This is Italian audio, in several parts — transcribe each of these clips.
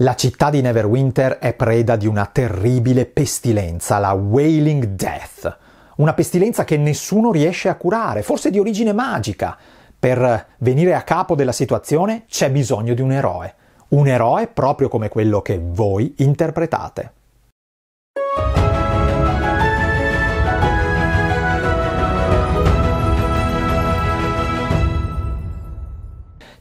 La città di Neverwinter è preda di una terribile pestilenza, la Wailing Death, una pestilenza che nessuno riesce a curare, forse di origine magica. Per venire a capo della situazione c'è bisogno di un eroe, un eroe proprio come quello che voi interpretate.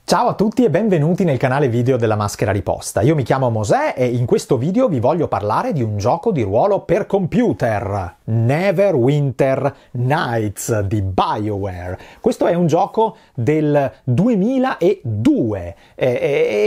Ciao a tutti e benvenuti nel canale video della Maschera Riposta. Io mi chiamo Mosè e in questo video vi voglio parlare di un gioco di ruolo per computer, Neverwinter Nights di BioWare. Questo è un gioco del 2002 e, e,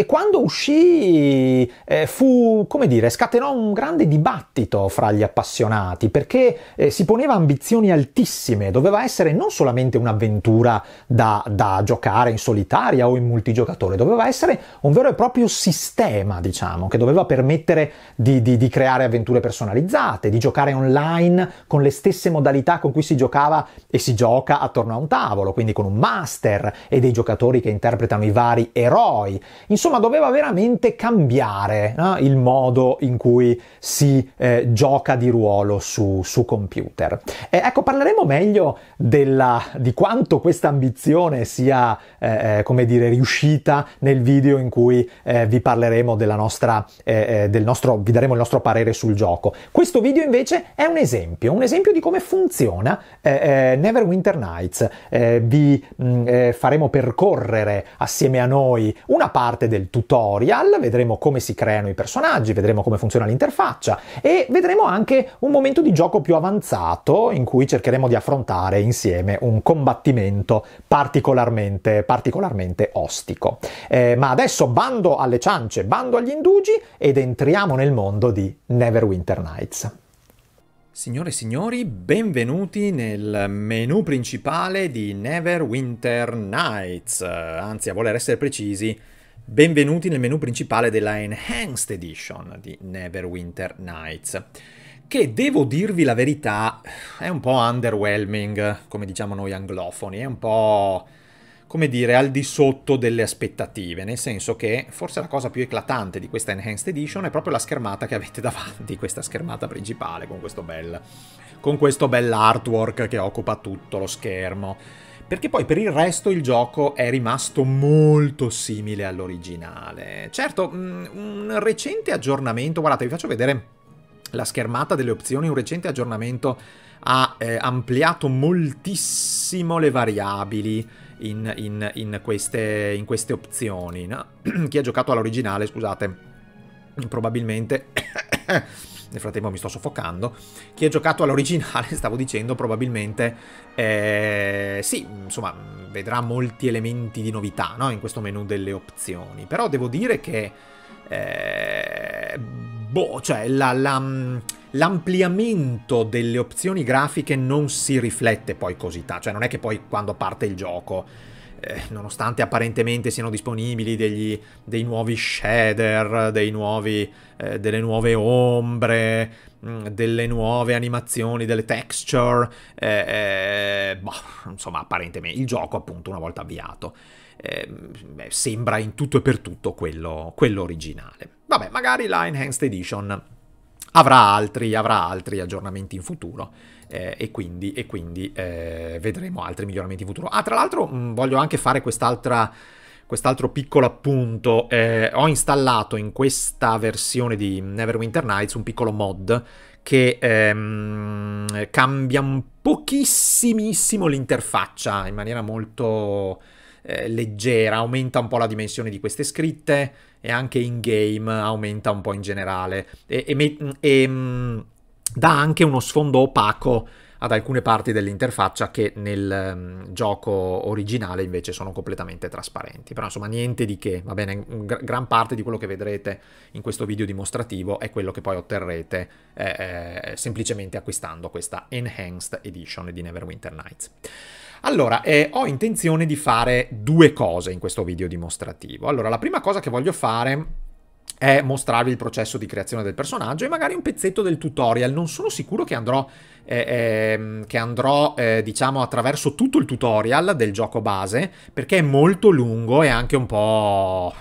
e quando uscì eh, fu, come dire, scatenò un grande dibattito fra gli appassionati perché eh, si poneva ambizioni altissime, doveva essere non solamente un'avventura da, da giocare in solitaria o in multigiocatore, doveva essere un vero e proprio sistema, diciamo, che doveva permettere di, di, di creare avventure personalizzate, di giocare online con le stesse modalità con cui si giocava e si gioca attorno a un tavolo, quindi con un master e dei giocatori che interpretano i vari eroi. Insomma, doveva veramente cambiare no? il modo in cui si eh, gioca di ruolo su, su computer. E ecco, parleremo meglio della, di quanto questa ambizione sia, eh, eh come dire, riuscita nel video in cui eh, vi parleremo della nostra, eh, eh, del nostro, vi daremo il nostro parere sul gioco. Questo video invece è un esempio, un esempio di come funziona eh, eh Neverwinter Nights. Eh, vi mh, mm, faremo percorrere assieme a noi una parte del tutorial, vedremo come si creano i personaggi, vedremo come funziona l'interfaccia e vedremo anche un momento di gioco più avanzato in cui cercheremo di affrontare insieme un combattimento particolarmente, particolarmente ottimo ostico. Eh, ma adesso bando alle ciance, bando agli indugi ed entriamo nel mondo di Neverwinter Nights. Signore e signori, benvenuti nel menu principale di Neverwinter Nights, anzi a voler essere precisi, benvenuti nel menu principale della Enhanced Edition di Neverwinter Nights che devo dirvi la verità, è un po' underwhelming, come diciamo noi anglofoni, è un po' come dire, al di sotto delle aspettative, nel senso che forse la cosa più eclatante di questa Enhanced Edition è proprio la schermata che avete davanti, questa schermata principale con questo bel, con questo bel artwork che occupa tutto lo schermo. Perché poi per il resto il gioco è rimasto molto simile all'originale. Certo, mm, un recente aggiornamento, guardate, vi faccio vedere la schermata delle opzioni, un recente aggiornamento ha eh, ampliato moltissimo le variabili in, in, in, queste, in queste, opzioni. No? Chi ha giocato all'originale, scusate, probabilmente... nel frattempo mi sto soffocando. Chi ha giocato all'originale, stavo dicendo, probabilmente eh, sì, insomma, vedrà molti elementi di novità no? in questo menu delle opzioni. Però devo dire che eh, boh, cioè la, la, mm, l'ampliamento delle opzioni grafiche non si riflette poi così tanto, cioè non è che poi quando parte il gioco, eh, nonostante apparentemente siano disponibili degli, dei nuovi shader, dei nuovi, eh, delle nuove ombre, mh, mm, delle nuove animazioni, delle texture, eh, eh, boh, insomma apparentemente il gioco appunto una volta avviato. Eh, beh, sembra in tutto e per tutto quello, quello originale. Vabbè, magari la Enhanced Edition avrà altri, avrà altri aggiornamenti in futuro. Eh, e quindi, e quindi eh, vedremo altri miglioramenti in futuro. Ah, tra l'altro, mh, mm, voglio anche fare quest'altra quest'altro piccolo appunto, eh, ho installato in questa versione di Neverwinter Nights un piccolo mod che ehm, cambia un pochissimissimo l'interfaccia in maniera molto eh, leggera, aumenta un po' la dimensione di queste scritte e anche in game aumenta un po' in generale e, e, e mm, dà anche uno sfondo opaco ad alcune parti dell'interfaccia che nel um, gioco originale invece sono completamente trasparenti. Però insomma niente di che, va bene, Gr gran parte di quello che vedrete in questo video dimostrativo è quello che poi otterrete eh, eh, semplicemente acquistando questa Enhanced Edition di Neverwinter Nights. Allora, eh, ho intenzione di fare due cose in questo video dimostrativo. Allora, la prima cosa che voglio fare è mostrarvi il processo di creazione del personaggio e magari un pezzetto del tutorial. Non sono sicuro che andrò, eh, eh, che andrò eh, diciamo, attraverso tutto il tutorial del gioco base, perché è molto lungo e anche un po'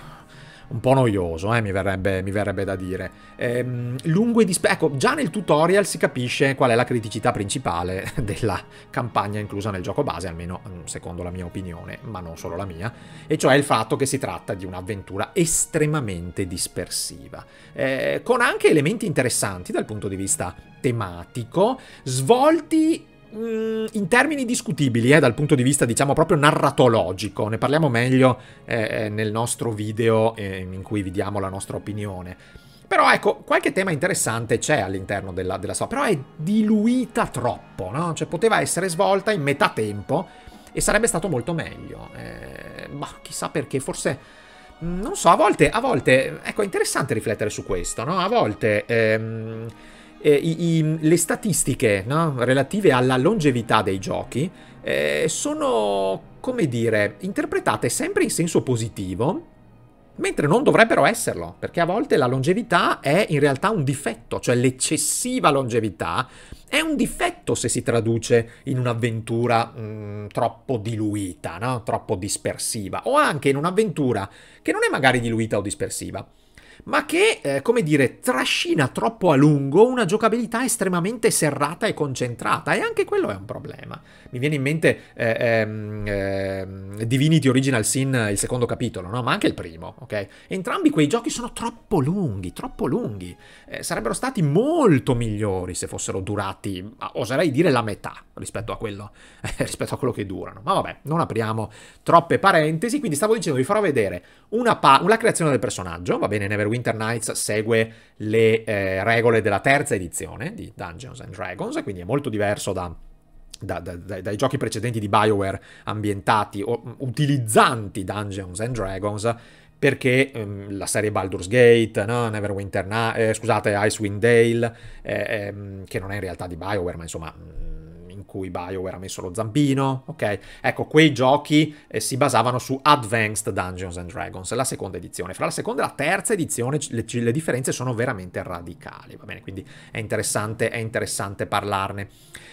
un po' noioso, eh, mi, verrebbe, mi, verrebbe, da dire. Ehm, lungo e disperso. Ecco, già nel tutorial si capisce qual è la criticità principale della campagna inclusa nel gioco base, almeno mm, secondo la mia opinione, ma non solo la mia, e cioè il fatto che si tratta di un'avventura estremamente dispersiva, ehm, con anche elementi interessanti dal punto di vista tematico, svolti Mm, in termini discutibili eh, dal punto di vista diciamo proprio narratologico, ne parliamo meglio eh, eh, nel nostro video eh, in cui vi diamo la nostra opinione. Però ecco, qualche tema interessante c'è all'interno della, della storia, però è diluita troppo, no? Cioè poteva essere svolta in metà tempo e sarebbe stato molto meglio. ma eh, boh, chissà perché, forse... Mm, non so, a volte, a volte, ecco, è interessante riflettere su questo, no? A volte... Ehm, eh, i, i, le statistiche no? relative alla longevità dei giochi eh, sono, come dire, interpretate sempre in senso positivo, mentre non dovrebbero esserlo, perché a volte la longevità è in realtà un difetto, cioè l'eccessiva longevità è un difetto se si traduce in un'avventura mh, mm, troppo diluita, no? troppo dispersiva, o anche in un'avventura che non è magari diluita o dispersiva, ma che, eh, come dire, trascina troppo a lungo una giocabilità estremamente serrata e concentrata, e anche quello è un problema, mi viene in mente eh, eh, Divinity Original Sin, eh, il secondo capitolo, no? ma anche il primo, ok? Entrambi quei giochi sono troppo lunghi, troppo lunghi. Eh, sarebbero stati molto migliori se fossero durati, oserei dire la metà rispetto a quello, rispetto a quello che durano. Ma vabbè, non apriamo troppe parentesi, quindi stavo dicendo, vi farò vedere una la creazione del personaggio, va bene, Neverwinter Nights segue le eh, regole della terza edizione di Dungeons and Dragons, quindi è molto diverso da da, da, dai giochi precedenti di Bioware ambientati o mm, utilizzanti Dungeons and Dragons perché um, la serie Baldur's Gate, no? Neverwinter, eh, scusate, Icewind Dale, eh, ehm, che non è in realtà di Bioware, ma insomma mm, cui BioWare ha messo lo zampino, ok? Ecco, quei giochi eh, si basavano su Advanced Dungeons and Dragons, la seconda edizione. Fra la seconda e la terza edizione le, le differenze sono veramente radicali, va bene? Quindi è interessante, è interessante parlarne.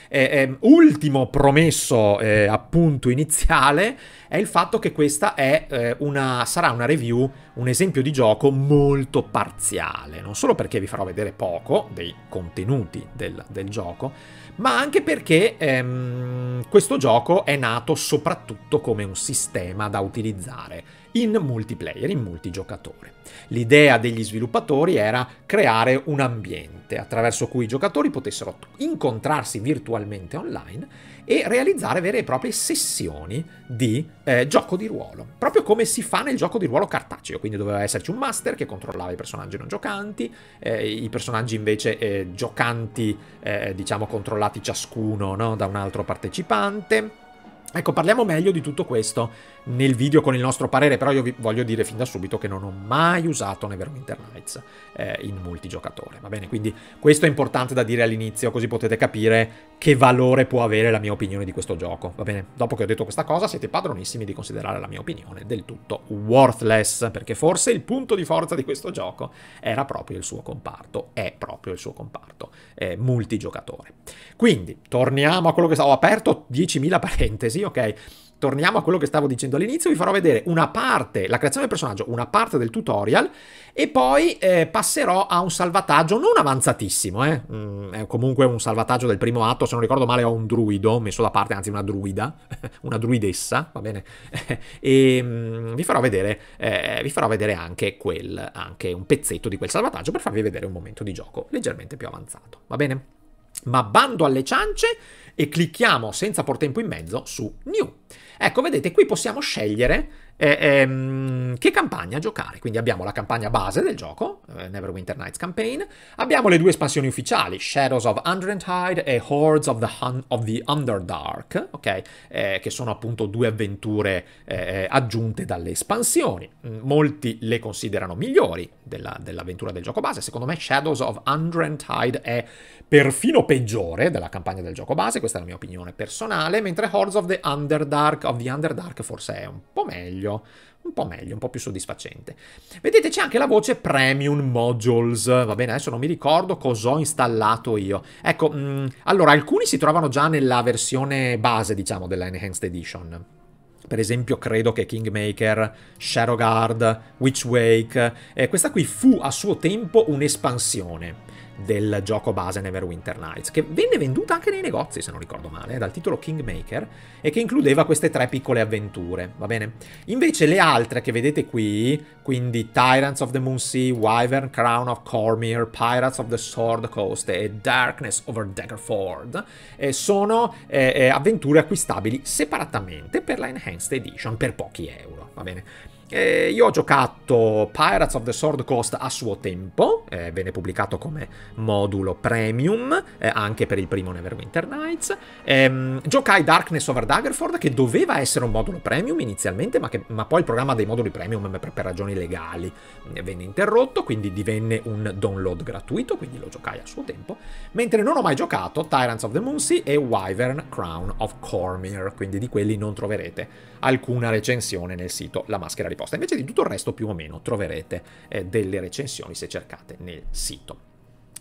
Eh, eh, ultimo promesso eh, appunto iniziale è il fatto che questa è, eh, una, sarà una review, un esempio di gioco molto parziale, non solo perché vi farò vedere poco dei contenuti del, del gioco, ma anche perché ehm, questo gioco è nato soprattutto come un sistema da utilizzare in multiplayer, in multigiocatore. L'idea degli sviluppatori era creare un ambiente attraverso cui i giocatori potessero incontrarsi virtualmente online e realizzare vere e proprie sessioni di eh, gioco di ruolo, proprio come si fa nel gioco di ruolo cartaceo, quindi doveva esserci un master che controllava i personaggi non giocanti, eh, i personaggi invece eh, giocanti eh, diciamo controllati ciascuno no? da un altro partecipante. Ecco, parliamo meglio di tutto questo nel video con il nostro parere, però io vi voglio dire fin da subito che non ho mai usato Neverwinter Nights eh, in multigiocatore, va bene? Quindi questo è importante da dire all'inizio, così potete capire che valore può avere la mia opinione di questo gioco, va bene? Dopo che ho detto questa cosa siete padronissimi di considerare la mia opinione del tutto worthless, perché forse il punto di forza di questo gioco era proprio il suo comparto, è proprio il suo comparto eh, multigiocatore. Quindi, torniamo a quello che ho aperto 10.000 parentesi, ok? torniamo a quello che stavo dicendo all'inizio, vi farò vedere una parte, la creazione del personaggio, una parte del tutorial e poi eh, passerò a un salvataggio non avanzatissimo, eh? mm, è comunque un salvataggio del primo atto, se non ricordo male ho un druido, messo da parte, anzi una druida, una druidessa, va bene? e mm, vi, farò vedere, eh, vi farò vedere anche, quel, anche un pezzetto di quel salvataggio per farvi vedere un momento di gioco leggermente più avanzato, va bene? Ma bando alle ciance e clicchiamo senza portempo in mezzo su New. Ecco, vedete, qui possiamo scegliere eh, ehm, che campagna giocare? Quindi abbiamo la campagna base del gioco, eh, Neverwinter Nights Campaign, abbiamo le due espansioni ufficiali, Shadows of Underhide e Hordes of the, Hun- of the Underdark, ok? Eh, che sono appunto due avventure eh, eh, aggiunte dalle espansioni. Mm, molti le considerano migliori della, dell'avventura del gioco base, secondo me Shadows of Underhide è perfino peggiore della campagna del gioco base, questa è la mia opinione personale, mentre Hordes of the Underdark, of the Underdark forse è un po' meglio meglio, un po' meglio, un po' più soddisfacente. Vedete c'è anche la voce Premium Modules, va bene, adesso non mi ricordo cosa ho installato io. Ecco, mh, mm, allora alcuni si trovano già nella versione base, diciamo, della Enhanced Edition. Per esempio, credo che Kingmaker, Shadowguard, Witch Wake, eh, questa qui fu a suo tempo un'espansione del gioco base Neverwinter Nights, che venne venduta anche nei negozi, se non ricordo male, dal titolo Kingmaker, e che includeva queste tre piccole avventure, va bene? Invece le altre che vedete qui, quindi Tyrants of the Moon Sea, Wyvern Crown of Cormyr, Pirates of the Sword Coast e Darkness over Daggerford, eh, sono eh, eh avventure acquistabili separatamente per la Enhanced Edition per pochi euro, va bene? Eh, io ho giocato Pirates of the Sword Coast a suo tempo, eh, venne pubblicato come modulo premium eh, anche per il primo Neverwinter Nights. Ehm, giocai Darkness over Daggerford che doveva essere un modulo premium inizialmente, ma, che, ma poi il programma dei moduli premium per, per ragioni legali eh, venne interrotto, quindi divenne un download gratuito, quindi lo giocai a suo tempo. Mentre non ho mai giocato Tyrants of the Moonsea e Wyvern Crown of Cormyr, quindi di quelli non troverete alcuna recensione nel sito La Maschera Riposta. Invece di tutto il resto più o meno troverete eh, delle recensioni se cercate nel sito.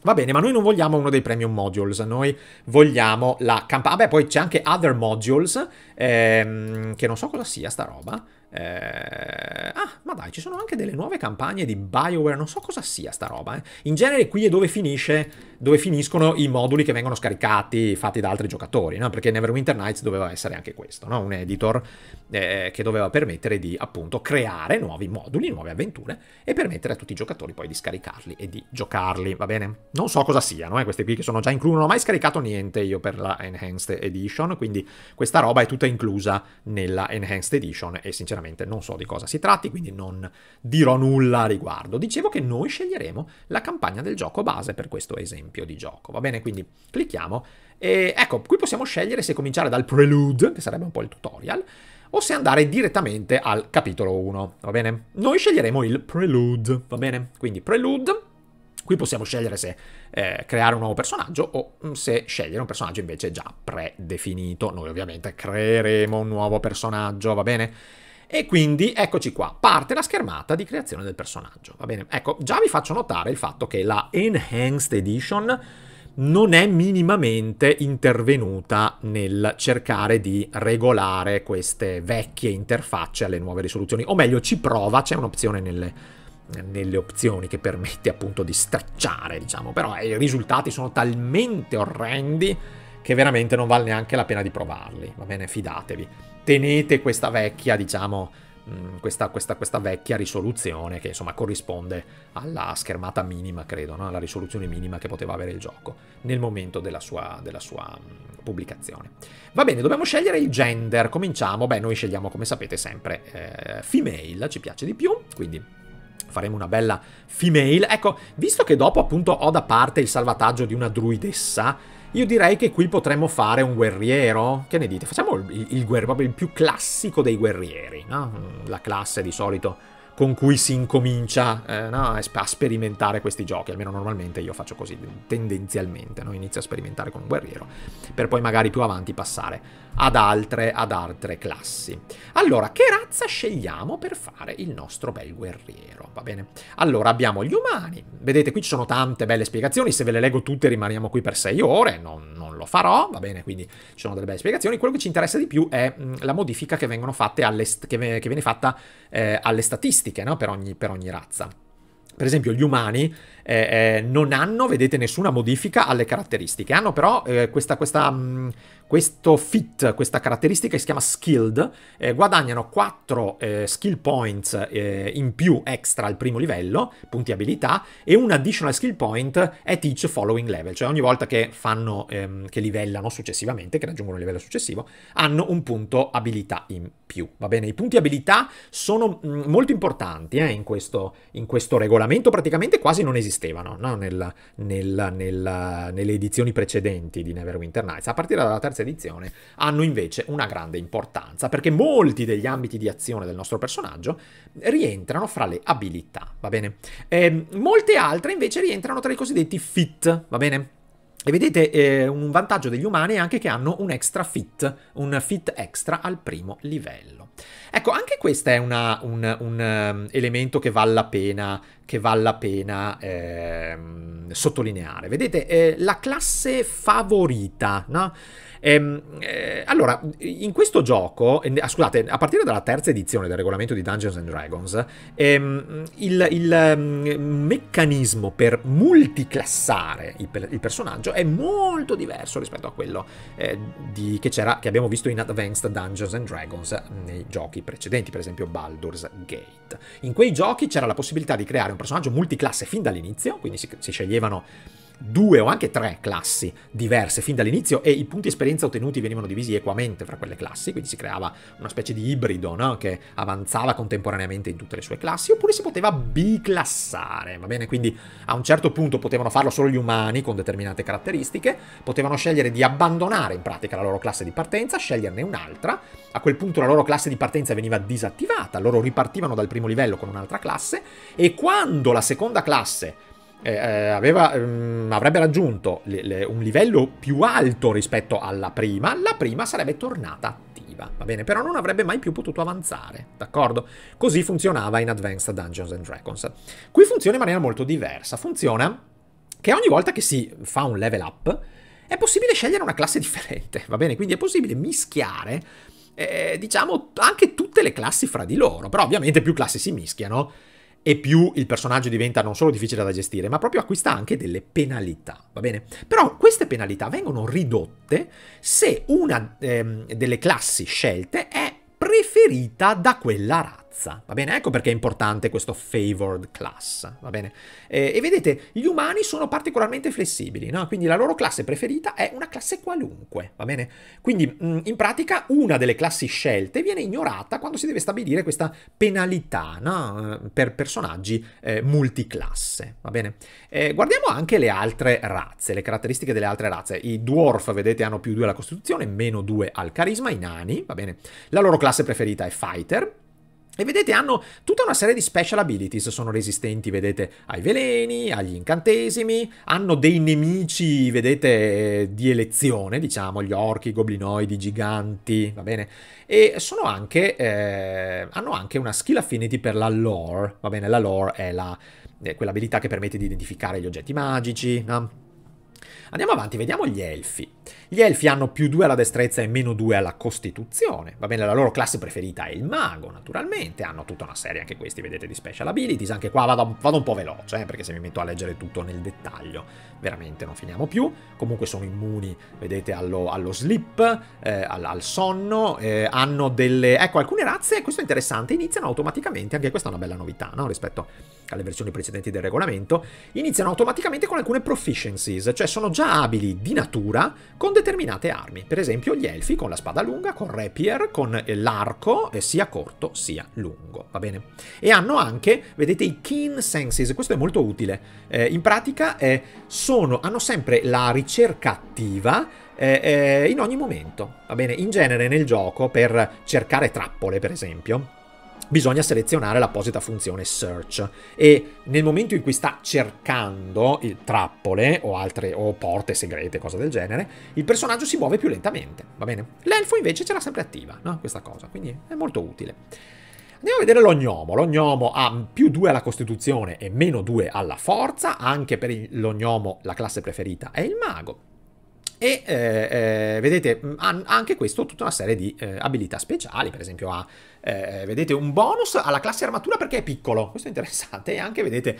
Va bene, ma noi non vogliamo uno dei premium modules, noi vogliamo la campana. Ah beh, poi c'è anche other modules, ehm, che non so cosa sia sta roba. Eh... ah, ma dai, ci sono anche delle nuove campagne di Bioware, non so cosa sia sta roba. Eh. In genere qui è dove finisce dove finiscono i moduli che vengono scaricati, fatti da altri giocatori, no? perché Neverwinter Nights doveva essere anche questo, no? un editor eh, che doveva permettere di appunto creare nuovi moduli, nuove avventure e permettere a tutti i giocatori poi di scaricarli e di giocarli, va bene? Non so cosa siano eh, questi qui che sono già incluse, non ho mai scaricato niente io per la Enhanced Edition, quindi questa roba è tutta inclusa nella Enhanced Edition e sinceramente non so di cosa si tratti, quindi non dirò nulla a riguardo. Dicevo che noi sceglieremo la campagna del gioco base per questo esempio esempio di gioco, va bene? Quindi clicchiamo e ecco, qui possiamo scegliere se cominciare dal prelude, che sarebbe un po' il tutorial, o se andare direttamente al capitolo 1, va bene? Noi sceglieremo il prelude, va bene? Quindi prelude, qui possiamo scegliere se eh, creare un nuovo personaggio o mm, se scegliere un personaggio invece già predefinito. Noi ovviamente creeremo un nuovo personaggio, va bene? E quindi eccoci qua, parte la schermata di creazione del personaggio, va bene? Ecco, già vi faccio notare il fatto che la Enhanced Edition non è minimamente intervenuta nel cercare di regolare queste vecchie interfacce alle nuove risoluzioni, o meglio ci prova, c'è un'opzione nelle, nelle opzioni che permette appunto di stracciare, diciamo, però i risultati sono talmente orrendi che veramente non vale neanche la pena di provarli, va bene? Fidatevi. Tenete questa vecchia, diciamo, mm, questa, questa, questa, vecchia risoluzione che insomma corrisponde alla schermata minima, credo, no? alla risoluzione minima che poteva avere il gioco nel momento della sua, della sua mm, pubblicazione. Va bene, dobbiamo scegliere il gender, cominciamo, beh noi scegliamo come sapete sempre eh, female, ci piace di più, quindi faremo una bella female. Ecco, visto che dopo appunto ho da parte il salvataggio di una druidessa, io direi che qui potremmo fare un guerriero. Che ne dite? Facciamo il, il guerriero, il più classico dei guerrieri, no? Mm, la classe di solito con cui si incomincia eh, no? a sperimentare questi giochi. Almeno normalmente io faccio così, tendenzialmente, no? inizio a sperimentare con un guerriero, per poi magari più avanti passare ad altre, ad altre classi. Allora, che razza scegliamo per fare il nostro bel guerriero? Va bene? Allora, abbiamo gli umani. Vedete, qui ci sono tante belle spiegazioni. Se ve le leggo tutte rimaniamo qui per sei ore. Non, non lo farò, va bene? Quindi ci sono delle belle spiegazioni. Quello che ci interessa di più è mm, la modifica che, alle, che, che viene fatta eh, alle statistiche no? per, ogni, per ogni razza. Per esempio, gli umani eh, eh, non hanno, vedete, nessuna modifica alle caratteristiche. Hanno però eh, questa, questa, mh, mm, questo fit, questa caratteristica che si chiama skilled, eh, guadagnano 4 eh, skill points in più extra al primo livello, punti abilità, e un additional skill point at each following level, cioè ogni volta che fanno, ehm, che livellano successivamente, che raggiungono il livello successivo, hanno un punto abilità in più, va bene? I punti abilità sono mh, mm, molto importanti in questo, in questo regolamento, praticamente quasi non esistono esistevano no? nel, nella, nella, nelle edizioni precedenti di Neverwinter Nights. A partire dalla terza edizione hanno invece una grande importanza perché molti degli ambiti di azione del nostro personaggio rientrano fra le abilità, va bene? E ehm, molte altre invece rientrano tra i cosiddetti fit, va bene? E vedete eh, un vantaggio degli umani è anche che hanno un extra fit, un fit extra al primo livello. Ecco, anche questo è una, un, un, ehm, elemento che vale la pena, vale la pena eh, sottolineare. Vedete, eh, la classe favorita, no? Ehm, eh, allora, in questo gioco, eh, ah, scusate, a partire dalla terza edizione del regolamento di Dungeons and Dragons, ehm, il, il um, meccanismo per multiclassare il, il, personaggio è molto diverso rispetto a quello eh, di, che, che, abbiamo visto in Advanced Dungeons and Dragons nei giochi precedenti, per esempio Baldur's Gate. In quei giochi c'era la possibilità di creare un personaggio multiclasse fin dall'inizio, quindi si, si sceglievano due o anche tre classi diverse fin dall'inizio e i punti esperienza ottenuti venivano divisi equamente fra quelle classi, quindi si creava una specie di ibrido no? che avanzava contemporaneamente in tutte le sue classi, oppure si poteva biclassare, va bene? Quindi a un certo punto potevano farlo solo gli umani con determinate caratteristiche, potevano scegliere di abbandonare in pratica la loro classe di partenza, sceglierne un'altra, a quel punto la loro classe di partenza veniva disattivata, loro ripartivano dal primo livello con un'altra classe e quando la seconda classe eh, eh, aveva, ehm, avrebbe raggiunto le, le, un livello più alto rispetto alla prima, la prima sarebbe tornata attiva, va bene? Però non avrebbe mai più potuto avanzare, d'accordo? Così funzionava in Advanced Dungeons and Dragons. Qui funziona in maniera molto diversa, funziona che ogni volta che si fa un level up è possibile scegliere una classe differente, va bene? Quindi è possibile mischiare eh, diciamo anche tutte le classi fra di loro, però ovviamente più classi si mischiano e più il personaggio diventa non solo difficile da gestire, ma proprio acquista anche delle penalità, va bene? Però queste penalità vengono ridotte se una ehm, delle classi scelte è preferita da quella razza razza, va bene? Ecco perché è importante questo favored class, va bene? E, e vedete, gli umani sono particolarmente flessibili, no? Quindi la loro classe preferita è una classe qualunque, va bene? Quindi mm, in pratica una delle classi scelte viene ignorata quando si deve stabilire questa penalità, no? Per personaggi eh, multiclasse, va bene? Eh, guardiamo anche le altre razze, le caratteristiche delle altre razze. I dwarf, vedete, hanno più 2 alla costituzione, meno 2 al carisma, i nani, va bene? La loro classe preferita è fighter, e vedete, hanno tutta una serie di special abilities, sono resistenti, vedete, ai veleni, agli incantesimi, hanno dei nemici, vedete, di elezione, diciamo, gli orchi, i goblinoidi, i giganti, va bene? E sono anche, eh, hanno anche una skill affinity per la lore, va bene? La lore è la, è quell'abilità che permette di identificare gli oggetti magici, no? Andiamo avanti, vediamo gli elfi. Gli elfi hanno più 2 alla destrezza e meno 2 alla costituzione. Va bene, la loro classe preferita è il mago, naturalmente. Hanno tutta una serie anche questi, vedete, di special abilities. Anche qua vado, vado un po' veloce, eh, perché se mi metto a leggere tutto nel dettaglio, veramente non finiamo più. Comunque sono immuni, vedete, allo, allo sleep, eh, al, al, sonno. Eh, hanno delle... Ecco, alcune razze, questo è interessante, iniziano automaticamente, anche questa è una bella novità, no? Rispetto alle versioni precedenti del regolamento, iniziano automaticamente con alcune proficiencies, cioè sono già abili di natura con determinate armi, per esempio gli elfi con la spada lunga, con rapier, con l'arco, eh, sia corto sia lungo, va bene? E hanno anche, vedete, i keen senses, questo è molto utile, eh, in pratica eh, sono, hanno sempre la ricerca attiva eh, eh in ogni momento, va bene? In genere nel gioco, per cercare trappole, per esempio, bisogna selezionare l'apposita funzione search e nel momento in cui sta cercando trappole o altre o porte segrete, cose del genere, il personaggio si muove più lentamente, va bene? L'elfo invece ce l'ha sempre attiva, no? Questa cosa, quindi è molto utile. Andiamo a vedere l'ognomo. L'ognomo ha più 2 alla costituzione e meno 2 alla forza, anche per l'ognomo la classe preferita è il mago. E eh, eh, vedete, ha mm, anche questo tutta una serie di eh, abilità speciali, per esempio ha eh, eh, vedete un bonus alla classe armatura perché è piccolo, questo è interessante, e anche vedete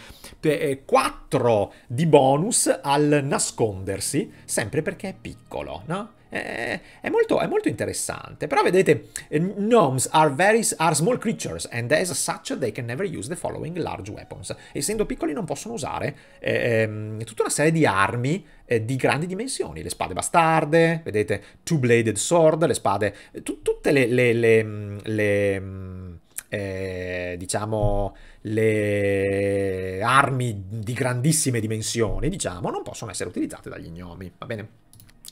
4 eh, di bonus al nascondersi, sempre perché è piccolo, no? Eh, è, molto, è molto, interessante. Però vedete, eh, gnomes are, very, are small creatures and as such they can never use the following large weapons. Essendo piccoli non possono usare eh, ehm, tutta una serie di armi eh, di grandi dimensioni, le spade bastarde, vedete, two-bladed sword, le spade, tu, tutte le, le, le, mm, le mm, eh, diciamo, le armi di grandissime dimensioni, diciamo, non possono essere utilizzate dagli gnomi, va bene?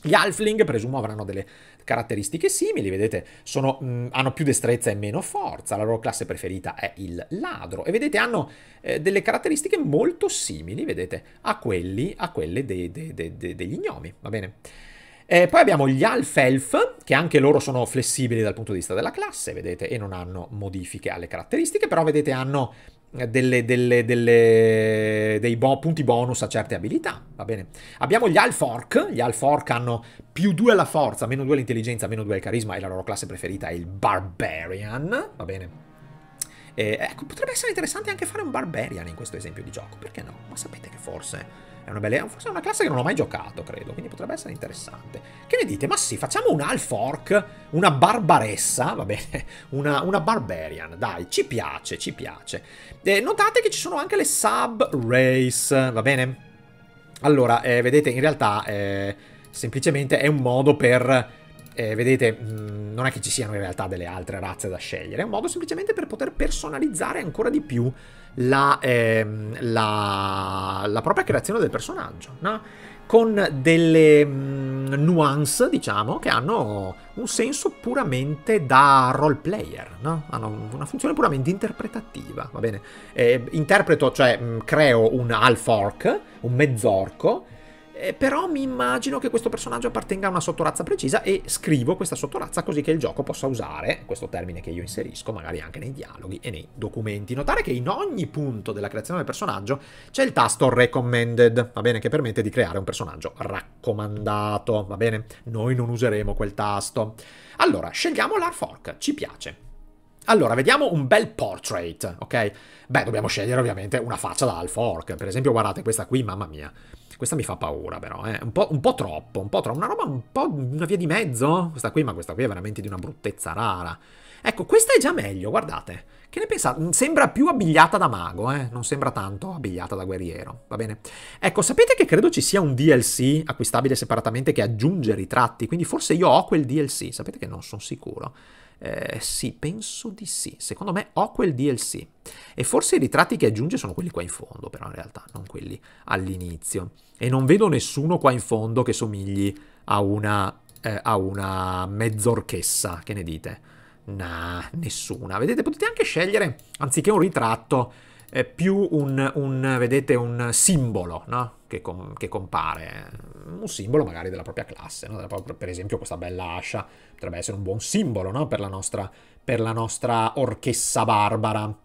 Gli Halfling presumo avranno delle caratteristiche simili, vedete, sono, mh, hanno più destrezza e meno forza, la loro classe preferita è il ladro e vedete hanno eh, delle caratteristiche molto simili, vedete, a, quelli, a quelle de, de, de, degli gnomi, va bene? E eh, poi abbiamo gli Half-Elf, che anche loro sono flessibili dal punto di vista della classe, vedete, e non hanno modifiche alle caratteristiche, però vedete hanno delle, delle, delle, dei bo- punti bonus a certe abilità. Va bene. Abbiamo gli Half Alfork. Gli Half Alfork hanno più 2 alla forza, meno 2 all'intelligenza, meno 2 al carisma e la loro classe preferita è il Barbarian. Va bene. E, eh, ecco, potrebbe essere interessante anche fare un Barbarian in questo esempio di gioco, perché no? Ma sapete che forse è una bella... Forse è una classe che non ho mai giocato, credo, quindi potrebbe essere interessante. Che ne dite? Ma sì, facciamo un Alfork, una barbaressa, va bene, una, una barbarian, dai, ci piace, ci piace. Eh, notate che ci sono anche le sub-race, va bene? Allora, eh, vedete, in realtà eh, semplicemente è un modo per... Eh, vedete, mh, mm, non è che ci siano in realtà delle altre razze da scegliere, è un modo semplicemente per poter personalizzare ancora di più la, ehm, la, la propria creazione del personaggio, no? con delle mh, mm, nuance, diciamo, che hanno un senso puramente da role player, no? hanno una funzione puramente interpretativa, va bene? Eh, interpreto, cioè mh, mm, creo un half-orc, un mezzorco, eh, però mi immagino che questo personaggio appartenga a una sottorazza precisa e scrivo questa sottorazza così che il gioco possa usare questo termine che io inserisco magari anche nei dialoghi e nei documenti. Notare che in ogni punto della creazione del personaggio c'è il tasto recommended, va bene, che permette di creare un personaggio raccomandato, va bene? Noi non useremo quel tasto. Allora, scegliamo l'art fork, ci piace. Allora, vediamo un bel portrait, ok? Beh, dobbiamo scegliere ovviamente una faccia da Alfork. Per esempio, guardate questa qui, mamma mia. Questa mi fa paura però, eh. Un po', un po troppo, un po' troppo. Una roba un po' una via di mezzo. Questa qui, ma questa qui è veramente di una bruttezza rara. Ecco, questa è già meglio, guardate. Che ne pensate? Mm, sembra più abbigliata da mago, eh? Non sembra tanto abbigliata da guerriero, va bene? Ecco, sapete che credo ci sia un DLC acquistabile separatamente che aggiunge ritratti, quindi forse io ho quel DLC, sapete che non sono sicuro. Eh, sì, penso di sì. Secondo me ho quel DLC. E forse i ritratti che aggiunge sono quelli qua in fondo, però in realtà, non quelli all'inizio. E non vedo nessuno qua in fondo che somigli a una, eh, a una mezz'orchessa, che ne dite? Nah, nessuna. Vedete, potete anche scegliere, anziché un ritratto è più un, un, vedete, un simbolo no? che, com- che, compare, un simbolo magari della propria classe, no? per esempio questa bella ascia potrebbe essere un buon simbolo no? per, la nostra, per la nostra orchessa barbara.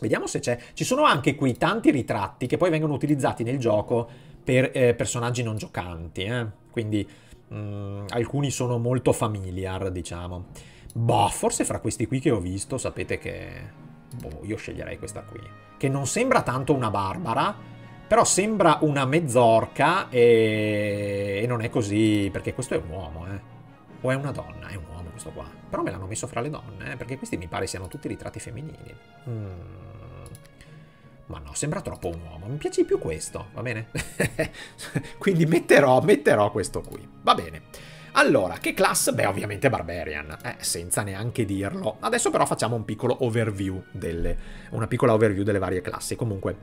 Vediamo se c'è. Ci sono anche qui tanti ritratti che poi vengono utilizzati nel gioco per eh, personaggi non giocanti. Eh? Quindi mh, mm, alcuni sono molto familiar, diciamo. Boh, forse fra questi qui che ho visto, sapete che. Boh, io sceglierei questa qui che non sembra tanto una barbara, però sembra una mezz'orca e... e non è così, perché questo è un uomo, eh. O è una donna, è un uomo questo qua. Però me l'hanno messo fra le donne, eh, perché questi mi pare siano tutti ritratti femminili. Mm. Ma no, sembra troppo un uomo. Mi piace di più questo, va bene? Quindi metterò, metterò questo qui. Va bene. Allora, che class? Beh, ovviamente Barbarian, eh, senza neanche dirlo. Adesso però facciamo un piccolo overview delle, una piccola overview delle varie classi. Comunque,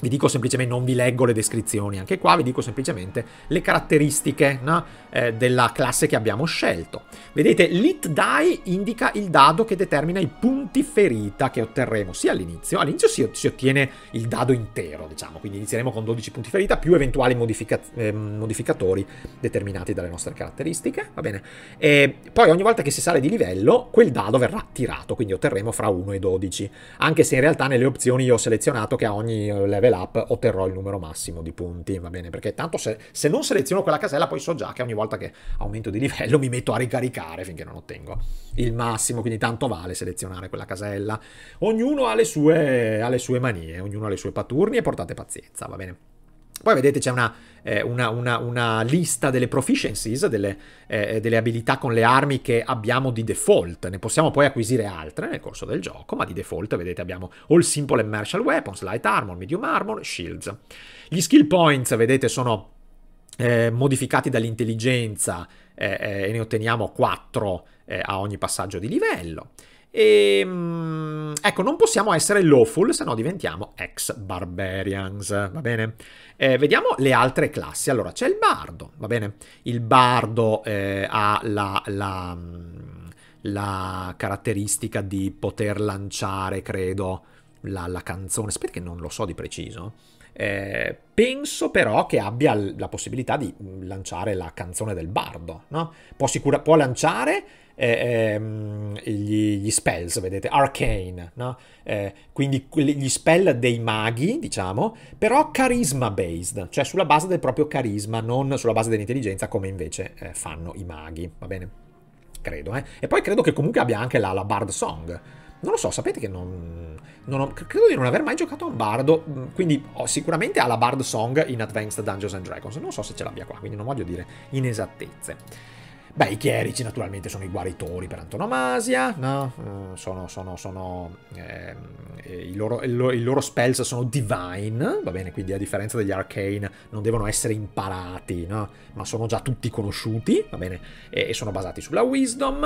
vi dico semplicemente, non vi leggo le descrizioni, anche qua vi dico semplicemente le caratteristiche no? eh, della classe che abbiamo scelto. Vedete, lit die indica il dado che determina i punti ferita che otterremo sia all'inizio, all'inizio si, si, ottiene il dado intero, diciamo, quindi inizieremo con 12 punti ferita più eventuali modifica eh, modificatori determinati dalle nostre caratteristiche, va bene? E poi ogni volta che si sale di livello, quel dado verrà tirato, quindi otterremo fra 1 e 12, anche se in realtà nelle opzioni io ho selezionato che a ogni eh, level level up otterrò il numero massimo di punti, va bene? Perché tanto se, se non seleziono quella casella poi so già che ogni volta che aumento di livello mi metto a ricaricare finché non ottengo il massimo, quindi tanto vale selezionare quella casella. Ognuno ha le sue, ha le sue manie, ognuno ha le sue paturnie e portate pazienza, va bene? Poi vedete c'è una, eh, una, una, una, lista delle proficiencies, delle, eh, eh, delle, abilità con le armi che abbiamo di default. Ne possiamo poi acquisire altre nel corso del gioco, ma di default vedete abbiamo All Simple and Martial Weapons, Light Armor, Medium Armor, Shields. Gli skill points, vedete, sono eh, modificati dall'intelligenza eh, eh, e ne otteniamo 4 a ogni passaggio di livello. E ehm, ecco, non possiamo essere lawful, se no diventiamo ex barbarians, va bene? Eh, vediamo le altre classi. Allora, c'è il bardo, va bene? Il bardo eh, ha la, la, mm, la, caratteristica di poter lanciare, credo, la, la, canzone. Aspetta che non lo so di preciso. Eh, penso però che abbia la possibilità di mm, lanciare la canzone del bardo, no? può, sicura, può lanciare eh, eh, gli, gli, spells, vedete, arcane, no? eh, quindi gli spell dei maghi, diciamo, però carisma based, cioè sulla base del proprio carisma, non sulla base dell'intelligenza come invece eh, fanno i maghi, va bene? Credo, eh? E poi credo che comunque abbia anche la, la Bard Song. Non lo so, sapete che non, non ho, credo di non aver mai giocato a un bardo, mm, quindi oh, sicuramente ha la Bard Song in Advanced Dungeons and Dragons, non so se ce l'abbia qua, quindi non voglio dire inesattezze. Beh, i chierici naturalmente sono i guaritori per antonomasia, no? Eh, sono, sono, sono... Ehm, eh, i, loro, i loro spells sono divine, va bene? Quindi a differenza degli arcane non devono essere imparati, no? Ma sono già tutti conosciuti, va bene? E, e sono basati sulla wisdom.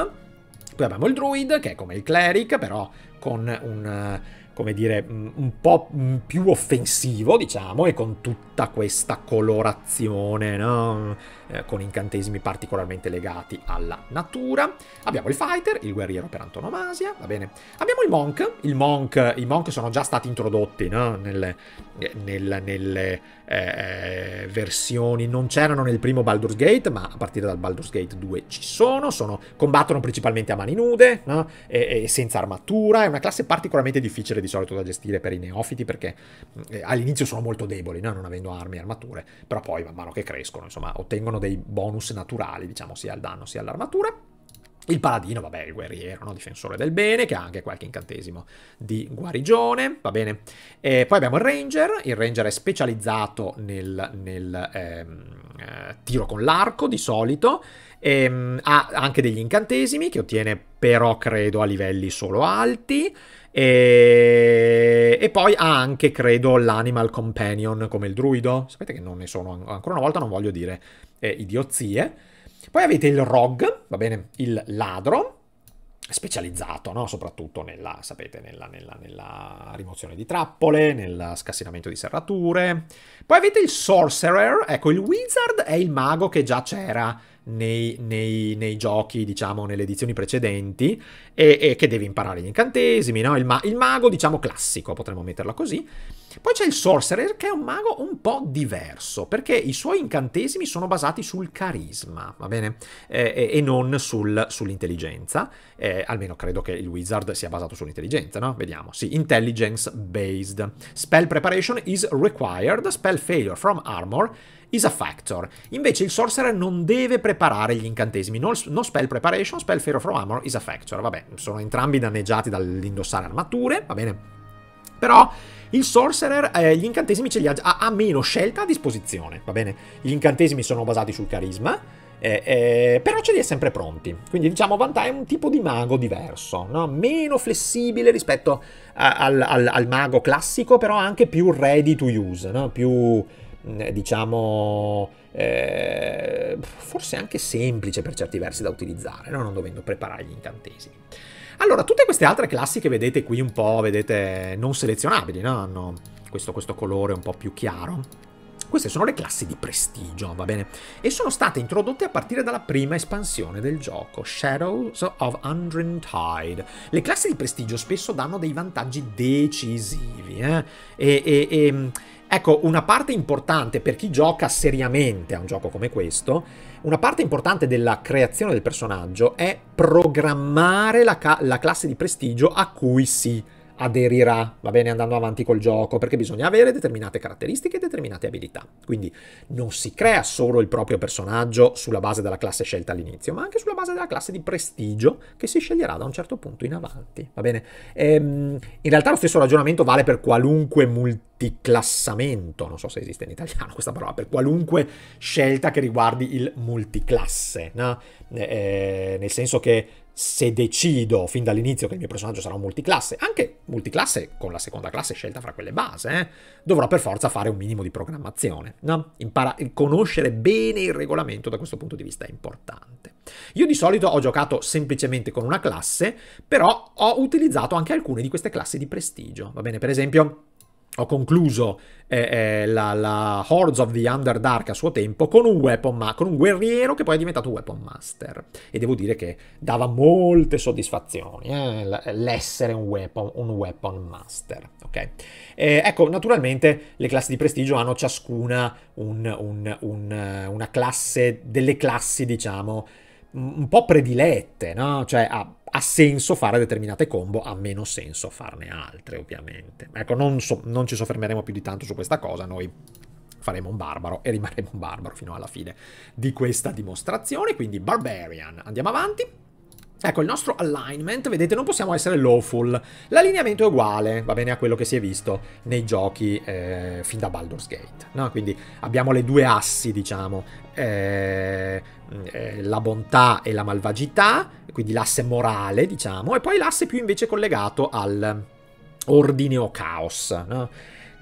Poi abbiamo il druid, che è come il cleric, però con un... come dire, un po' più offensivo, diciamo, e con tutti tutta questa colorazione no? eh, con incantesimi particolarmente legati alla natura. Abbiamo il fighter, il guerriero per antonomasia, va bene. Abbiamo il monk, il monk i monk sono già stati introdotti no? nelle, nelle, nelle eh, versioni, non c'erano nel primo Baldur's Gate, ma a partire dal Baldur's Gate 2 ci sono, sono combattono principalmente a mani nude no? e, e senza armatura, è una classe particolarmente difficile di solito da gestire per i neofiti perché mm, eh, all'inizio sono molto deboli, no? non avendo ottengono armi e armature, però poi man mano che crescono, insomma, ottengono dei bonus naturali, diciamo, sia al danno sia all'armatura. Il paladino, vabbè, il guerriero, no? difensore del bene, che ha anche qualche incantesimo di guarigione, va bene. E poi abbiamo il ranger, il ranger è specializzato nel, nel ehm, eh, tiro con l'arco di solito, ehm, ha anche degli incantesimi che ottiene però credo a livelli solo alti. E... e, poi ha anche, credo, l'Animal Companion come il druido. Sapete che non ne sono, ancora una volta non voglio dire eh, idiozie. Poi avete il Rogue, va bene, il ladro, specializzato, no? soprattutto nella, sapete, nella, nella, nella, rimozione di trappole, nel scassinamento di serrature. Poi avete il Sorcerer, ecco il Wizard è il mago che già c'era nei, nei, nei giochi, diciamo, nelle edizioni precedenti, e, e, che devi imparare gli incantesimi, no? il, ma- il mago, diciamo, classico, potremmo metterla così. Poi c'è il Sorcerer che è un mago un po' diverso, perché i suoi incantesimi sono basati sul carisma, va bene? Eh, e non sul, sull'intelligenza. Eh, almeno credo che il Wizard sia basato sull'intelligenza, no? Vediamo. Sì, intelligence based. Spell preparation is required, spell failure from armor is a factor. Invece il sorcerer non deve preparare gli incantesimi. No, no spell preparation, spell failure from armor is a factor. Vabbè, sono entrambi danneggiati dall'indossare armature, va bene? Però il sorcerer, eh, gli incantesimi ce li ha, ha, ha meno scelta a disposizione, va bene? Gli incantesimi sono basati sul carisma, eh, eh, però ce li è sempre pronti. Quindi diciamo Vantai è un tipo di mago diverso, no? meno flessibile rispetto a, al, al, al, mago classico, però anche più ready to use, no? più mm, diciamo eh, forse anche semplice per certi versi da utilizzare, no? non dovendo preparare gli incantesimi. Allora, tutte queste altre classi che vedete qui un po', vedete, non selezionabili, no? Hanno questo, questo colore un po' più chiaro. Queste sono le classi di prestigio, va bene? E sono state introdotte a partire dalla prima espansione del gioco, Shadows of Tide. Le classi di prestigio spesso danno dei vantaggi decisivi, eh? E, e, e Ecco, una parte importante per chi gioca seriamente a un gioco come questo, una parte importante della creazione del personaggio è programmare la, ca- la classe di prestigio a cui si aderirà, va bene, andando avanti col gioco, perché bisogna avere determinate caratteristiche e determinate abilità. Quindi non si crea solo il proprio personaggio sulla base della classe scelta all'inizio, ma anche sulla base della classe di prestigio che si sceglierà da un certo punto in avanti, va bene? Ehm, in realtà lo stesso ragionamento vale per qualunque multiclassamento, non so se esiste in italiano questa parola, per qualunque scelta che riguardi il multiclasse, no? ehm, nel senso che se decido fin dall'inizio che il mio personaggio sarà un multiclasse, anche multiclasse con la seconda classe scelta fra quelle base, eh, dovrò per forza fare un minimo di programmazione. No? Impara- conoscere bene il regolamento da questo punto di vista è importante. Io di solito ho giocato semplicemente con una classe, però ho utilizzato anche alcune di queste classi di prestigio. Va bene, per esempio ho concluso eh, eh, la, la, Hordes of the Underdark a suo tempo con un weapon ma- con un guerriero che poi è diventato weapon master e devo dire che dava molte soddisfazioni eh, l'essere un weapon, un weapon master ok eh, ecco naturalmente le classi di prestigio hanno ciascuna un, un, un, una classe delle classi diciamo un po' predilette no cioè ha ah, ha senso fare determinate combo, ha meno senso farne altre ovviamente. Ecco, non, so, non ci soffermeremo più di tanto su questa cosa, noi faremo un barbaro e rimarremo un barbaro fino alla fine di questa dimostrazione, quindi Barbarian. Andiamo avanti. Ecco, il nostro alignment, vedete, non possiamo essere lawful. L'allineamento è uguale, va bene, a quello che si è visto nei giochi eh, fin da Baldur's Gate. No? Quindi abbiamo le due assi, diciamo, eh, eh la bontà e la malvagità, quindi l'asse morale, diciamo, e poi l'asse più invece collegato all'ordine o caos. No?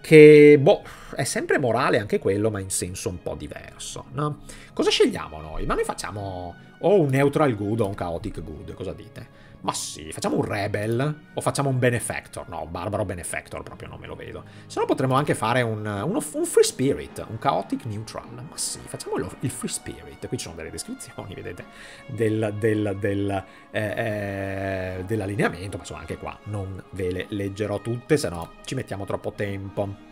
che, boh, è sempre morale anche quello, ma in senso un po' diverso, no? Cosa scegliamo noi? Ma noi facciamo o un neutral good o un chaotic good, cosa dite? Ma sì, facciamo un Rebel o facciamo un Benefactor. No, Barbaro Benefactor proprio non me lo vedo. Se no potremmo anche fare un, uno, un Free Spirit, un Chaotic Neutral. Ma sì, facciamo il Free Spirit. Qui ci sono delle descrizioni, vedete, del, del, del, eh, eh, dell'allineamento. Ma sono anche qua non ve le leggerò tutte, se no ci mettiamo troppo tempo.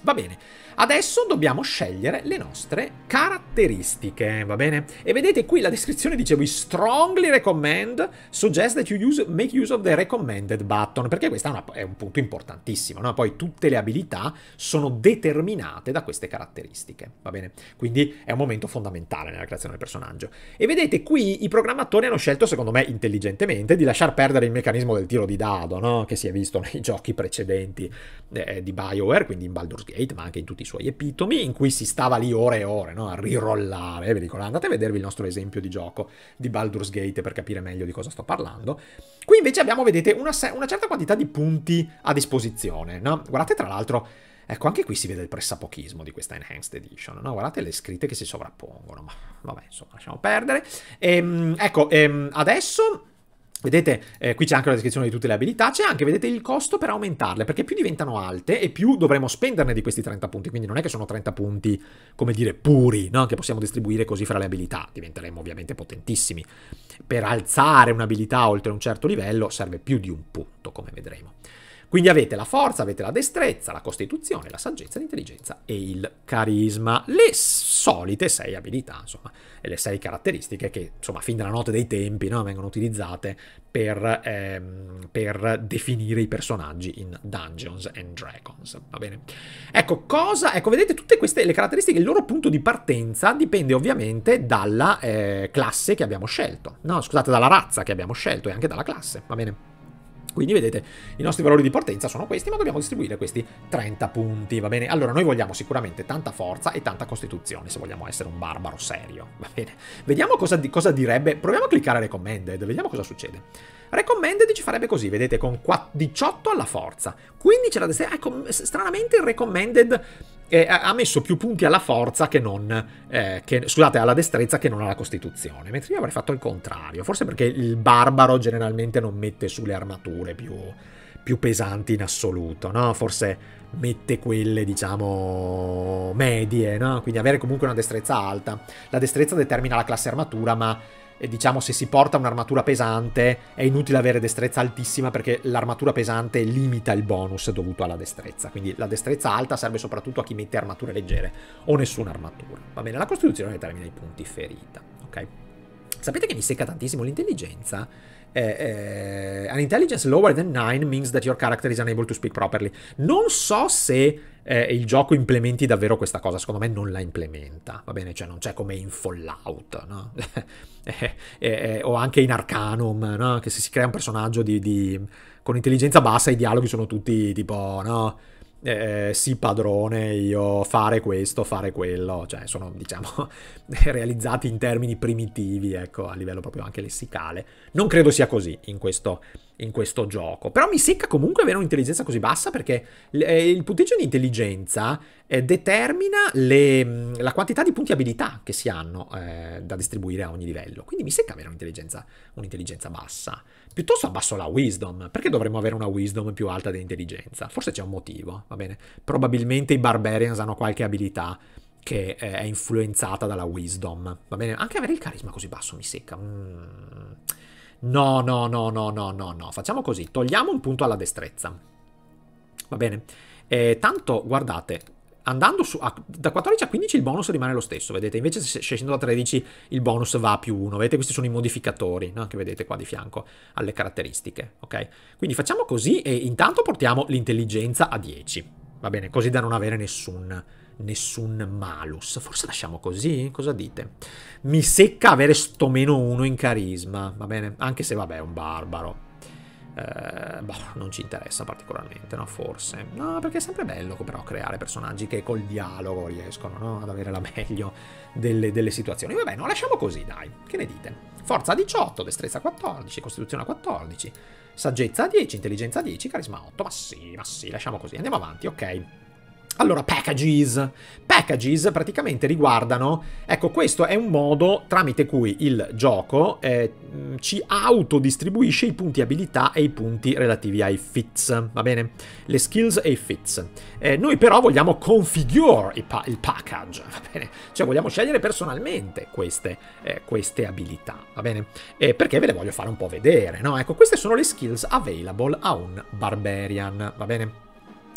Va bene. Adesso dobbiamo scegliere le nostre caratteristiche, va bene? E vedete qui la descrizione dice we strongly recommend, suggest that you use, make use of the recommended button, perché questo è, è, un punto importantissimo, no? Poi tutte le abilità sono determinate da queste caratteristiche, va bene? Quindi è un momento fondamentale nella creazione del personaggio. E vedete qui i programmatori hanno scelto, secondo me intelligentemente, di lasciar perdere il meccanismo del tiro di dado, no? Che si è visto nei giochi precedenti eh, di BioWare, quindi in Baldur's Gate, ma anche in tutti i suoi epitomi in cui si stava lì ore e ore no? a rirollare, vi dico, andate a vedervi il nostro esempio di gioco di Baldur's Gate per capire meglio di cosa sto parlando. Qui invece abbiamo, vedete, una, una certa quantità di punti a disposizione, no? Guardate tra l'altro, ecco anche qui si vede il pressapochismo di questa Enhanced Edition, no? Guardate le scritte che si sovrappongono, ma vabbè, insomma, lasciamo perdere. Ehm, ecco, ehm, adesso Vedete, eh, qui c'è anche la descrizione di tutte le abilità, c'è anche, vedete, il costo per aumentarle, perché più diventano alte e più dovremo spenderne di questi 30 punti, quindi non è che sono 30 punti, come dire, puri, no? che possiamo distribuire così fra le abilità, diventeremo ovviamente potentissimi. Per alzare un'abilità oltre un certo livello serve più di un punto, come vedremo. Quindi avete la forza, avete la destrezza, la costituzione, la saggezza, l'intelligenza e il carisma. Le solite sei abilità, insomma, e le sei caratteristiche che, insomma, fin dalla notte dei tempi no, vengono utilizzate per, ehm, per, definire i personaggi in Dungeons and Dragons. Va bene? Ecco, cosa... Ecco, vedete, tutte queste le caratteristiche, il loro punto di partenza dipende ovviamente dalla eh, classe che abbiamo scelto. No, scusate, dalla razza che abbiamo scelto e anche dalla classe. Va bene? Quindi vedete, i nostri valori di partenza sono questi, ma dobbiamo distribuire questi 30 punti, va bene? Allora, noi vogliamo sicuramente tanta forza e tanta costituzione, se vogliamo essere un barbaro serio, va bene? Vediamo cosa, di, cosa direbbe, proviamo a cliccare Recommended, vediamo cosa succede. Recommended ci farebbe così, vedete, con 4, 18 alla forza, 15 alla destra, ecco, stranamente il Recommended eh, ha messo più punti alla forza che non, eh, che, scusate, alla destrezza che non alla costituzione, mentre io avrei fatto il contrario, forse perché il barbaro generalmente non mette sulle armature più, più pesanti in assoluto, no? Forse mette quelle, diciamo, medie, no? Quindi avere comunque una destrezza alta. La destrezza determina la classe armatura, ma e diciamo se si porta un'armatura pesante è inutile avere destrezza altissima perché l'armatura pesante limita il bonus dovuto alla destrezza, quindi la destrezza alta serve soprattutto a chi mette armature leggere o nessuna armatura. Va bene, la costituzione determina i punti ferita, ok? Sapete che mi secca tantissimo l'intelligenza? Eh, eh, an intelligence lower than 9 means that your character is unable to speak properly. Non so se eh, il gioco implementi davvero questa cosa. Secondo me non la implementa, va bene? Cioè non c'è come in Fallout, no? Eh, eh, eh, o anche in Arcanum, no? Che se si crea un personaggio di, di... con intelligenza bassa i dialoghi sono tutti tipo, no? eh, sì padrone, io fare questo, fare quello, cioè sono diciamo realizzati in termini primitivi, ecco, a livello proprio anche lessicale. Non credo sia così in questo, in questo gioco, però mi secca comunque avere un'intelligenza così bassa perché eh, il punteggio di intelligenza eh, determina le, mm, la quantità di punti abilità che si hanno eh, da distribuire a ogni livello, quindi mi secca avere un'intelligenza, un'intelligenza bassa. Piuttosto abbasso la wisdom. Perché dovremmo avere una wisdom più alta dell'intelligenza? Forse c'è un motivo, va bene? Probabilmente i barbarians hanno qualche abilità che eh, è influenzata dalla wisdom, va bene? Anche avere il carisma così basso mi secca. Mm. No, no, no, no, no, no, no. Facciamo così, togliamo un punto alla destrezza. Va bene? E eh, tanto, guardate, andando su, a, da 14 a 15 il bonus rimane lo stesso, vedete, invece se scendendo da 13 il bonus va a più 1, vedete, questi sono i modificatori no? che vedete qua di fianco alle caratteristiche, ok? Quindi facciamo così e intanto portiamo l'intelligenza a 10, va bene, così da non avere nessun, nessun malus, forse lasciamo così, cosa dite? Mi secca avere sto meno 1 in carisma, va bene, anche se vabbè è un barbaro eh, boh, non ci interessa particolarmente, no? Forse. No, perché è sempre bello però creare personaggi che col dialogo riescono no? ad avere la meglio delle, delle situazioni. Vabbè, no, lasciamo così, dai. Che ne dite? Forza 18, destrezza 14, costituzione 14, saggezza 10, intelligenza 10, carisma 8. Ma sì, ma sì, lasciamo così. Andiamo avanti, ok. Allora, packages. Packages praticamente riguardano... Ecco, questo è un modo tramite cui il gioco eh, mm, ci autodistribuisce i punti abilità e i punti relativi ai fits, va bene? Le skills e i fits. Eh, noi però vogliamo configure il, pa il, package, va bene? Cioè vogliamo scegliere personalmente queste, eh, queste abilità, va bene? perché ve le voglio fare un po' vedere, no? Ecco, queste sono le skills available a un barbarian, va bene?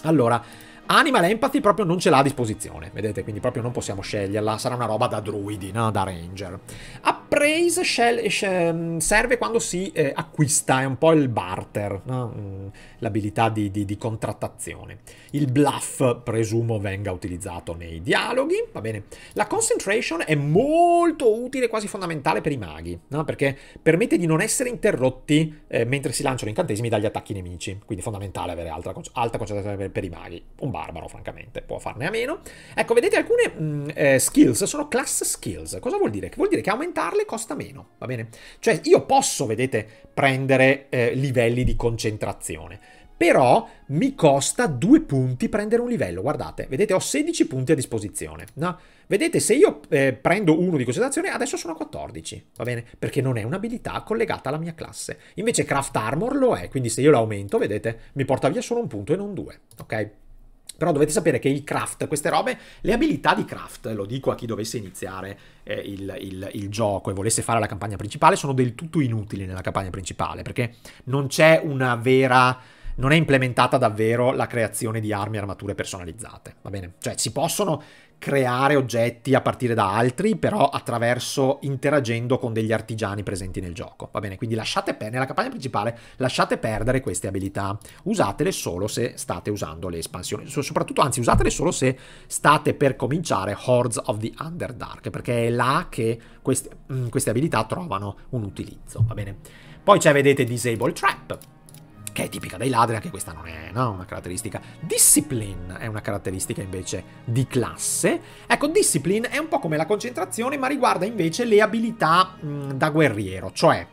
Allora... Animal Empathy proprio non ce l'ha a disposizione, vedete, quindi proprio non possiamo sceglierla, sarà una roba da druidi, no? da ranger. Appraise eh, mm, serve quando si eh, acquista, è un po' il barter, no? Mm, l'abilità di, di, di contrattazione. Il bluff presumo venga utilizzato nei dialoghi, va bene. La concentration è molto utile, quasi fondamentale per i maghi, no? perché permette di non essere interrotti eh, mentre si lanciano incantesimi dagli attacchi nemici, quindi fondamentale avere alta, alta concentrazione per, per i maghi. Un bar barbaro, francamente, può farne a meno. Ecco, vedete alcune mh, mm, eh, skills sono class skills. Cosa vuol dire? Che vuol dire che aumentarle costa meno, va bene? Cioè io posso, vedete, prendere eh, livelli di concentrazione. Però mi costa due punti prendere un livello, guardate, vedete ho 16 punti a disposizione, no? Vedete se io eh, prendo uno di concentrazione adesso sono 14, va bene? Perché non è un'abilità collegata alla mia classe, invece Craft Armor lo è, quindi se io l'aumento, vedete, mi porta via solo un punto e non due, ok? Però dovete sapere che il craft, queste robe, le abilità di craft, lo dico a chi dovesse iniziare eh, il, il, il, gioco e volesse fare la campagna principale, sono del tutto inutili nella campagna principale, perché non c'è una vera... non è implementata davvero la creazione di armi e armature personalizzate, va bene? Cioè si possono creare oggetti a partire da altri, però attraverso interagendo con degli artigiani presenti nel gioco. Va bene, quindi lasciate per, nella campagna principale lasciate perdere queste abilità. Usatele solo se state usando le espansioni, soprattutto anzi usatele solo se state per cominciare Hordes of the Underdark, perché è là che queste, mm, queste abilità trovano un utilizzo, va bene? Poi c'è, vedete, Disable Trap, che è tipica dei ladri, anche questa non è no, una caratteristica. Discipline è una caratteristica invece di classe. Ecco, discipline è un po' come la concentrazione, ma riguarda invece le abilità mh, da guerriero, cioè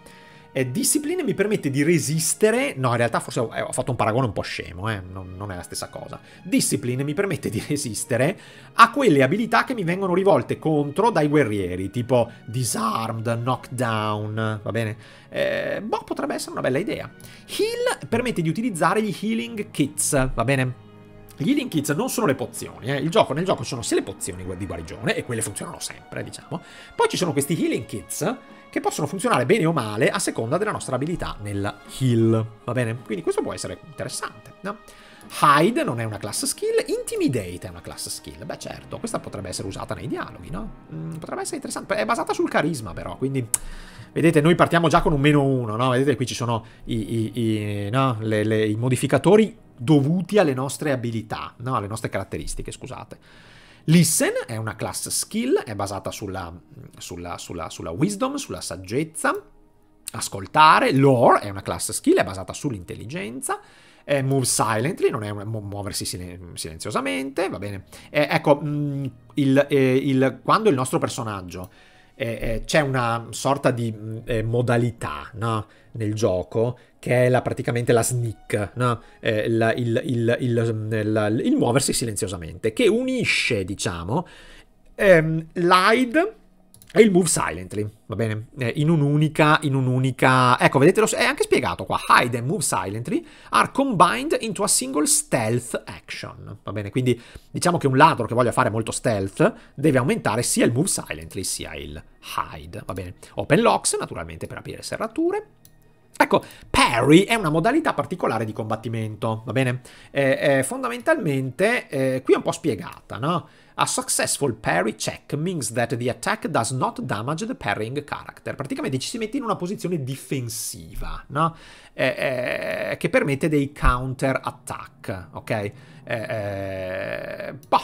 eh, disciplina mi permette di resistere, no in realtà forse eh, ho, fatto un paragone un po' scemo, eh, non, non, è la stessa cosa. Discipline mi permette di resistere a quelle abilità che mi vengono rivolte contro dai guerrieri, tipo disarmed, knockdown, va bene? Eh, boh, potrebbe essere una bella idea. Heal permette di utilizzare gli healing kits, va bene? Gli healing kits non sono le pozioni, eh. gioco, nel gioco ci sono sia le pozioni di guarigione, e quelle funzionano sempre, diciamo. Poi ci sono questi healing kits che possono funzionare bene o male a seconda della nostra abilità nella heal, va bene? Quindi questo può essere interessante, no? Hide non è una class skill, Intimidate è una class skill, beh certo, questa potrebbe essere usata nei dialoghi, no? Mm, potrebbe essere interessante, è basata sul carisma però, quindi... Vedete, noi partiamo già con un meno uno, no? Vedete, qui ci sono i, i, i, no? le, le, i modificatori dovuti alle nostre abilità, no? Alle nostre caratteristiche, scusate. Listen è una class skill, è basata sulla, sulla, sulla, sulla wisdom, sulla saggezza. Ascoltare, lore è una class skill, è basata sull'intelligenza. Eh, move silently, non è muoversi silenziosamente, va bene. Eh, ecco, mm, il, eh, il, quando il nostro personaggio eh, eh c'è una sorta di mm, eh, modalità no, nel gioco che è la, praticamente la sneak, no? eh, la, il, il, il, ehm, il, muoversi silenziosamente, che unisce, diciamo, ehm, l'hide e il move silently, va bene? Eh, in un'unica, in un'unica... Ecco, vedete, è anche spiegato qua, hide e move silently are combined into a single stealth action, va bene? Quindi diciamo che un ladro che voglia fare molto stealth deve aumentare sia il move silently sia il hide, va bene? Open locks, naturalmente, per aprire serrature Ecco, parry è una modalità particolare di combattimento, va bene? Eh, eh, fondamentalmente, eh, qui è un po' spiegata, no? A successful parry check means that the attack does not damage the parrying character. Praticamente ci si mette in una posizione difensiva, no? che permette dei counter attack, ok? boh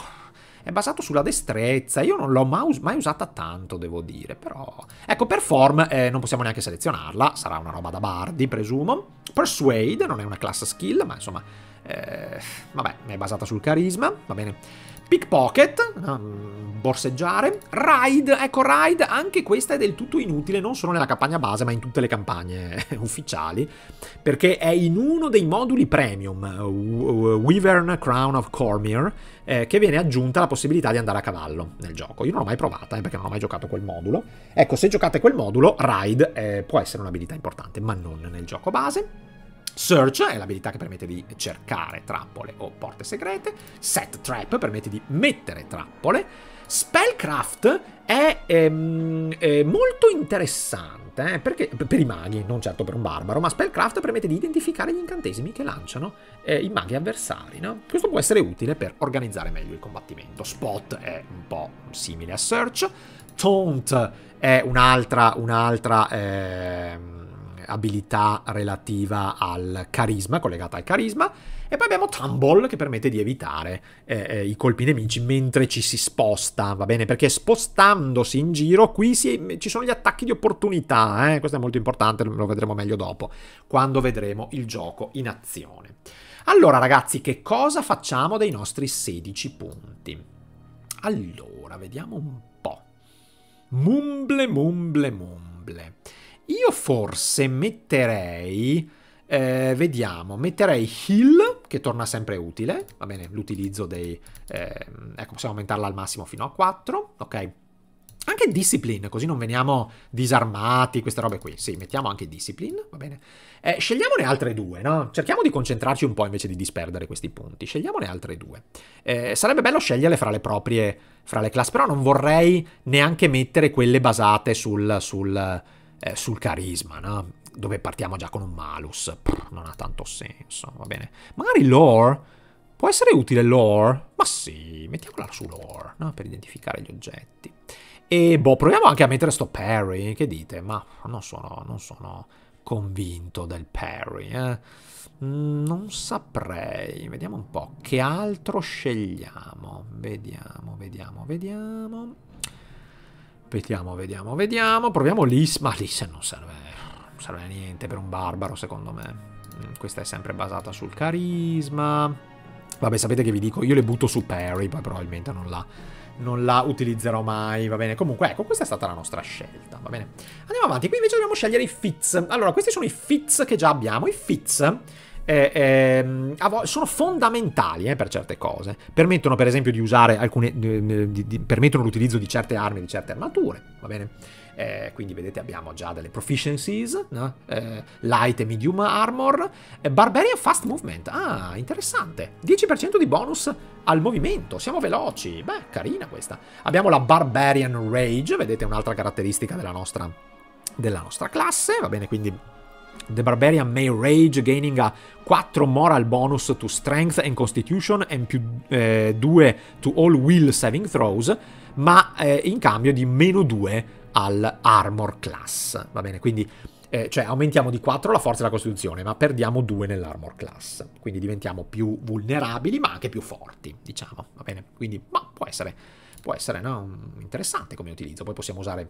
è basato sulla destrezza. Io non l'ho mai, mai usata tanto, devo dire, però... Ecco, perform eh, non possiamo neanche selezionarla, sarà una roba da bardi, presumo. Persuade non è una classe skill, ma insomma... Eh, vabbè, è basata sul carisma, va bene. Pickpocket, borseggiare. Raid, ecco Raid, anche questa è del tutto inutile, non solo nella campagna base ma in tutte le campagne eh, ufficiali, perché è in uno dei moduli premium, eh, Wyvern Crown of Cormier, eh, che viene aggiunta la possibilità di andare a cavallo nel gioco. Io non l'ho mai provata eh, perché non ho mai giocato quel modulo. Ecco, se giocate quel modulo, Raid eh, può essere un'abilità importante, ma non nel gioco base. Search è l'abilità che permette di cercare trappole o porte segrete. Set Trap permette di mettere trappole. Spellcraft è, ehm, è molto interessante eh, perché, per i maghi, non certo per un barbaro, ma Spellcraft permette di identificare gli incantesimi che lanciano eh, i maghi avversari. No? Questo può essere utile per organizzare meglio il combattimento. Spot è un po' simile a Search. Taunt è un'altra, un'altra ehm, abilità relativa al carisma, collegata al carisma, e poi abbiamo Tumble che permette di evitare eh, eh, i colpi nemici mentre ci si sposta, va bene? Perché spostandosi in giro qui si, ci sono gli attacchi di opportunità, eh? questo è molto importante, lo vedremo meglio dopo, quando vedremo il gioco in azione. Allora ragazzi, che cosa facciamo dei nostri 16 punti? Allora, vediamo un po'. Mumble, mumble, mumble. Io forse metterei... Eh, vediamo, metterei Heal, che torna sempre utile, va bene, l'utilizzo dei... Eh, ecco, possiamo aumentarla al massimo fino a 4, ok? Anche Discipline, così non veniamo disarmati, queste robe qui. Sì, mettiamo anche Discipline, va bene. Eh, scegliamone altre due, no? Cerchiamo di concentrarci un po' invece di disperdere questi punti. Scegliamone altre due. Eh, sarebbe bello sceglierle fra le proprie, fra le class, però non vorrei neanche mettere quelle basate sul... sul eh, sul carisma, no? dove partiamo già con un malus, Pff, non ha tanto senso, va bene. Magari lore, può essere utile lore? Ma sì, mettiamola su lore, no? per identificare gli oggetti. E boh, proviamo anche a mettere sto parry, che dite? Ma non sono, non sono convinto del parry, eh? Mm, non saprei, vediamo un po', che altro scegliamo? Vediamo, vediamo, vediamo... Vediamo, vediamo, vediamo. Proviamo l'Is. Ma l'Is non serve, non serve a niente per un barbaro, secondo me. Mm, questa è sempre basata sul carisma. Vabbè, sapete che vi dico? Io le butto su Perry, poi probabilmente non la, non la utilizzerò mai, va bene? Comunque, ecco, questa è stata la nostra scelta, va bene? Andiamo avanti. Qui invece dobbiamo scegliere i fits. Allora, questi sono i fits che già abbiamo. I fits eh, eh, sono fondamentali eh, per certe cose. Permettono, per esempio, di usare alcune. Eh, eh, di, di, permettono l'utilizzo di certe armi, di certe armature. Va bene? Eh, quindi vedete abbiamo già delle proficiencies, no? eh, light e medium armor, eh, barbarian fast movement, ah interessante, 10% di bonus al movimento, siamo veloci, beh carina questa. Abbiamo la barbarian rage, vedete un'altra caratteristica della nostra, della nostra classe, va bene quindi The Barbarian may rage, gaining a 4 moral bonus to strength and constitution and più eh, 2 to all will saving throws, ma eh, in cambio di meno 2 al armor class. Va bene, quindi eh, cioè aumentiamo di 4 la forza e la costituzione, ma perdiamo 2 nell'armor class. Quindi diventiamo più vulnerabili, ma anche più forti, diciamo. Va bene, quindi ma può essere, può essere no? interessante come utilizzo. Poi possiamo usare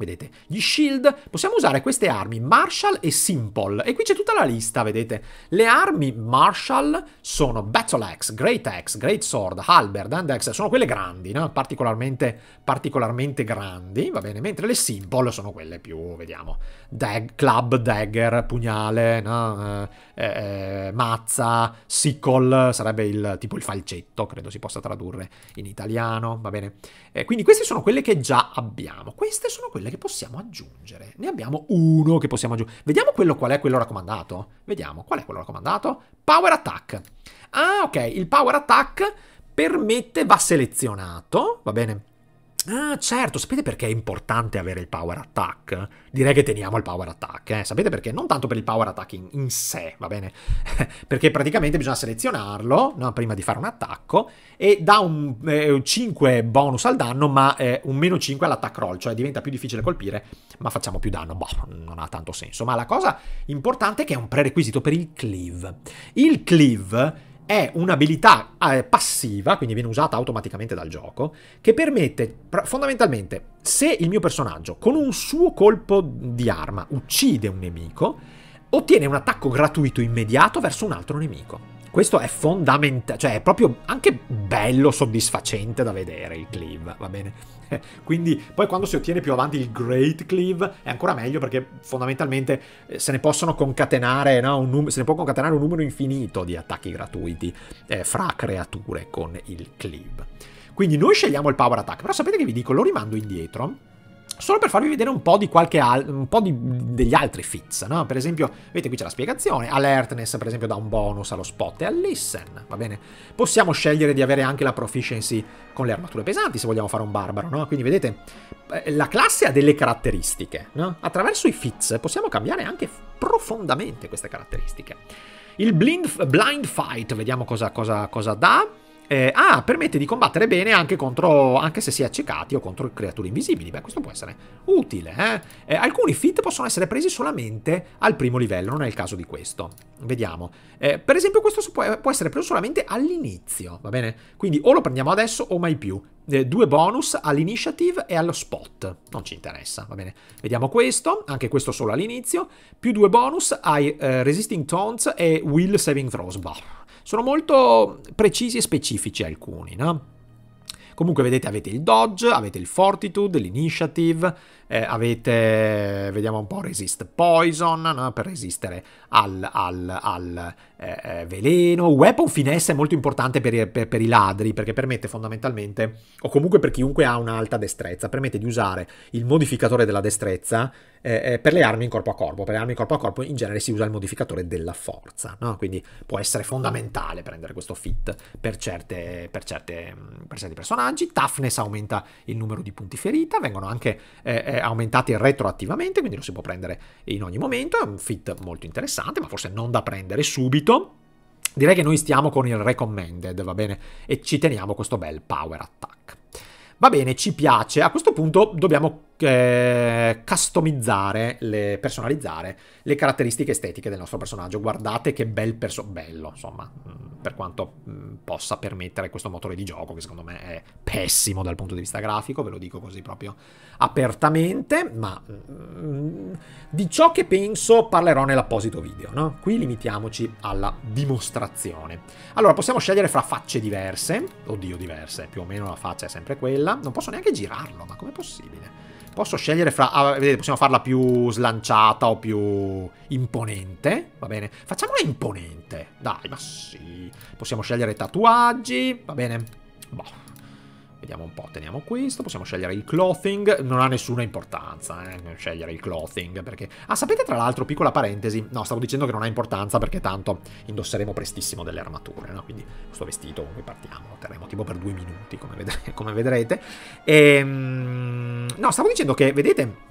Vedete, gli shield, possiamo usare queste armi Marshall e Simple. E qui c'è tutta la lista, vedete. Le armi Marshall sono Battle Axe, Great Axe, Great Sword, Halberd, and Axe. Sono quelle grandi, no? particolarmente, particolarmente grandi, va bene. Mentre le Simple sono quelle più, vediamo, dag, club, dagger, pugnale, no? Eh, eh, eh, mazza, sickle, sarebbe il, tipo il falcetto, credo si possa tradurre in italiano, va bene. Eh, quindi queste sono quelle che già abbiamo. Queste sono quelle che possiamo aggiungere. Ne abbiamo uno che possiamo aggiungere. Vediamo quello qual è quello raccomandato. Vediamo qual è quello raccomandato. Power attack. Ah, ok, il power attack permette, va selezionato, va bene? Ah, certo, sapete perché è importante avere il power attack? Direi che teniamo il power attack, eh? Sapete perché? Non tanto per il power attack in, in sé, va bene? perché praticamente bisogna selezionarlo no? prima di fare un attacco e dà un, eh, 5 bonus al danno, ma eh, un meno 5 all'attack roll, cioè diventa più difficile colpire, ma facciamo più danno. Boh, non ha tanto senso. Ma la cosa importante è che è un prerequisito per il cleave. Il cleave è un'abilità eh, passiva, quindi viene usata automaticamente dal gioco, che permette fondamentalmente se il mio personaggio con un suo colpo di arma uccide un nemico, ottiene un attacco gratuito immediato verso un altro nemico. Questo è fondamentale, cioè è proprio anche bello, soddisfacente da vedere il cleave, va bene? Eh, quindi poi quando si ottiene più avanti il Great Cleave è ancora meglio perché fondamentalmente eh, se ne possono concatenare, no, un, se ne può concatenare un numero infinito di attacchi gratuiti eh, fra creature con il Cleave. Quindi noi scegliamo il Power Attack, però sapete che vi dico, lo rimando indietro Solo per farvi vedere un po' di qualche al- un po' di, degli altri fits, no? Per esempio, vedete qui c'è la spiegazione, alertness per esempio dà un bonus allo spot e al listen, va bene? Possiamo scegliere di avere anche la proficiency con le armature pesanti se vogliamo fare un barbaro, no? Quindi vedete, eh, la classe ha delle caratteristiche, no? Attraverso i fits possiamo cambiare anche profondamente queste caratteristiche. Il blind, blind fight, vediamo cosa, cosa, cosa dà. Eh, ah, permette di combattere bene anche, contro, anche se si è accecati o contro creature invisibili. Beh, questo può essere utile. Eh? Eh, alcuni fit possono essere presi solamente al primo livello, non è il caso di questo. Vediamo. Eh, per esempio questo può, eh, può essere preso solamente all'inizio, va bene? Quindi o lo prendiamo adesso o mai più. Eh, due bonus all'initiative e allo spot. Non ci interessa, va bene. Vediamo questo, anche questo solo all'inizio. Più due bonus ai uh, resisting taunts e will saving throws. Bah, sono molto precisi e specifici alcuni, no? Comunque vedete avete il dodge, avete il fortitude, l'initiative, eh, avete, vediamo un po', resist poison no? per resistere al, al, al eh, eh veleno. Weapon finesse è molto importante per i, per, per i, ladri perché permette fondamentalmente, o comunque per chiunque ha un'alta destrezza, permette di usare il modificatore della destrezza eh, eh, per le armi in corpo a corpo. Per le armi in corpo a corpo in genere si usa il modificatore della forza, no? quindi può essere fondamentale prendere questo fit per, certe, per, certe, mm, per, certi personaggi. Toughness aumenta il numero di punti ferita, vengono anche eh, eh, aumentati retroattivamente, quindi lo si può prendere in ogni momento. È un fit molto interessante, ma forse non da prendere subito. Direi che noi stiamo con il recommended, va bene? E ci teniamo questo bel power attack. Va bene, ci piace. A questo punto dobbiamo eh, customizzare, le, personalizzare le caratteristiche estetiche del nostro personaggio. Guardate che bel perso- bello, insomma, mm, per quanto mm, possa permettere questo motore di gioco, che secondo me è pessimo dal punto di vista grafico, ve lo dico così proprio apertamente, ma mm, di ciò che penso parlerò nell'apposito video, no? Qui limitiamoci alla dimostrazione. Allora, possiamo scegliere fra facce diverse, oddio diverse, più o meno la faccia è sempre quella, non posso neanche girarlo, ma com'è possibile? Posso scegliere fra... Ah, vedete, possiamo farla più slanciata o più imponente, va bene? Facciamola imponente, dai, ma sì. Possiamo scegliere tatuaggi, va bene? Boh. Vediamo un po', teniamo questo, possiamo scegliere il clothing, non ha nessuna importanza eh, scegliere il clothing, perché... Ah, sapete tra l'altro, piccola parentesi, no, stavo dicendo che non ha importanza perché tanto indosseremo prestissimo delle armature, no? Quindi questo vestito con cui partiamo lo terremo tipo per due minuti, come, vedrete. Come vedrete. E, ehm, no, stavo dicendo che, vedete,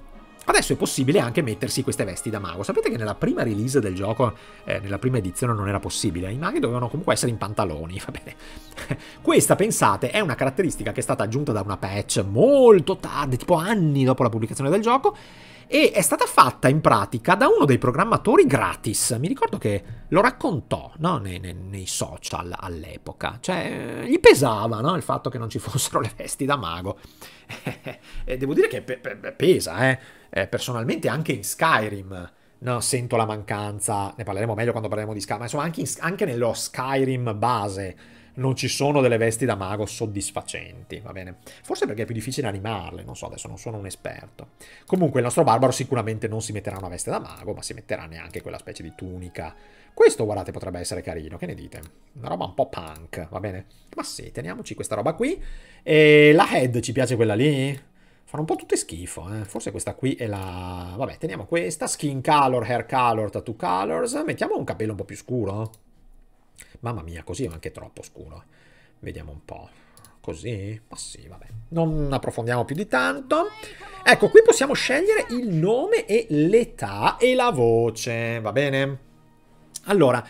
Adesso è possibile anche mettersi queste vesti da mago. Sapete che nella prima release del gioco, eh, nella prima edizione, non era possibile. I maghi dovevano comunque essere in pantaloni, va bene. Questa, pensate, è una caratteristica che è stata aggiunta da una patch molto tardi, tipo anni dopo la pubblicazione del gioco e è stata fatta in pratica da uno dei programmatori gratis. Mi ricordo che lo raccontò no? nei, nei, nei, social all'epoca. Cioè, gli pesava no? il fatto che non ci fossero le vesti da mago. e devo dire che pe- pe- pesa, eh eh, personalmente anche in Skyrim no, sento la mancanza, ne parleremo meglio quando parleremo di Skyrim, ma insomma anche, in, anche nello Skyrim base non ci sono delle vesti da mago soddisfacenti, va bene? Forse perché è più difficile animarle, non so, adesso non sono un esperto. Comunque il nostro barbaro sicuramente non si metterà una veste da mago, ma si metterà neanche quella specie di tunica. Questo, guardate, potrebbe essere carino, che ne dite? Una roba un po' punk, va bene? Ma sì, teniamoci questa roba qui. E la head, ci piace quella lì? Fanno un po' tutte schifo, eh. forse questa qui è la... Vabbè, teniamo questa, skin color, hair color, tattoo colors, mettiamo un capello un po' più scuro. Mamma mia, così è anche troppo scuro. Vediamo un po'. Così? Ma sì, vabbè. Non approfondiamo più di tanto. Ecco, qui possiamo scegliere il nome e l'età e la voce, va bene? Allora,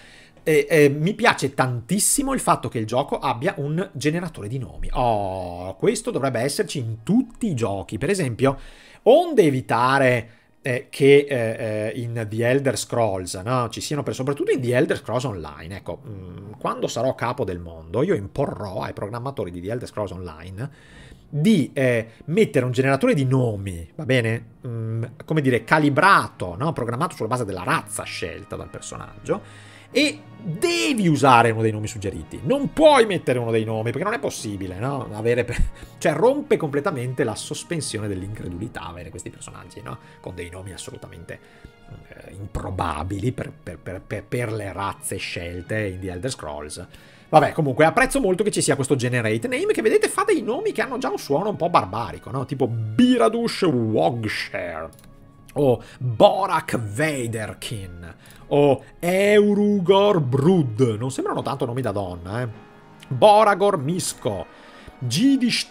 eh, eh, mi piace tantissimo il fatto che il gioco abbia un generatore di nomi. Oh, questo dovrebbe esserci in tutti i giochi. Per esempio, onde evitare eh, che eh, eh, in The Elder Scrolls no, ci siano, per, soprattutto in The Elder Scrolls Online, ecco, mh, mm, quando sarò capo del mondo, io imporrò ai programmatori di The Elder Scrolls Online di eh, mettere un generatore di nomi, va bene? Mm, come dire, calibrato, no? programmato sulla base della razza scelta dal personaggio, e devi usare uno dei nomi suggeriti. Non puoi mettere uno dei nomi perché non è possibile, no? Avere pe... cioè rompe completamente la sospensione dell'incredulità avere questi personaggi, no? Con dei nomi assolutamente eh, improbabili per, per, per, per, le razze scelte in The Elder Scrolls. Vabbè, comunque apprezzo molto che ci sia questo generate name che vedete fa dei nomi che hanno già un suono un po' barbarico, no? Tipo Biradush Wogshare o Borak Vaderkin o Eurugor Brud, non sembrano tanto nomi da donna, eh. Boragor Misco,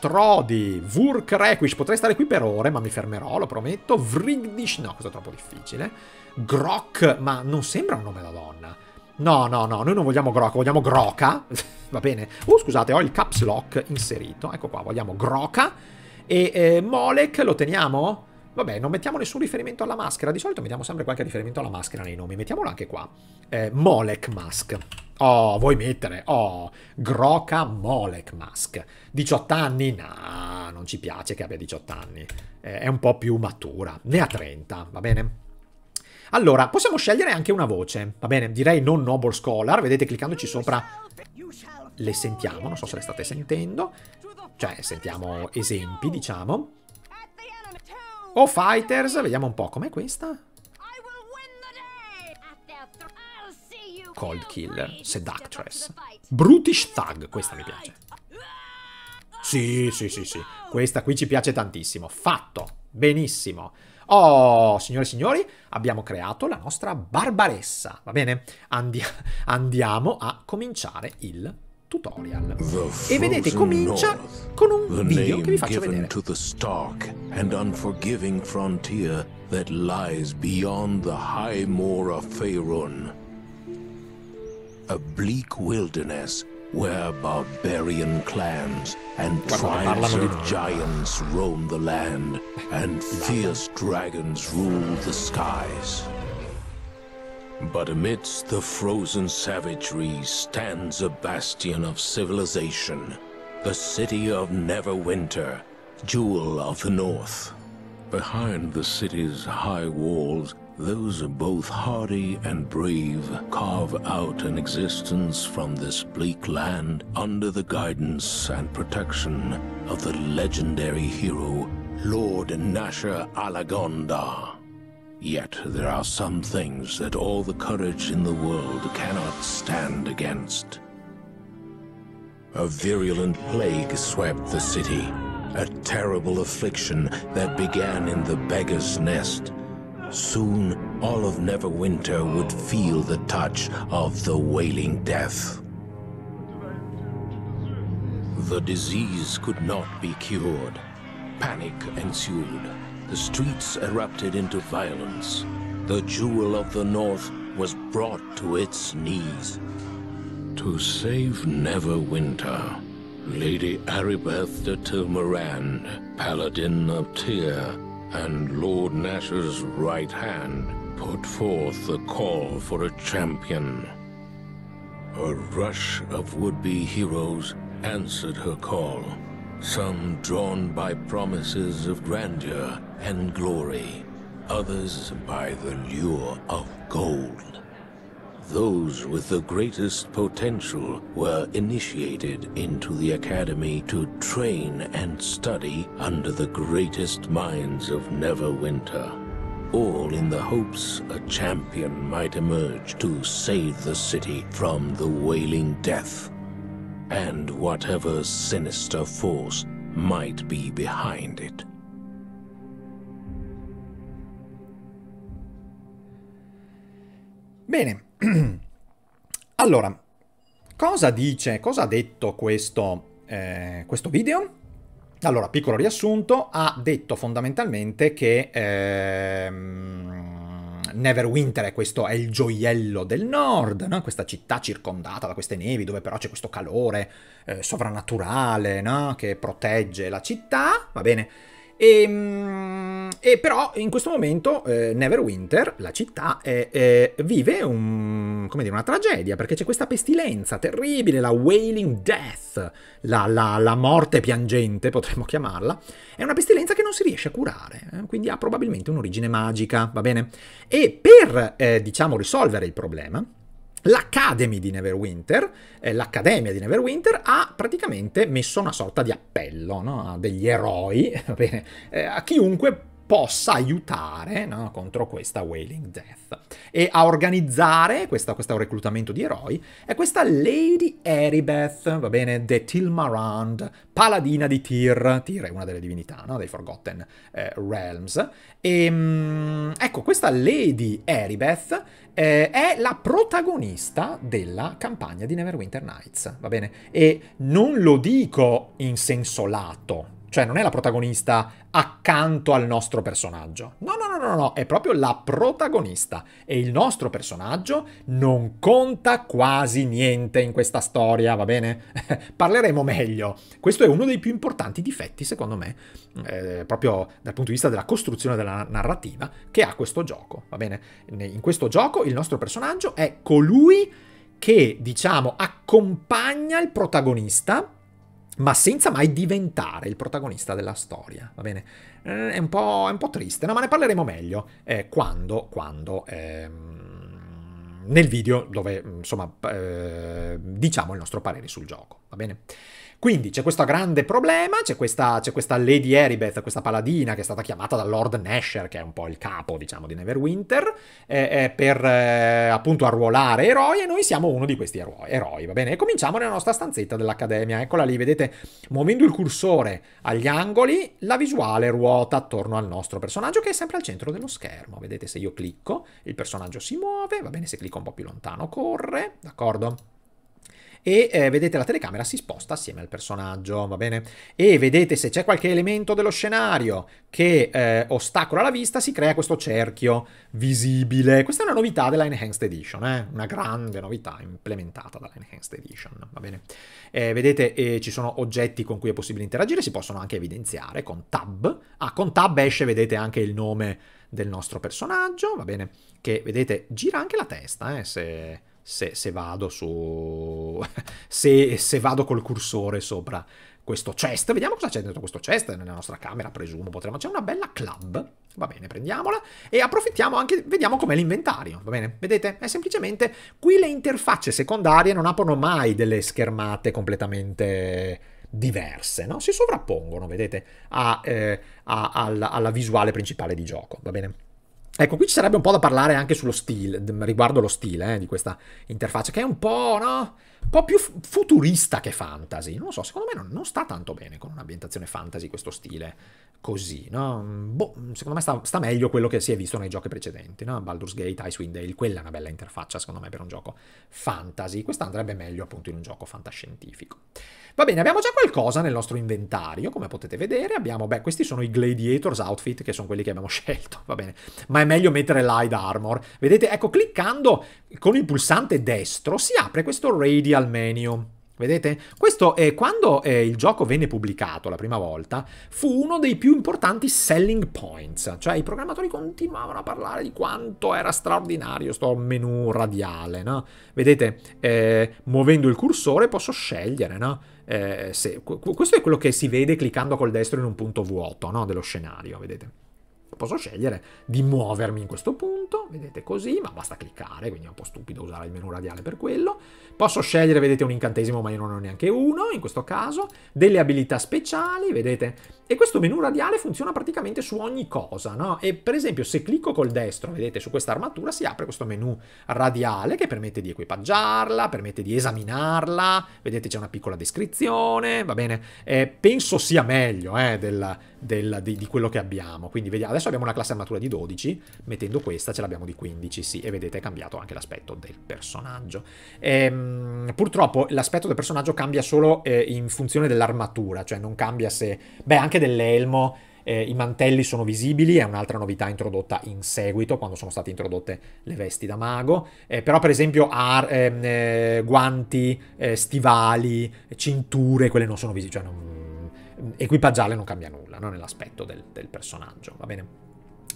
Trodi, Vurk Requish, potrei stare qui per ore, ma mi fermerò, lo prometto, Vrigdish, no, questo è troppo difficile, Grok, ma non sembra un nome da donna. No, no, no, noi non vogliamo Grok, vogliamo Groka, va bene. Oh, scusate, ho il caps lock inserito, ecco qua, vogliamo Groka, e eh, Molek lo teniamo? Vabbè, non mettiamo nessun riferimento alla maschera. Di solito mettiamo sempre qualche riferimento alla maschera nei nomi. Mettiamolo anche qua. Eh, Molek Mask. Oh, vuoi mettere? Oh, Groka Molek Mask. 18 anni? No, nah, non ci piace che abbia 18 anni. Eh, è un po' più matura. Ne ha 30, va bene? Allora, possiamo scegliere anche una voce, va bene? Direi non Noble Scholar, vedete cliccandoci sopra le sentiamo, non so se le state sentendo, cioè sentiamo esempi, diciamo. Oh, Fighters, vediamo un po', com'è questa? Cold Killer, Seductress. Brutish Thug, questa mi piace. Sì, sì, sì, sì. Questa qui ci piace tantissimo. Fatto. Benissimo. Oh, signore e signori, abbiamo creato la nostra barbaressa, va bene? Andia andiamo a cominciare il tutorial. E vedete, comincia con un video che vi faccio vedere. To the stark and unforgiving frontier that lies beyond the high moor of Faerun. A bleak wilderness where barbarian clans and tribes of giants roam the land and fierce dragons rule the skies. But amidst the frozen savagery stands a bastion of civilization, the city of Neverwinter, jewel of the North. Behind the city's high walls, those both hardy and brave carve out an existence from this bleak land under the guidance and protection of the legendary hero, Lord Nasher Alagondar. Yet there are some things that all the courage in the world cannot stand against. A virulent plague swept the city, a terrible affliction that began in the beggar's nest. Soon, all of Neverwinter would feel the touch of the wailing death. The disease could not be cured. Panic ensued the streets erupted into violence. The jewel of the North was brought to its knees. To save Neverwinter, Lady Aribeth de Tilmarand, Paladin of Tyr, and Lord Nash's right hand put forth the call for a champion. A rush of would-be heroes answered her call some drawn by promises of grandeur and glory, others by the lure of gold. Those with the greatest potential were initiated into the Academy to train and study under the greatest minds of Neverwinter. All in the hopes a champion might emerge to save the city from the wailing death and whatever sinister force might be behind it. Bene, allora, cosa dice, cosa ha detto questo, eh, questo video? Allora, piccolo riassunto, ha detto fondamentalmente che... Ehm, Neverwinter è questo, è il gioiello del nord, no? questa città circondata da queste nevi dove però c'è questo calore eh, sovrannaturale no? che protegge la città, va bene? E, ehm, e però in questo momento eh, Neverwinter, la città, è, è, vive un come dire, una tragedia, perché c'è questa pestilenza terribile, la Wailing Death, la, la, la morte piangente, potremmo chiamarla, è una pestilenza che non si riesce a curare, eh? quindi ha probabilmente un'origine magica, va bene? E per, eh, diciamo, risolvere il problema, L'Academy di Neverwinter, eh, l'Accademia di Neverwinter, ha praticamente messo una sorta di appello no? a degli eroi, va eh, a chiunque possa aiutare no, contro questa Wailing Death e a organizzare questa, questo reclutamento di eroi è questa Lady Eribeth, va bene, de Tilmarand, paladina di Tyr, Tyr è una delle divinità no, dei Forgotten eh, Realms, e ehm, ecco questa Lady Eribeth eh, è la protagonista della campagna di Neverwinter Nights, va bene, e non lo dico in senso lato, cioè non è la protagonista accanto al nostro personaggio. No, no, no, no, no, è proprio la protagonista. E il nostro personaggio non conta quasi niente in questa storia, va bene? Parleremo meglio. Questo è uno dei più importanti difetti, secondo me, eh, proprio dal punto di vista della costruzione della narrativa che ha questo gioco, va bene? In questo gioco il nostro personaggio è colui che, diciamo, accompagna il protagonista ma senza mai diventare il protagonista della storia, va bene? Eh, è, un è, un po', triste, no? Ma ne parleremo meglio eh, quando, quando, ehm, nel video dove, insomma, eh, diciamo il nostro parere sul gioco, va bene? Quindi c'è questo grande problema, c'è questa, c'è questa Lady Eribeth, questa paladina che è stata chiamata da Lord Nasher, che è un po' il capo, diciamo, di Neverwinter, eh, eh, per eh, appunto arruolare eroi, e noi siamo uno di questi eroi, eroi, va bene? E cominciamo nella nostra stanzetta dell'Accademia, eccola lì, vedete, muovendo il cursore agli angoli, la visuale ruota attorno al nostro personaggio, che è sempre al centro dello schermo, vedete, se io clicco, il personaggio si muove, va bene, se clicco un po' più lontano corre, d'accordo? e eh, vedete la telecamera si sposta assieme al personaggio, va bene? E vedete se c'è qualche elemento dello scenario che eh, ostacola la vista, si crea questo cerchio visibile. Questa è una novità della Enhanced Edition, eh? una grande novità implementata dalla Enhanced Edition, va bene? Eh, vedete eh, ci sono oggetti con cui è possibile interagire, si possono anche evidenziare con tab. Ah, con tab esce, vedete anche il nome del nostro personaggio, va bene? Che vedete gira anche la testa, eh, se se, se vado su... se, se vado col cursore sopra questo chest. Vediamo cosa c'è dentro questo chest nella nostra camera, presumo. Potremmo. C'è una bella club. Va bene, prendiamola. E approfittiamo anche, vediamo com'è l'inventario. Va bene, vedete? È semplicemente qui le interfacce secondarie non aprono mai delle schermate completamente diverse, no? Si sovrappongono, vedete, a, eh, a, alla, alla visuale principale di gioco. Va bene? Ecco, qui ci sarebbe un po' da parlare anche sullo stile, riguardo lo stile eh, di questa interfaccia, che è un po', no? un po' più futurista che fantasy. Non lo so, secondo me non, non sta tanto bene con un'ambientazione fantasy questo stile così, no? Mm, boh, mm, secondo me sta, sta, meglio quello che si è visto nei giochi precedenti, no? Baldur's Gate, Icewind Dale, quella è una bella interfaccia secondo me per un gioco fantasy. Questa andrebbe meglio appunto in un gioco fantascientifico. Va bene, abbiamo già qualcosa nel nostro inventario, come potete vedere. Abbiamo, beh, questi sono i Gladiators outfit, che sono quelli che abbiamo scelto, va bene. Ma è meglio mettere l'Hide Armor. Vedete, ecco, cliccando con il pulsante destro si apre questo Radial Menu. Vedete? Questo è quando eh, il gioco venne pubblicato la prima volta, fu uno dei più importanti selling points, cioè i programmatori continuavano a parlare di quanto era straordinario sto menu radiale, no? Vedete, eh, muovendo il cursore posso scegliere, no? Eh, se, questo è quello che si vede cliccando col destro in un punto vuoto no, dello scenario, vedete? posso scegliere di muovermi in questo punto, vedete così, ma basta cliccare, quindi è un po' stupido usare il menu radiale per quello. Posso scegliere, vedete, un incantesimo, ma io non ho neanche uno, in questo caso, delle abilità speciali, vedete, e questo menu radiale funziona praticamente su ogni cosa, no? E per esempio se clicco col destro, vedete, su questa armatura si apre questo menu radiale che permette di equipaggiarla, permette di esaminarla, vedete c'è una piccola descrizione, va bene? Eh, penso sia meglio eh, del, del, di, di, quello che abbiamo, quindi vediamo, adesso abbiamo una classe armatura di 12, mettendo questa ce l'abbiamo di 15, sì, e vedete è cambiato anche l'aspetto del personaggio. Ehm, purtroppo l'aspetto del personaggio cambia solo eh, in funzione dell'armatura, cioè non cambia se... Beh, anche dell'elmo... Eh, I mantelli sono visibili, è un'altra novità introdotta in seguito, quando sono state introdotte le vesti da mago. Eh, però, per esempio, ar, ehm, eh, guanti, eh, stivali, cinture, quelle non sono visibili, cioè non... Mm, equipaggiarle non cambia nulla non nell'aspetto del, del personaggio, va bene?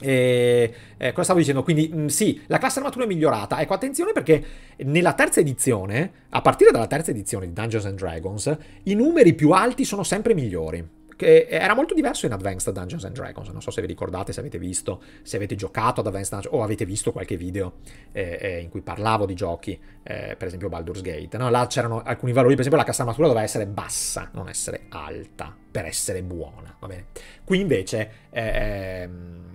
E, eh, cosa stavo dicendo? Quindi mh, mm, sì, la classe armatura è migliorata. Ecco, attenzione perché nella terza edizione, a partire dalla terza edizione di Dungeons and Dragons, i numeri più alti sono sempre migliori che era molto diverso in Advanced Dungeons and Dragons. Non so se vi ricordate, se avete visto, se avete giocato ad Advanced Dungeons o avete visto qualche video eh, eh, in cui parlavo di giochi, eh, per esempio Baldur's Gate. No? Là c'erano alcuni valori, per esempio la cassa armatura doveva essere bassa, non essere alta, per essere buona. Va bene? Qui invece... Ehm,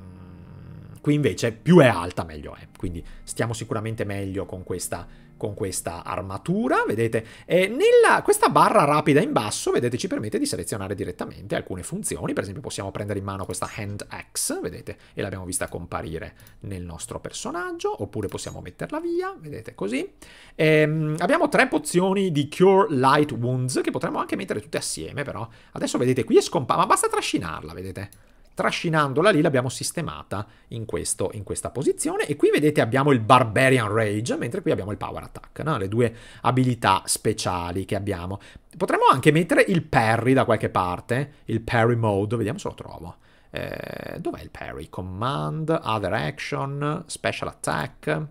qui invece più è alta meglio è, quindi stiamo sicuramente meglio con questa con questa armatura, vedete, eh, nella, questa barra rapida in basso, vedete, ci permette di selezionare direttamente alcune funzioni, per esempio possiamo prendere in mano questa hand axe, vedete, e l'abbiamo vista comparire nel nostro personaggio, oppure possiamo metterla via, vedete, così. Eh, abbiamo tre pozioni di Cure Light Wounds, che potremmo anche mettere tutte assieme, però. Adesso vedete, qui è scomparsa, ma basta trascinarla, vedete trascinandola lì l'abbiamo sistemata in, questo, in, questa posizione e qui vedete abbiamo il Barbarian Rage mentre qui abbiamo il Power Attack, no? le due abilità speciali che abbiamo. Potremmo anche mettere il Parry da qualche parte, il Parry Mode, vediamo se lo trovo. Eh, dov'è il Parry? Command, Other Action, Special Attack...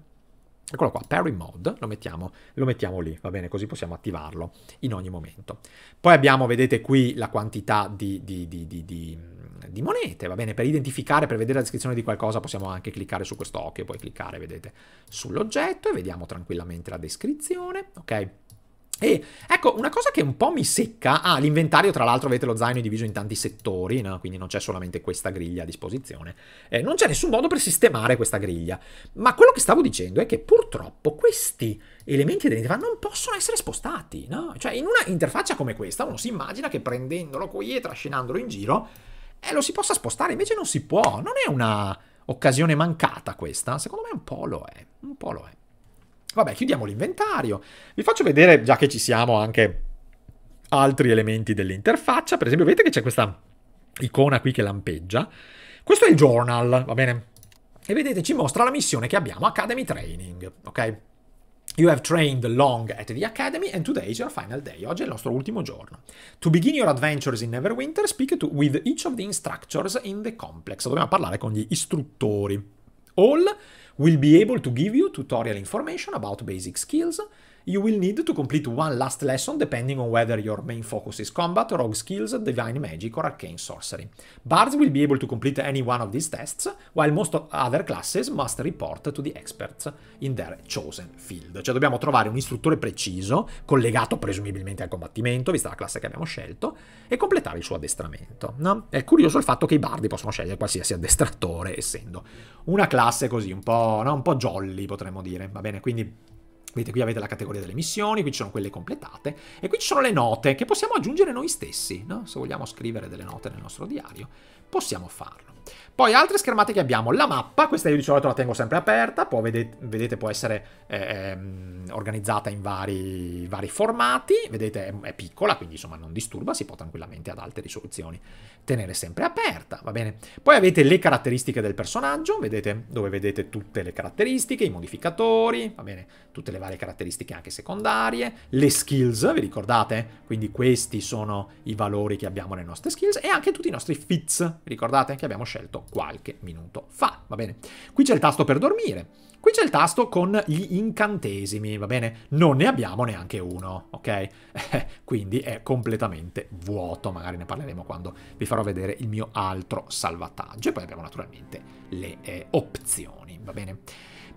Eccolo qua, Parry Mode, lo mettiamo, lo mettiamo, lì, va bene, così possiamo attivarlo in ogni momento. Poi abbiamo, vedete qui, la quantità di, di, di, di Ehm, di monete, va bene? Per identificare, per vedere la descrizione di qualcosa possiamo anche cliccare su questo occhio, poi cliccare, vedete, sull'oggetto e vediamo tranquillamente la descrizione, ok? E ecco, una cosa che un po' mi secca, ah, l'inventario tra l'altro, avete lo zaino è diviso in tanti settori, no? quindi non c'è solamente questa griglia a disposizione, eh, non c'è nessun modo per sistemare questa griglia, ma quello che stavo dicendo è che purtroppo questi elementi identità non possono essere spostati, no? cioè in una interfaccia come questa uno si immagina che prendendolo qui e trascinandolo in giro eh, lo si possa spostare, invece non si può. Non è una occasione mancata questa? Secondo me un po' lo è, un po' lo è. Vabbè, chiudiamo l'inventario. Vi faccio vedere, già che ci siamo, anche altri elementi dell'interfaccia. Per esempio, vedete che c'è questa icona qui che lampeggia. Questo è il journal, va bene? E vedete, ci mostra la missione che abbiamo, Academy Training, ok? You have trained long at the academy and today is your final day. Oggi è il nostro ultimo giorno. To begin your adventures in Neverwinter, speak to, with each of the instructors in the complex. Dobbiamo parlare con gli istruttori. All will be able to give you tutorial information about basic skills, you will need to complete one last lesson depending on whether your main focus is combat, rogue skills, divine magic, or arcane sorcery. Bards will be able to complete any one of these tests, while most other classes must report to the experts in their chosen field. Cioè dobbiamo trovare un istruttore preciso, collegato presumibilmente al combattimento, vista la classe che abbiamo scelto, e completare il suo addestramento. No? È curioso il fatto che i bardi possono scegliere qualsiasi addestratore, essendo una classe così un po', no? un po jolly, potremmo dire. Va bene, quindi Vedete, qui avete la categoria delle missioni, qui ci sono quelle completate e qui ci sono le note che possiamo aggiungere noi stessi, no? Se vogliamo scrivere delle note nel nostro diario, possiamo farlo. Poi altre schermate che abbiamo, la mappa, questa io di solito la tengo sempre aperta, poi vedete, vedete può essere eh, ehm, organizzata in vari, vari, formati, vedete è, è piccola, quindi insomma non disturba, si può tranquillamente ad alte risoluzioni tenere sempre aperta, va bene? Poi avete le caratteristiche del personaggio, vedete dove vedete tutte le caratteristiche, i modificatori, va bene? Tutte le varie caratteristiche anche secondarie, le skills, vi ricordate? Quindi questi sono i valori che abbiamo nelle nostre skills e anche tutti i nostri fits, vi ricordate? Che abbiamo scelto scelto qualche minuto fa, va bene? Qui c'è il tasto per dormire, qui c'è il tasto con gli incantesimi, va bene? Non ne abbiamo neanche uno, ok? Quindi è completamente vuoto, magari ne parleremo quando vi farò vedere il mio altro salvataggio. E poi abbiamo naturalmente le eh, opzioni, va bene?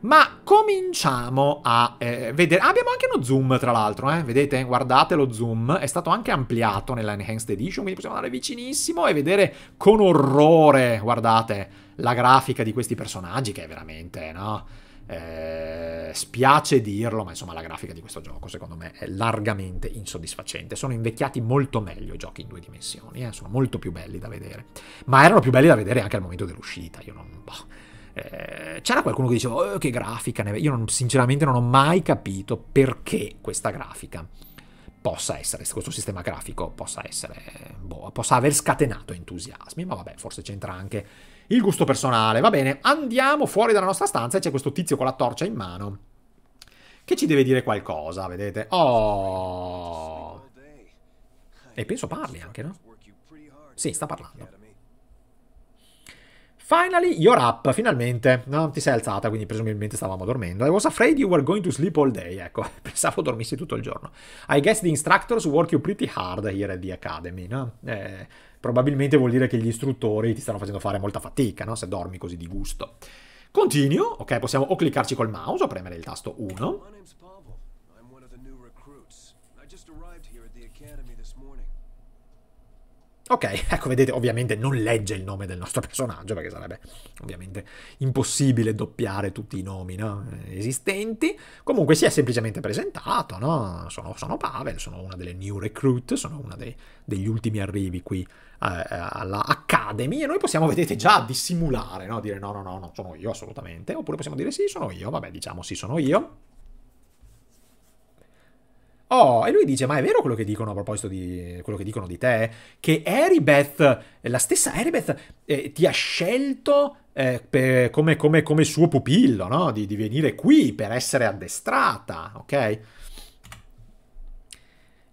Ma cominciamo a eh, vedere... Ah, abbiamo anche uno zoom, tra l'altro, eh? Vedete? Guardate lo zoom. È stato anche ampliato nella Enhanced Edition, quindi possiamo andare vicinissimo e vedere con orrore, guardate, la grafica di questi personaggi, che è veramente, no? Eh, spiace dirlo, ma insomma la grafica di questo gioco secondo me è largamente insoddisfacente. Sono invecchiati molto meglio i giochi in due dimensioni, eh? sono molto più belli da vedere. Ma erano più belli da vedere anche al momento dell'uscita. Io non... Boh eh, c'era qualcuno che diceva oh, che grafica, ne... io non, sinceramente non ho mai capito perché questa grafica possa essere, questo sistema grafico possa essere, boh, possa aver scatenato entusiasmi, ma vabbè, forse c'entra anche il gusto personale. Va bene, andiamo fuori dalla nostra stanza e c'è questo tizio con la torcia in mano che ci deve dire qualcosa, vedete? Oh! E penso parli anche, no? Sì, sta parlando. Finally, you're up, finalmente. No, ti sei alzata, quindi presumibilmente stavamo dormendo. I was afraid you were going to sleep all day, ecco. Pensavo dormissi tutto il giorno. I guess the instructors work you pretty hard here at the academy, no? Eh, probabilmente vuol dire che gli istruttori ti stanno facendo fare molta fatica, no? Se dormi così di gusto. Continuo, ok, possiamo o cliccarci col mouse o premere il tasto 1. Ok, ecco, vedete, ovviamente non legge il nome del nostro personaggio, perché sarebbe ovviamente impossibile doppiare tutti i nomi no? Eh, esistenti. Comunque si è semplicemente presentato, no? sono, sono, Pavel, sono una delle new recruit, sono uno degli ultimi arrivi qui eh, eh, alla Academy e noi possiamo, vedete, già dissimulare, no? dire no, no, no, no, sono io assolutamente, oppure possiamo dire sì, sono io, vabbè, diciamo sì, sono io. Oh, e lui dice, ma è vero quello che dicono a proposito di quello che dicono di te? Che Eribeth, la stessa Eribeth, eh, ti ha scelto eh, per, come, come, come, suo pupillo, no? Di, di venire qui per essere addestrata, ok?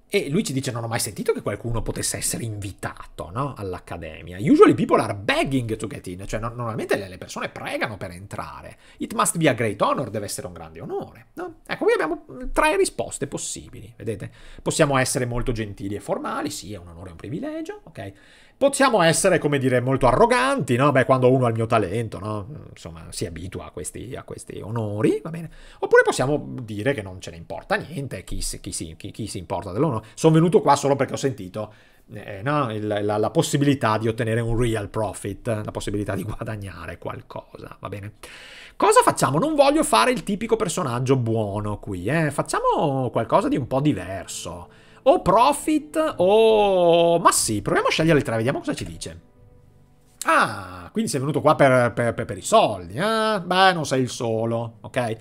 E lui ci dice: Non ho mai sentito che qualcuno potesse essere invitato no? all'accademia. Usually people are begging to get in, cioè normalmente le, persone pregano per entrare. It must be a great honor, deve essere un grande onore. No? Ecco, qui abbiamo tre risposte possibili. Vedete, possiamo essere molto gentili e formali: sì, è un onore e un privilegio. Ok, Possiamo essere, come dire, molto arroganti, no? Beh, quando uno ha il mio talento, no? Insomma, si abitua a questi, a questi onori, va bene? Oppure possiamo dire che non ce ne importa niente, chi, chi, chi, chi si importa dell'onore? Sono venuto qua solo perché ho sentito eh, no? la, la, la, possibilità di ottenere un real profit, la possibilità di guadagnare qualcosa, va bene? Cosa facciamo? Non voglio fare il tipico personaggio buono qui, eh? Facciamo qualcosa di un po' diverso. O profit o... Ma sì, proviamo a scegliere le tre, vediamo cosa ci dice. Ah, quindi sei venuto qua per, per, per, per i soldi. Eh? Beh, non sei il solo, ok?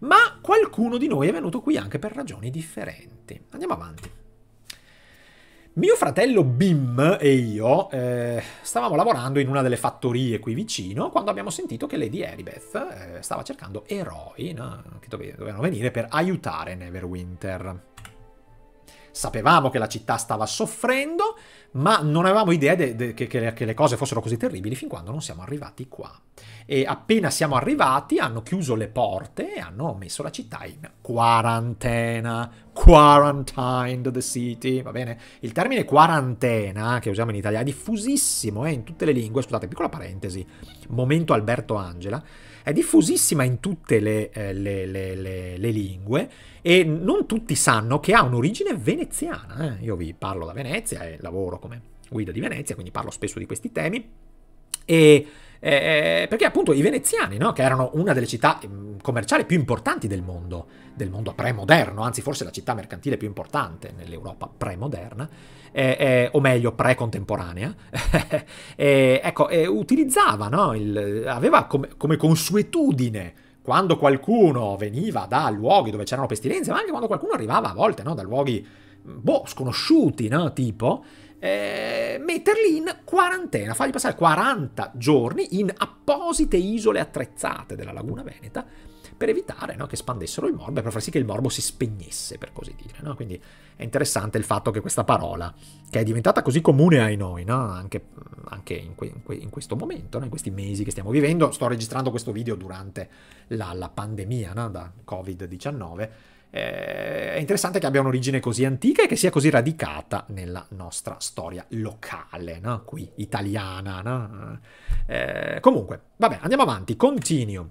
Ma qualcuno di noi è venuto qui anche per ragioni differenti. Andiamo avanti. Mio fratello Bim e io eh, stavamo lavorando in una delle fattorie qui vicino quando abbiamo sentito che Lady Eribeth eh, stava cercando eroi no? che dovevano venire per aiutare Neverwinter sapevamo che la città stava soffrendo, ma non avevamo idea de- de- che, che, le cose fossero così terribili fin quando non siamo arrivati qua e appena siamo arrivati hanno chiuso le porte e hanno messo la città in quarantena. Quarantined the city, va bene? Il termine quarantena, che usiamo in Italia, è diffusissimo eh, in tutte le lingue, scusate, piccola parentesi, momento Alberto Angela, è diffusissima in tutte le, eh, le, le, le lingue e non tutti sanno che ha un'origine veneziana. Eh. Io vi parlo da Venezia e lavoro come guida di Venezia, quindi parlo spesso di questi temi. E eh, eh, perché appunto i veneziani, no? che erano una delle città mm, commerciali più importanti del mondo, del mondo premoderno, anzi forse la città mercantile più importante nell'Europa premoderna, eh, eh, o meglio pre-contemporanea, eh, ecco, eh, utilizzava, no? Il, aveva com- come consuetudine quando qualcuno veniva da luoghi dove c'erano pestilenze, ma anche quando qualcuno arrivava a volte no? da luoghi boh, sconosciuti, no? tipo, eh, metterli in quarantena, fargli passare 40 giorni in apposite isole attrezzate della laguna veneta per evitare no, che spandessero il morbo e per far sì che il morbo si spegnesse, per così dire. No? Quindi è interessante il fatto che questa parola, che è diventata così comune ai noi, no? anche, anche in, que, in, que, in, questo momento, in questi mesi che stiamo vivendo, sto registrando questo video durante la, la pandemia da Covid-19, eh, è interessante che abbia un'origine così antica e che sia così radicata nella nostra storia locale, no? qui italiana. No? Eh, comunque, vabbè, andiamo avanti, continuo.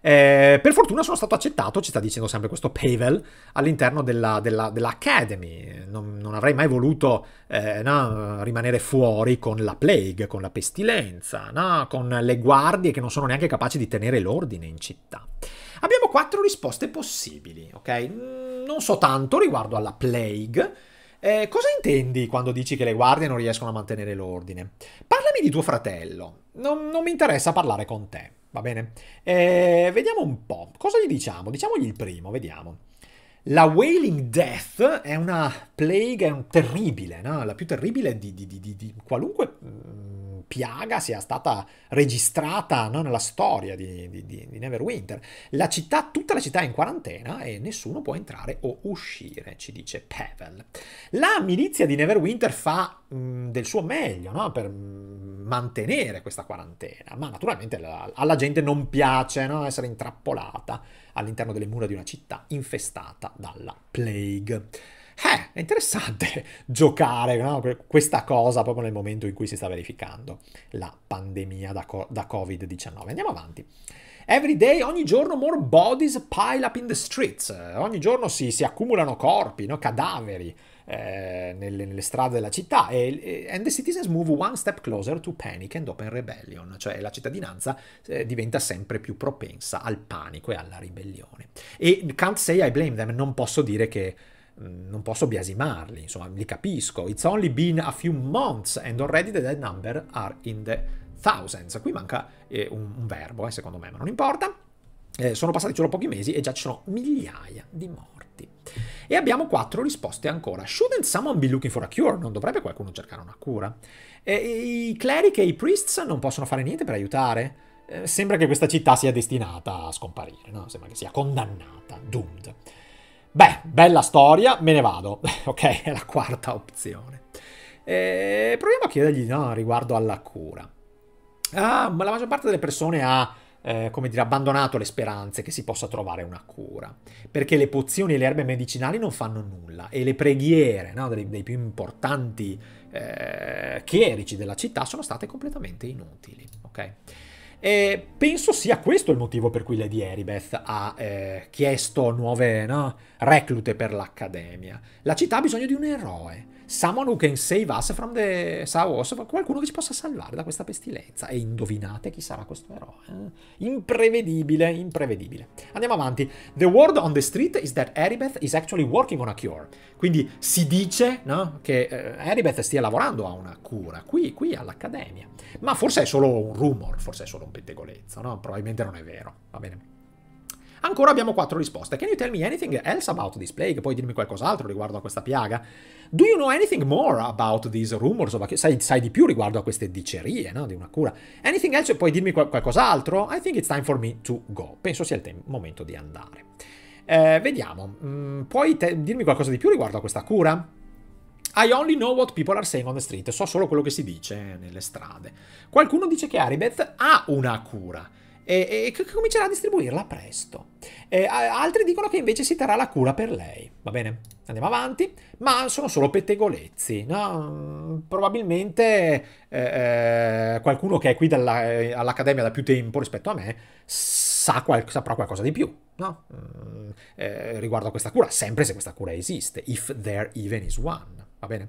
Eh, per fortuna sono stato accettato, ci sta dicendo sempre questo Pavel, all'interno della, della, dell'Academy. Non, non, avrei mai voluto eh, no, rimanere fuori con la plague, con la pestilenza, no, con le guardie che non sono neanche capaci di tenere l'ordine in città. Abbiamo quattro risposte possibili, ok? Mm, non so tanto riguardo alla plague. Eh, cosa intendi quando dici che le guardie non riescono a mantenere l'ordine? Parlami di tuo fratello. Non, non mi interessa parlare con te, va bene? Eh, vediamo un po'. Cosa gli diciamo? Diciamogli il primo, vediamo. La Wailing Death è una plague, è un terribile, no? la più terribile di, di, di, di qualunque mm, piaga sia stata registrata no, nella storia di, di, di Neverwinter. La città, tutta la città è in quarantena e nessuno può entrare o uscire, ci dice Pavel. La milizia di Neverwinter fa mh, mm, del suo meglio no, per mm, mantenere questa quarantena, ma naturalmente la, alla gente non piace no, essere intrappolata all'interno delle mura di una città infestata dalla plague eh, è interessante giocare no? questa cosa proprio nel momento in cui si sta verificando la pandemia da, co- da Covid-19. Andiamo avanti. Every day, ogni giorno, more bodies pile up in the streets. Ogni giorno si, si accumulano corpi, no? cadaveri eh, nelle, nelle, strade della città. E, and the citizens move one step closer to panic and open rebellion. Cioè la cittadinanza eh, diventa sempre più propensa al panico e alla ribellione. E can't say I blame them, non posso dire che Mm, non posso biasimarli, insomma, li capisco. It's only been a few months and already the dead number are in the thousands. Qui manca eh, un, un, verbo, eh, secondo me, ma non importa. Eh, sono passati solo pochi mesi e già ci sono migliaia di morti. E abbiamo quattro risposte ancora. Shouldn't someone be looking for a cure? Non dovrebbe qualcuno cercare una cura? I clerici e i priests non possono fare niente per aiutare? Eh, sembra che questa città sia destinata a scomparire, no? Sembra che sia condannata, doomed. Beh, bella storia, me ne vado. ok, è la quarta opzione. E eh, proviamo a chiedergli no, riguardo alla cura. Ah, ma la maggior parte delle persone ha, eh, come dire, abbandonato le speranze che si possa trovare una cura, perché le pozioni e le erbe medicinali non fanno nulla e le preghiere no, dei, dei, più importanti eh, chierici della città sono state completamente inutili. Ok? E penso sia questo il motivo per cui Lady Eribeth ha eh, chiesto nuove no, reclute per l'Accademia. La città ha bisogno di un eroe Someone who can save us from the Saos. Qualcuno che ci possa salvare da questa pestilenza. E indovinate chi sarà questo eroe. Eh? Imprevedibile, imprevedibile. Andiamo avanti. The word on the street is that Eribeth is actually working on a cure. Quindi si dice no, che eh, Eribeth stia lavorando a una cura qui, qui all'Accademia. Ma forse è solo un rumor, forse è solo un pettegolezzo, no? Probabilmente non è vero. Va bene. Ancora abbiamo quattro risposte. Can you tell me anything else about this plague? Puoi dirmi qualcos'altro riguardo a questa piaga? Do you know anything more about these rumors? Sai, sai di più riguardo a queste dicerie, no? Di una cura. Anything else? Puoi dirmi qual- qualcos'altro? I think it's time for me to go. Penso sia il tem- momento di andare. Eh, vediamo. Mm, puoi te- dirmi qualcosa di più riguardo a questa cura? I only know what people are saying on the street, so solo quello che si dice nelle strade. Qualcuno dice che Aribeth ha una cura e, e che comincerà a distribuirla presto. Eh, altri dicono che invece si terrà la cura per lei. Va bene, andiamo avanti. Ma sono solo pettegolezzi. No? Mm, probabilmente eh, eh, qualcuno che è qui dalla, eh, all'Accademia da più tempo rispetto a me sa qual- saprà qualcosa di più no? Mm, eh, riguardo a questa cura, sempre se questa cura esiste. If there even is one. Va bene.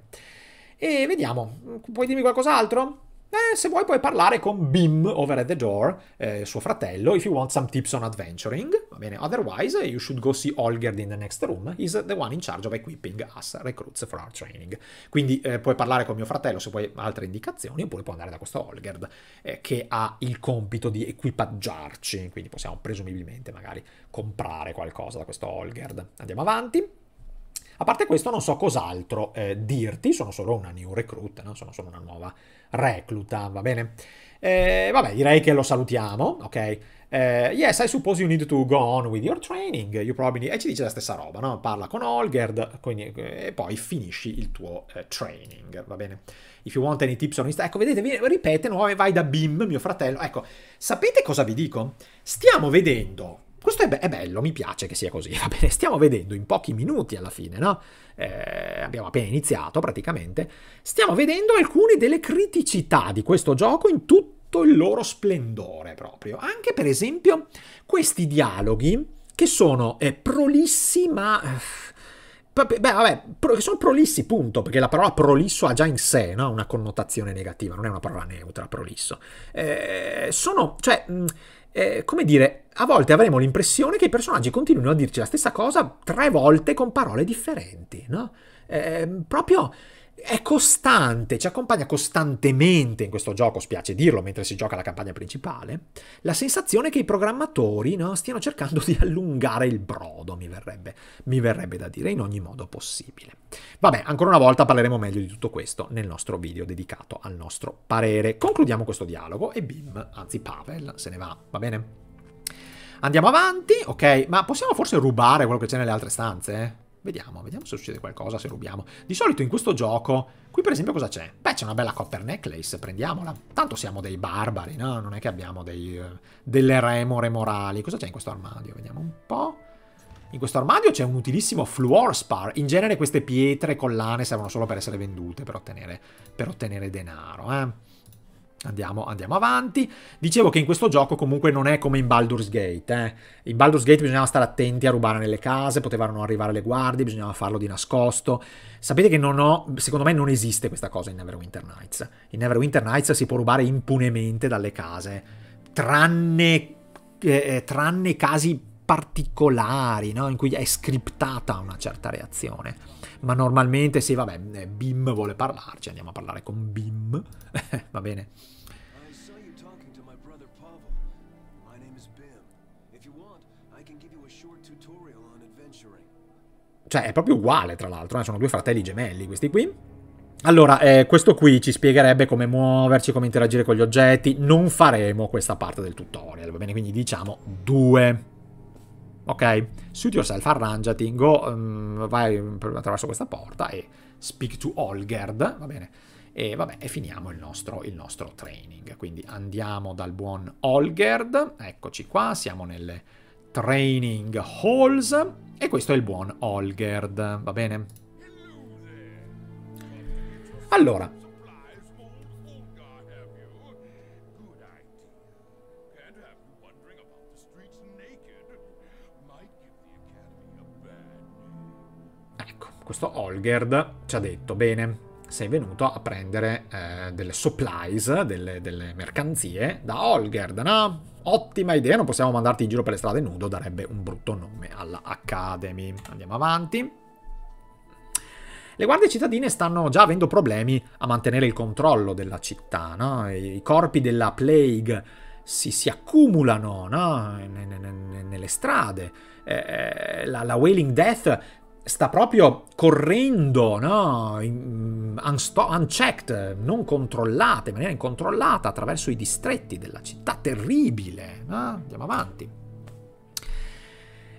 E vediamo, mm, puoi dirmi qualcos'altro? Eh, se vuoi puoi parlare con Bim over at the door, eh, suo fratello, if you want some tips on adventuring. Va bene, otherwise eh, you should go see Olgerd in the next room, he's the one in charge of equipping us recruits for our training. Quindi eh, puoi parlare con mio fratello se vuoi altre indicazioni, oppure puoi andare da questo Olgerd eh, che ha il compito di equipaggiarci, quindi possiamo presumibilmente magari comprare qualcosa da questo Olgerd. Andiamo avanti. A parte questo non so cos'altro eh, dirti, sono solo una new recruit, no? sono solo una nuova recluta, va bene? Eh, vabbè, direi che lo salutiamo, ok? Eh, yes, I suppose you need to go on with your training. You probably... E ci dice la stessa roba, no? Parla con Olgerd quindi, eh, e poi finisci il tuo eh, training, va bene? If you want any tips on Instagram... Ecco, vedete, ripete, vai da Bim, mio fratello. Ecco, sapete cosa vi dico? Stiamo vedendo questo è, be- è, bello, mi piace che sia così, va bene, stiamo vedendo in pochi minuti alla fine, no? Eh, abbiamo appena iniziato praticamente, stiamo vedendo alcune delle criticità di questo gioco in tutto il loro splendore proprio. Anche per esempio questi dialoghi che sono eh, prolissi ma... Eh, beh, vabbè, pro, sono prolissi, punto, perché la parola prolisso ha già in sé no? una connotazione negativa, non è una parola neutra, prolisso. Eh, sono, cioè, eh, come dire, a volte avremo l'impressione che i personaggi continuino a dirci la stessa cosa tre volte con parole differenti, no? Eh, proprio è costante, ci accompagna costantemente in questo gioco, spiace dirlo, mentre si gioca la campagna principale, la sensazione che i programmatori no, stiano cercando di allungare il brodo, mi verrebbe, mi verrebbe da dire, in ogni modo possibile. Vabbè, ancora una volta parleremo meglio di tutto questo nel nostro video dedicato al nostro parere. Concludiamo questo dialogo e Bim, anzi Pavel, se ne va, va bene? Andiamo avanti, ok, ma possiamo forse rubare quello che c'è nelle altre stanze? Eh? Vediamo, vediamo se succede qualcosa, se rubiamo. Di solito in questo gioco, qui per esempio cosa c'è? Beh, c'è una bella copper necklace, prendiamola. Tanto siamo dei barbari, no? Non è che abbiamo dei, eh, delle remore morali. Cosa c'è in questo armadio? Vediamo un po'. In questo armadio c'è un utilissimo fluor spar. In genere queste pietre collane servono solo per essere vendute, per ottenere, per ottenere denaro, eh. Andiamo, andiamo, avanti. Dicevo che in questo gioco comunque non è come in Baldur's Gate. Eh. In Baldur's Gate bisognava stare attenti a rubare nelle case, potevano arrivare le guardie, bisognava farlo di nascosto. Sapete che non ho, secondo me non esiste questa cosa in Neverwinter Nights. In Neverwinter Nights si può rubare impunemente dalle case, tranne, eh, eh tranne casi particolari, no? in cui è scriptata una certa reazione ma normalmente sì, vabbè, eh, Bim vuole parlarci, andiamo a parlare con Bim, va bene. Cioè, è proprio uguale, tra l'altro, eh? sono due fratelli gemelli questi qui. Allora, eh, questo qui ci spiegherebbe come muoverci, come interagire con gli oggetti. Non faremo questa parte del tutorial, va bene? Quindi diciamo due. Ok, suit yourself, arrangiati, go, um, vai attraverso questa porta e speak to Olgerd, va bene? E vabbè, e finiamo il nostro, il nostro training. Quindi andiamo dal buon Olgerd, eccoci qua, siamo nelle training halls e questo è il buon Olgerd, va bene? Allora, questo Olgerd ci ha detto, bene, sei venuto a prendere eh, delle supplies, delle, delle, mercanzie da Olgerd, no? Ottima idea, non possiamo mandarti in giro per le strade nudo, darebbe un brutto nome alla Academy. Andiamo avanti. Le guardie cittadine stanno già avendo problemi a mantenere il controllo della città, no? I corpi della plague si, si accumulano no? nelle strade. Eh, eh la, la Wailing Death sta proprio correndo, no? Mm, unchecked, non controllata, in maniera incontrollata attraverso i distretti della città, terribile. No? Andiamo avanti.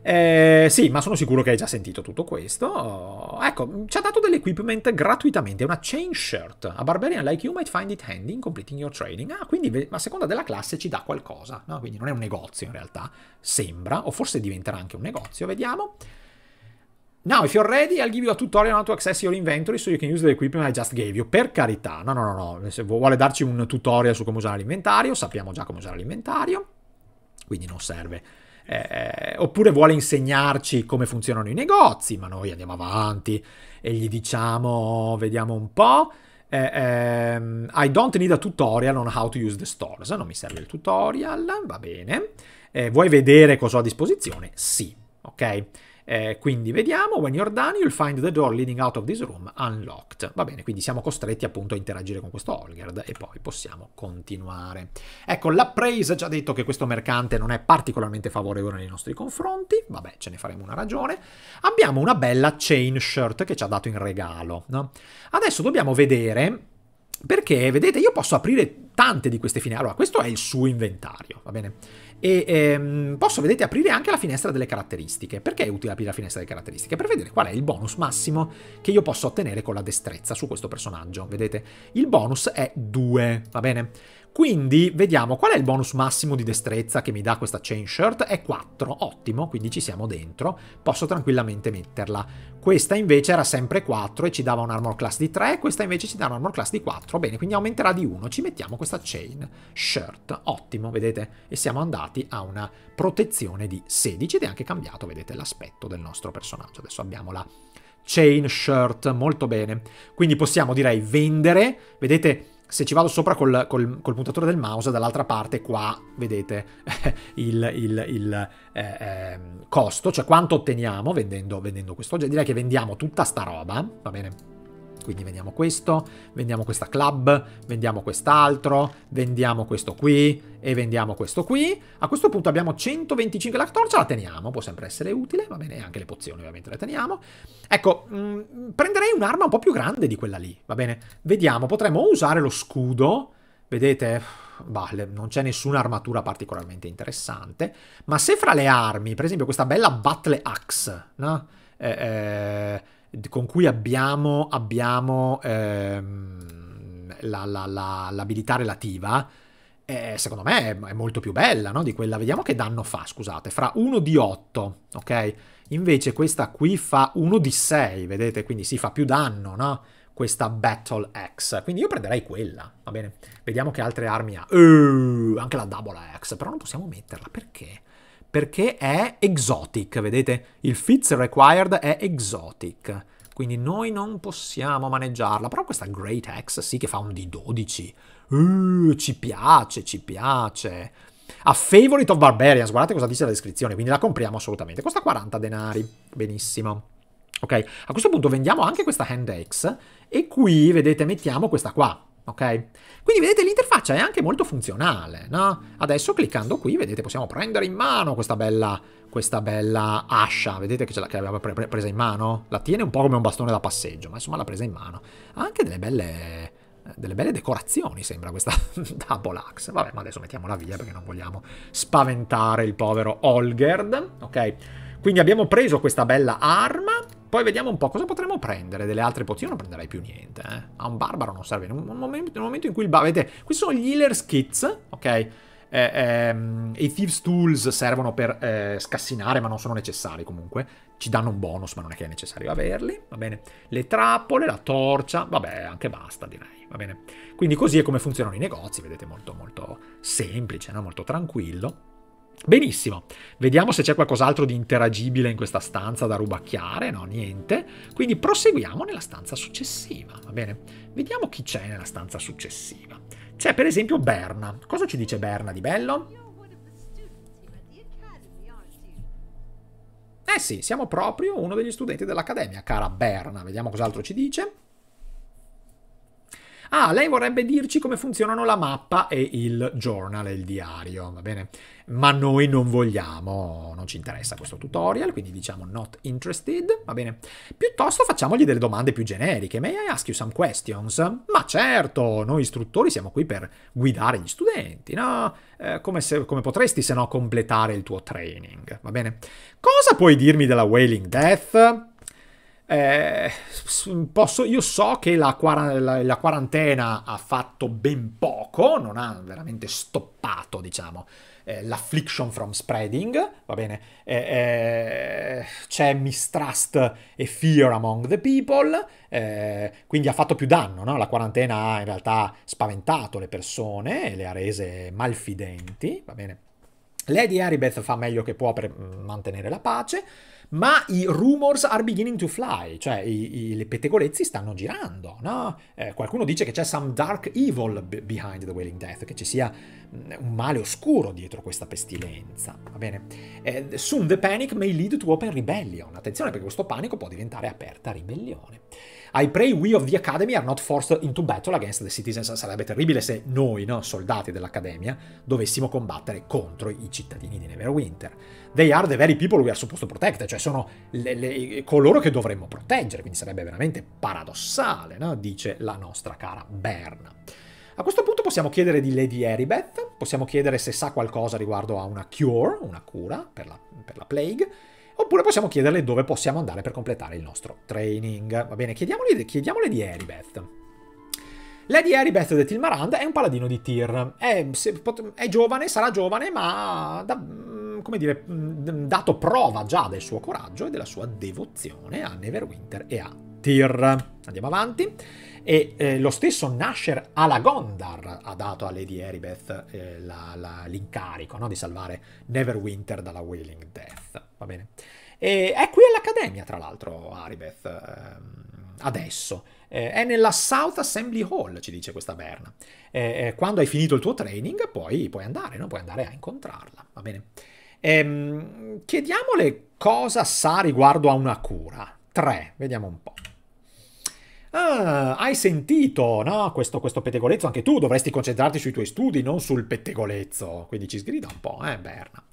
Eh, sì, ma sono sicuro che hai già sentito tutto questo. Ecco, ci ha dato dell'equipment gratuitamente, una chain shirt. A Barbarian like you might find it handy in completing your training. Ah, quindi a seconda della classe ci dà qualcosa. No? Quindi non è un negozio in realtà, sembra, o forse diventerà anche un negozio, vediamo. Now, if you're ready, I'll give you a tutorial on how to access your inventory so you can use the equipment I just gave you. Per carità, no, no, no, no. Se vuole darci un tutorial su come usare l'inventario, sappiamo già come usare l'inventario, quindi non serve. Eh, oppure vuole insegnarci come funzionano i negozi, ma noi andiamo avanti e gli diciamo, vediamo un po'. Eh, ehm, I don't need a tutorial on how to use the stores. Non mi serve il tutorial, va bene. Eh, vuoi vedere cosa ho a disposizione? Sì, ok. Eh, quindi vediamo, when you're done you'll find the door leading out of this room unlocked. Va bene, quindi siamo costretti appunto a interagire con questo Holgerd e poi possiamo continuare. Ecco, l'appraise ha già detto che questo mercante non è particolarmente favorevole nei nostri confronti, vabbè, ce ne faremo una ragione. Abbiamo una bella chain shirt che ci ha dato in regalo. No? Adesso dobbiamo vedere perché vedete io posso aprire tante di queste finestre allora questo è il suo inventario va bene e ehm, posso, vedete, aprire anche la finestra delle caratteristiche. Perché è utile aprire la finestra delle caratteristiche? Per vedere qual è il bonus massimo che io posso ottenere con la destrezza su questo personaggio, vedete? Il bonus è 2, va bene? Quindi vediamo qual è il bonus massimo di destrezza che mi dà questa chain shirt, è 4, ottimo, quindi ci siamo dentro, posso tranquillamente metterla. Questa invece era sempre 4 e ci dava un armor class di 3, questa invece ci dà un armor class di 4, bene, quindi aumenterà di 1, ci mettiamo questa chain shirt, ottimo, vedete? E siamo andati a una protezione di 16 ed è anche cambiato, vedete, l'aspetto del nostro personaggio. Adesso abbiamo la chain shirt, molto bene. Quindi possiamo, direi, vendere, vedete se ci vado sopra col, col, col puntatore del mouse, dall'altra parte qua vedete il, il, il eh, eh, costo, cioè quanto otteniamo vendendo, vendendo questo oggetto. Direi che vendiamo tutta sta roba, va bene? Quindi vendiamo questo, vendiamo questa club, vendiamo quest'altro, vendiamo questo qui e vendiamo questo qui. A questo punto abbiamo 125, la torcia la teniamo, può sempre essere utile, va bene, anche le pozioni ovviamente le teniamo. Ecco, mh, mm, prenderei un'arma un po' più grande di quella lì, va bene? Vediamo, potremmo usare lo scudo, vedete, bah, non c'è nessuna armatura particolarmente interessante, ma se fra le armi, per esempio questa bella Battle Axe, no? Eh, eh con cui abbiamo, abbiamo ehm, la, la, la, l'abilità relativa, eh, secondo me è, è, molto più bella no? di quella. Vediamo che danno fa, scusate, fra 1 di 8, ok? Invece questa qui fa 1 di 6, vedete? Quindi si fa più danno, no? Questa Battle X. Quindi io prenderei quella, va bene? Vediamo che altre armi ha. Uh, anche la Double X, però non possiamo metterla, perché? perché è exotic, vedete? Il fits required è exotic, quindi noi non possiamo maneggiarla, però questa Great X sì che fa un D12, uh, ci piace, ci piace. A Favorite of Barbarians, guardate cosa dice la descrizione, quindi la compriamo assolutamente, costa 40 denari, benissimo. Ok, a questo punto vendiamo anche questa Hand X e qui, vedete, mettiamo questa qua, ok? Quindi vedete l'interfaccia è anche molto funzionale, no? Adesso cliccando qui, vedete, possiamo prendere in mano questa bella, questa bella ascia, vedete che, ce l'abbiamo pre pre presa in mano? La tiene un po' come un bastone da passeggio, ma insomma l'ha presa in mano. Ha anche delle belle, delle belle decorazioni, sembra questa Double Axe. Vabbè, ma adesso mettiamola via perché non vogliamo spaventare il povero Holgerd. ok? Quindi abbiamo preso questa bella arma poi vediamo un po' cosa potremmo prendere delle altre pozioni. Io non prenderei più niente. Eh. A un barbaro non serve. Nel momento, nel momento in cui il barbaro... Vedete, qui sono gli healer's kits, ok? Eh, ehm, I Thieves Tools servono per eh, scassinare, ma non sono necessari comunque. Ci danno un bonus, ma non è che è necessario averli. Va bene. Le trappole, la torcia, vabbè, anche basta, direi. Va bene. Quindi così è come funzionano i negozi, vedete, molto molto semplice, no? molto tranquillo. Benissimo, vediamo se c'è qualcos'altro di interagibile in questa stanza da rubacchiare, no niente, quindi proseguiamo nella stanza successiva, va bene? Vediamo chi c'è nella stanza successiva. C'è per esempio Berna, cosa ci dice Berna di bello? Eh sì, siamo proprio uno degli studenti dell'Accademia, cara Berna, vediamo cos'altro ci dice. Ah, lei vorrebbe dirci come funzionano la mappa e il journal, il diario, va bene? ma noi non vogliamo, non ci interessa questo tutorial, quindi diciamo not interested, va bene? Piuttosto facciamogli delle domande più generiche, may I ask you some questions? Ma certo, noi istruttori siamo qui per guidare gli studenti, no? Eh, come, se, come potresti se no completare il tuo training, va bene? Cosa puoi dirmi della Wailing Death? Eh, posso, io so che la, la, la quarantena ha fatto ben poco, non ha veramente stoppato, diciamo, eh, l'affliction from spreading, va bene, eh, eh, c'è mistrust e fear among the people, eh, quindi ha fatto più danno, no? la quarantena ha in realtà spaventato le persone e le ha rese malfidenti, va bene. Lady Haribeth fa meglio che può per mantenere la pace, ma i rumors are beginning to fly, cioè i, i, le pettegolezzi stanno girando, no? eh, qualcuno dice che c'è some dark evil behind the Wailing Death, che ci sia un male oscuro dietro questa pestilenza. Va bene? Eh, soon the panic may lead to open rebellion. Attenzione perché questo panico può diventare aperta ribellione. I pray we of the Academy are not forced into battle against the citizens. Sarebbe terribile se noi, no, soldati dell'Accademia, dovessimo combattere contro i cittadini di Neverwinter. They are the very people we are supposed to protect, cioè sono le, le, coloro che dovremmo proteggere, quindi sarebbe veramente paradossale, no? dice la nostra cara Berna. A questo punto possiamo chiedere di Lady Eribeth, possiamo chiedere se sa qualcosa riguardo a una cure, una cura per la, per la plague, oppure possiamo chiederle dove possiamo andare per completare il nostro training. Va bene, chiediamole, di Eribeth. Lady Eribeth de Tilmarand è un paladino di Tyr. È, è giovane, sarà giovane, ma da, mm, come dire, mm, dato prova già del suo coraggio e della sua devozione a Neverwinter e a Tyr. Andiamo avanti e eh, lo stesso Nasher Alagondar ha dato a Lady Eribeth eh, la, la, l'incarico no? di salvare Neverwinter dalla Wailing Death, va bene? E è qui all'Accademia, tra l'altro, Aribeth, ehm, adesso. Eh, è nella South Assembly Hall, ci dice questa Berna. Eh, eh, quando hai finito il tuo training, poi puoi andare, no? puoi andare a incontrarla, va bene? Ehm, chiediamole cosa sa riguardo a una cura. Tre, vediamo un po' ah, hai sentito no? questo, questo, pettegolezzo, anche tu dovresti concentrarti sui tuoi studi, non sul pettegolezzo. Quindi ci sgrida un po', eh Berna.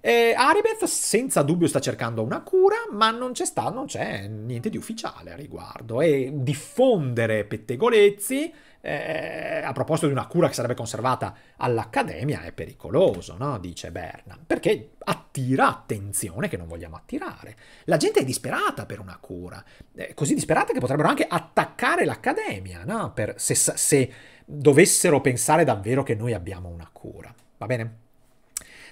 Eh, Aribeth senza dubbio sta cercando una cura, ma non c'è, sta, non c'è niente di ufficiale a riguardo. E diffondere pettegolezzi eh, a proposito di una cura che sarebbe conservata all'Accademia, è pericoloso, no? dice Berna, perché attira attenzione che non vogliamo attirare. La gente è disperata per una cura, eh, così disperata che potrebbero anche attaccare l'Accademia, no? per, se, se dovessero pensare davvero che noi abbiamo una cura. Va bene?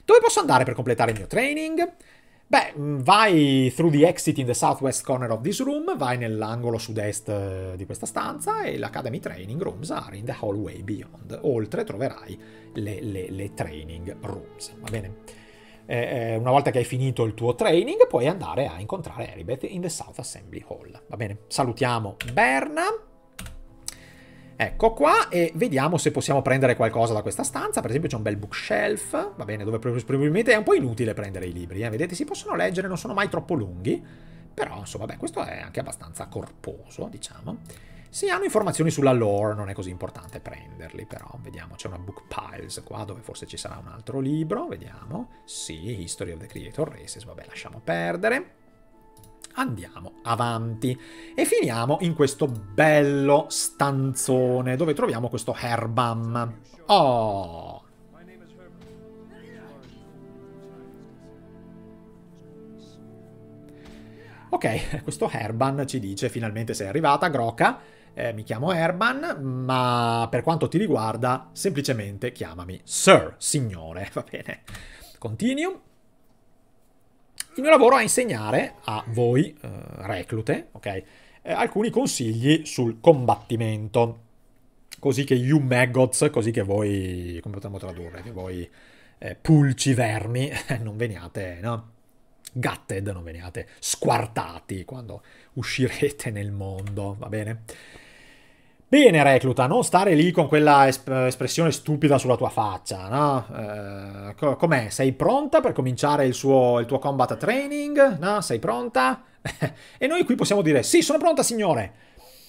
Dove posso andare per completare il mio training? Beh, mm, vai through the exit in the southwest corner of this room, vai nell'angolo sud-est eh, di questa stanza e l'Academy Training Rooms are in the hallway beyond. Oltre troverai le, le, le training rooms, va bene? Eh, eh una volta che hai finito il tuo training puoi andare a incontrare Eribeth in the South Assembly Hall, va bene? Salutiamo Berna. Ecco qua e vediamo se possiamo prendere qualcosa da questa stanza. Per esempio c'è un bel bookshelf, va bene, dove probabilmente è un po' inutile prendere i libri. Eh? Vedete, si possono leggere, non sono mai troppo lunghi. Però, insomma, beh, questo è anche abbastanza corposo, diciamo. Se hanno informazioni sulla lore, non è così importante prenderli, però. Vediamo, c'è una book piles qua, dove forse ci sarà un altro libro. Vediamo. Sì, History of the Creator Races, vabbè, lasciamo perdere. Andiamo avanti e finiamo in questo bello stanzone dove troviamo questo Herbam. Oh! Ok, questo Herban ci dice finalmente sei arrivata, Groca, eh, mi chiamo Herban, ma per quanto ti riguarda semplicemente chiamami Sir, signore, va bene. Continuum. Il mio lavoro è insegnare a voi, eh, reclute, ok, eh, alcuni consigli sul combattimento. Così che you maggots, così che voi, come potremmo tradurre, che voi eh, pulci vermi non veniate, no? Gutted, non veniate squartati quando uscirete nel mondo, va bene? Bene, recluta, non stare lì con quella esp espressione stupida sulla tua faccia, no? Eh, co com'è? Sei pronta per cominciare il, suo, il tuo combat training? No? Sei pronta? e noi qui possiamo dire, sì, sono pronta, signore!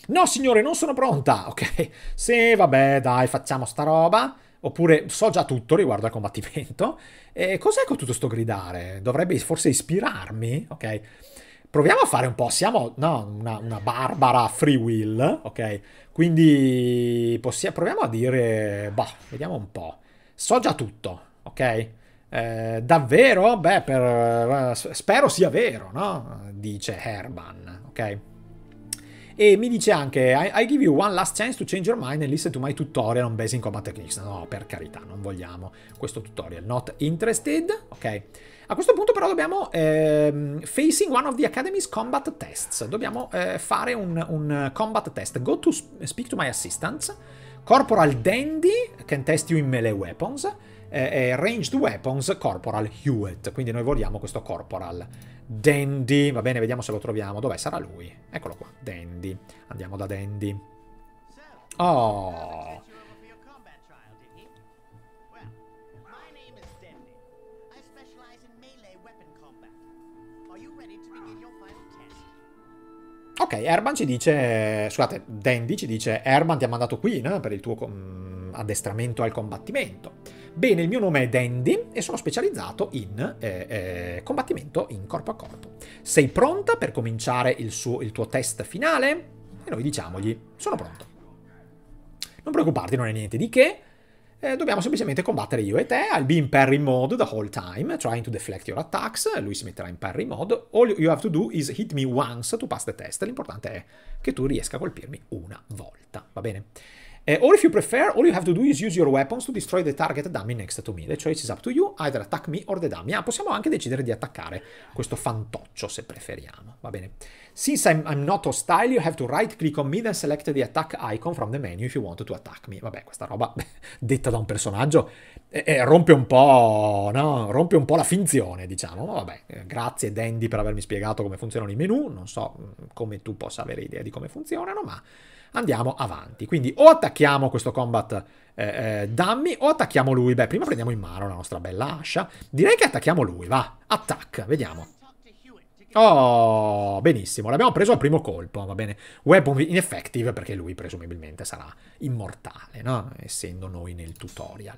No, signore, non sono pronta! Ok, se sì, vabbè, dai, facciamo sta roba. Oppure so già tutto riguardo al combattimento. E cos'è con tutto sto gridare? Dovrebbe forse ispirarmi? Ok. Proviamo a fare un po', siamo no, una, una barbara free will, ok? Quindi possiamo, proviamo a dire, bah, vediamo un po'. So già tutto, ok? Eh, davvero? Beh, per, eh, spero sia vero, no? Dice Herman, ok? E mi dice anche, I, I, give you one last chance to change your mind and listen to my tutorial on basic combat techniques. No, per carità, non vogliamo questo tutorial. Not interested, ok? A questo punto però dobbiamo eh, facing one of the Academy's combat tests. Dobbiamo eh, fare un, un, combat test. Go to speak to my assistants. Corporal Dandy can test you in melee weapons. Eh, eh, ranged weapons Corporal Hewitt. Quindi noi vogliamo questo Corporal Dandy. Va bene, vediamo se lo troviamo. Dov'è? Sarà lui. Eccolo qua. Dandy. Andiamo da Dandy. Oh, Ok, Erban ci dice, scusate, Dandy ci dice, Erban ti ha mandato qui no? per il tuo um, addestramento al combattimento. Bene, il mio nome è Dandy e sono specializzato in eh, eh, combattimento in corpo a corpo. Sei pronta per cominciare il, suo, il tuo test finale? E noi diciamogli, sono pronto. Non preoccuparti, non è niente di che, eh, dobbiamo semplicemente combattere io e te. I'll be in parry mode the whole time, trying to deflect your attacks. Lui si metterà in parry mode. All you have to do is hit me once to pass the test. L'importante è che tu riesca a colpirmi una volta, va bene? Uh, eh, or if you prefer, all you have to do is use your weapons to destroy the target dummy next to me. The choice is up to you, either attack me or the dummy. Ah, possiamo anche decidere di attaccare questo fantoccio se preferiamo, va bene. Since I'm, I'm not hostile, you have to right click on me then select the attack icon from the menu if you want to attack me. Vabbè, questa roba detta da un personaggio eh, eh, rompe un po', no? Rompe un po' la finzione, diciamo. Ma vabbè, eh, grazie Dandy per avermi spiegato come funzionano i menu, non so mm, come tu possa avere idea di come funzionano, ma Andiamo avanti. Quindi o attacchiamo questo combat eh, eh, dammi o attacchiamo lui. Beh, prima prendiamo in mano la nostra bella ascia. Direi che attacchiamo lui, va. Attack, vediamo. Oh, benissimo, l'abbiamo preso al primo colpo, va bene. Weapon ineffective perché lui presumibilmente sarà immortale, no? Essendo noi nel tutorial.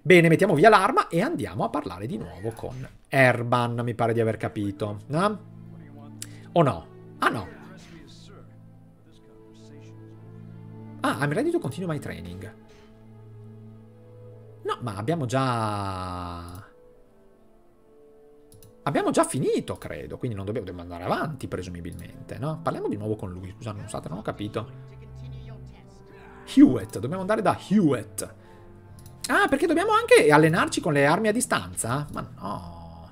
Bene, mettiamo via l'arma e andiamo a parlare di nuovo con Erban, mi pare di aver capito. No? O no? Ah no, Ah, I'm ready to continue my training. No, ma abbiamo già... Abbiamo già finito, credo, quindi non dobbiamo, dobbiamo andare avanti, presumibilmente, no? Parliamo di nuovo con lui, scusate, non, state, non ho capito. Hewitt, dobbiamo andare da Hewitt. Ah, perché dobbiamo anche allenarci con le armi a distanza? Ma no.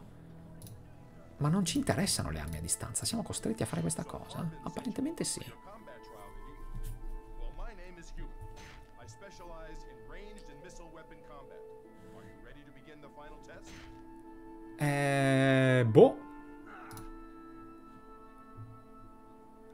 Ma non ci interessano le armi a distanza, siamo costretti a fare questa cosa? Apparentemente sì. Eh, boh.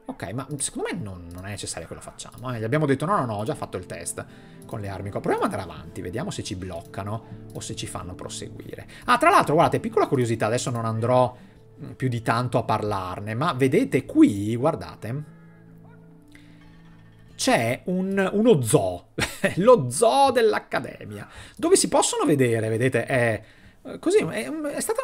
Ok, ma secondo me non, non è necessario che lo facciamo. Eh. Gli abbiamo detto no, no, no, ho già fatto il test con le armi. Proviamo ad andare avanti, vediamo se ci bloccano o se ci fanno proseguire. Ah, tra l'altro, guardate, piccola curiosità, adesso non andrò mm, più di tanto a parlarne, ma vedete qui, guardate c'è un, uno zoo, lo zoo dell'Accademia, dove si possono vedere, vedete, è eh, così è, è stata,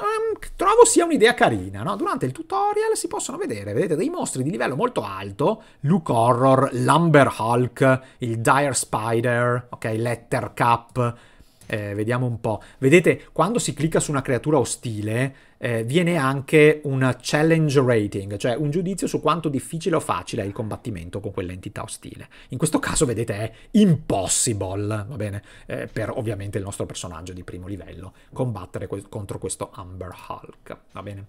trovo sia un'idea carina. No? Durante il tutorial si possono vedere, vedete, dei mostri di livello molto alto: Luke Horror, Lumber Hulk, il Dire Spider, ok, Letter Cup eh, vediamo un po'. Vedete, quando si clicca su una creatura ostile, eh, viene anche un challenge rating, cioè un giudizio su quanto difficile o facile è il combattimento con quell'entità ostile. In questo caso, vedete, è impossible, va bene? Eh, per ovviamente il nostro personaggio di primo livello, combattere que contro questo Amber Hulk, va bene?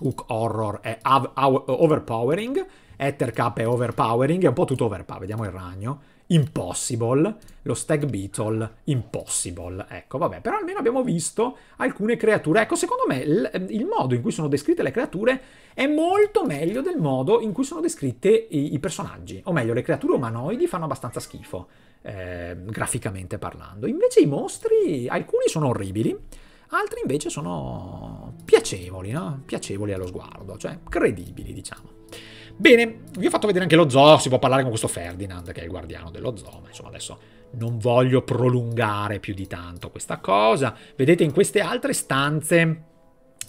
Hook Horror è overpowering, Ether è overpowering, è un po' tutto overpower, vediamo il ragno Impossible, lo Stag Beetle Impossible. Ecco, vabbè, però almeno abbiamo visto alcune creature. Ecco, secondo me il, ehm, il modo in cui sono descritte le creature è molto meglio del modo in cui sono descritte i, i, personaggi. O meglio, le creature umanoidi fanno abbastanza schifo, eh, graficamente parlando. Invece i mostri, alcuni sono orribili, altri invece sono piacevoli, no? Piacevoli allo sguardo, cioè credibili, diciamo. Bene, vi ho fatto vedere anche lo zoo, si può parlare con questo Ferdinand che è il guardiano dello zoo, ma insomma adesso non voglio prolungare più di tanto questa cosa. Vedete in queste altre stanze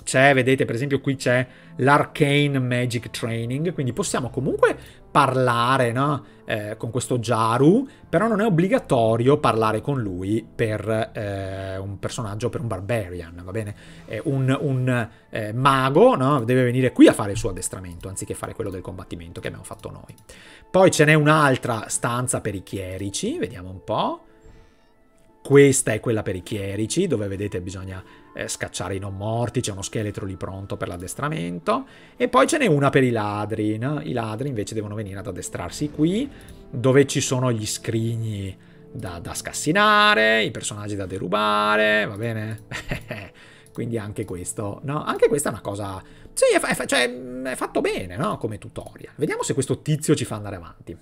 c'è, vedete per esempio qui c'è l'Arcane Magic Training, quindi possiamo comunque parlare no? eh, con questo Jaru, però non è obbligatorio parlare con lui per eh, un personaggio, per un barbarian, va bene? Eh, un, un eh, mago no? deve venire qui a fare il suo addestramento, anziché fare quello del combattimento che abbiamo fatto noi. Poi ce n'è un'altra stanza per i chierici, vediamo un po'. Questa è quella per i chierici, dove vedete bisogna eh, scacciare i non morti, c'è uno scheletro lì pronto per l'addestramento, e poi ce n'è una per i ladri, no? i ladri invece devono venire ad addestrarsi qui, dove ci sono gli scrigni da, da scassinare, i personaggi da derubare, va bene? Quindi anche questo, no? Anche questa è una cosa... Sì, è, fa- cioè, è fatto bene, no? Come tutorial. Vediamo se questo tizio ci fa andare avanti.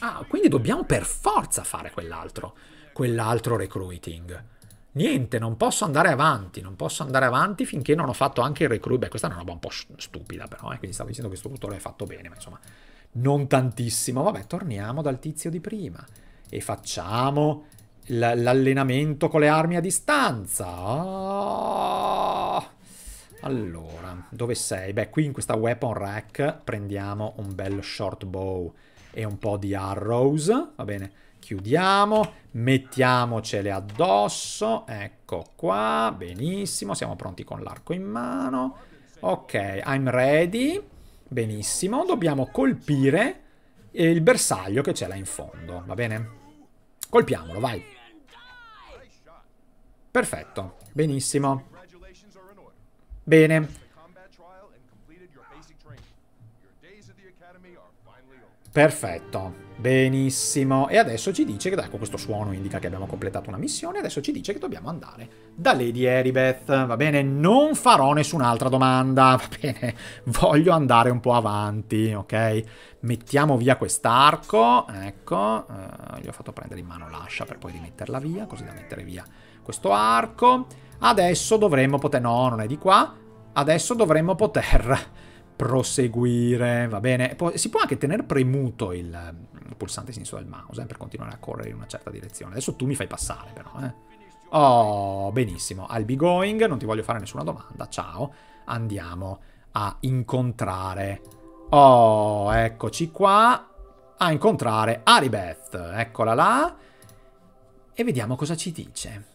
Ah, quindi dobbiamo per forza fare quell'altro, quell'altro recruiting. Niente, non posso andare avanti, non posso andare avanti finché non ho fatto anche il recruit. Beh, questa è una roba un po' stupida però, eh? quindi stavo dicendo che questo tutore è fatto bene, ma insomma, non tantissimo. Vabbè, torniamo dal tizio di prima e facciamo l'allenamento con le armi a distanza. Oh! Allora, dove sei? Beh, qui in questa weapon rack prendiamo un bel short bow e un po' di arrows, va bene? Chiudiamo, mettiamocele addosso, ecco qua, benissimo, siamo pronti con l'arco in mano. Ok, I'm ready, benissimo, dobbiamo colpire il bersaglio che c'è là in fondo, va bene? Colpiamolo, vai. Perfetto, benissimo. Bene. Perfetto. Benissimo. E adesso ci dice che, ecco, questo suono indica che abbiamo completato una missione. Adesso ci dice che dobbiamo andare da Lady Eribeth. Va bene? Non farò nessun'altra domanda. Va bene? Voglio andare un po' avanti, ok? Mettiamo via quest'arco. Ecco. Eh, gli ho fatto prendere in mano l'ascia per poi rimetterla via, così da mettere via questo arco. Adesso dovremmo poter... No, non è di qua. Adesso dovremmo poter proseguire, va bene? Si può anche tenere premuto il pulsante sinistro del mouse eh, per continuare a correre in una certa direzione. Adesso tu mi fai passare però, eh. Oh, benissimo. I'll be going, non ti voglio fare nessuna domanda. Ciao. Andiamo a incontrare. Oh, eccoci qua a incontrare Aribeth. Eccola là. E vediamo cosa ci dice.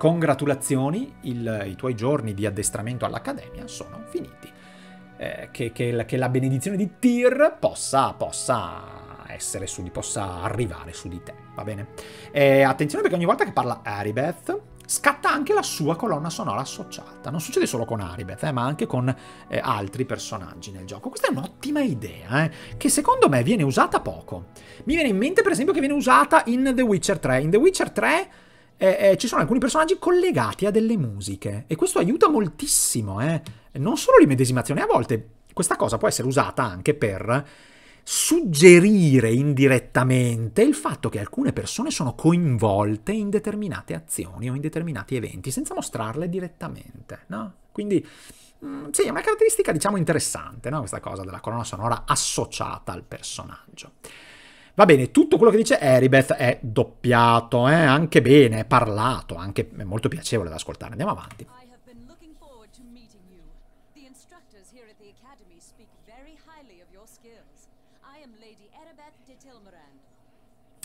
Congratulazioni, il, i tuoi giorni di addestramento all'Accademia sono finiti. Eh, che, che, che, la benedizione di Tyr possa, possa, essere su di, possa arrivare su di te, va bene? Eh, attenzione perché ogni volta che parla Aribeth scatta anche la sua colonna sonora associata. Non succede solo con Aribeth, eh, ma anche con eh, altri personaggi nel gioco. Questa è un'ottima idea, eh, che secondo me viene usata poco. Mi viene in mente per esempio che viene usata in The Witcher 3. In The Witcher 3 eh, eh, ci sono alcuni personaggi collegati a delle musiche e questo aiuta moltissimo, eh. non solo l'immedesimazione, a volte questa cosa può essere usata anche per suggerire indirettamente il fatto che alcune persone sono coinvolte in determinate azioni o in determinati eventi senza mostrarle direttamente, no? Quindi mm, sì, è una caratteristica diciamo interessante, no? Questa cosa della colonna sonora associata al personaggio. Va bene, tutto quello che dice Eribeth è doppiato, eh? anche bene, è parlato, anche, è molto piacevole da ascoltare. Andiamo avanti.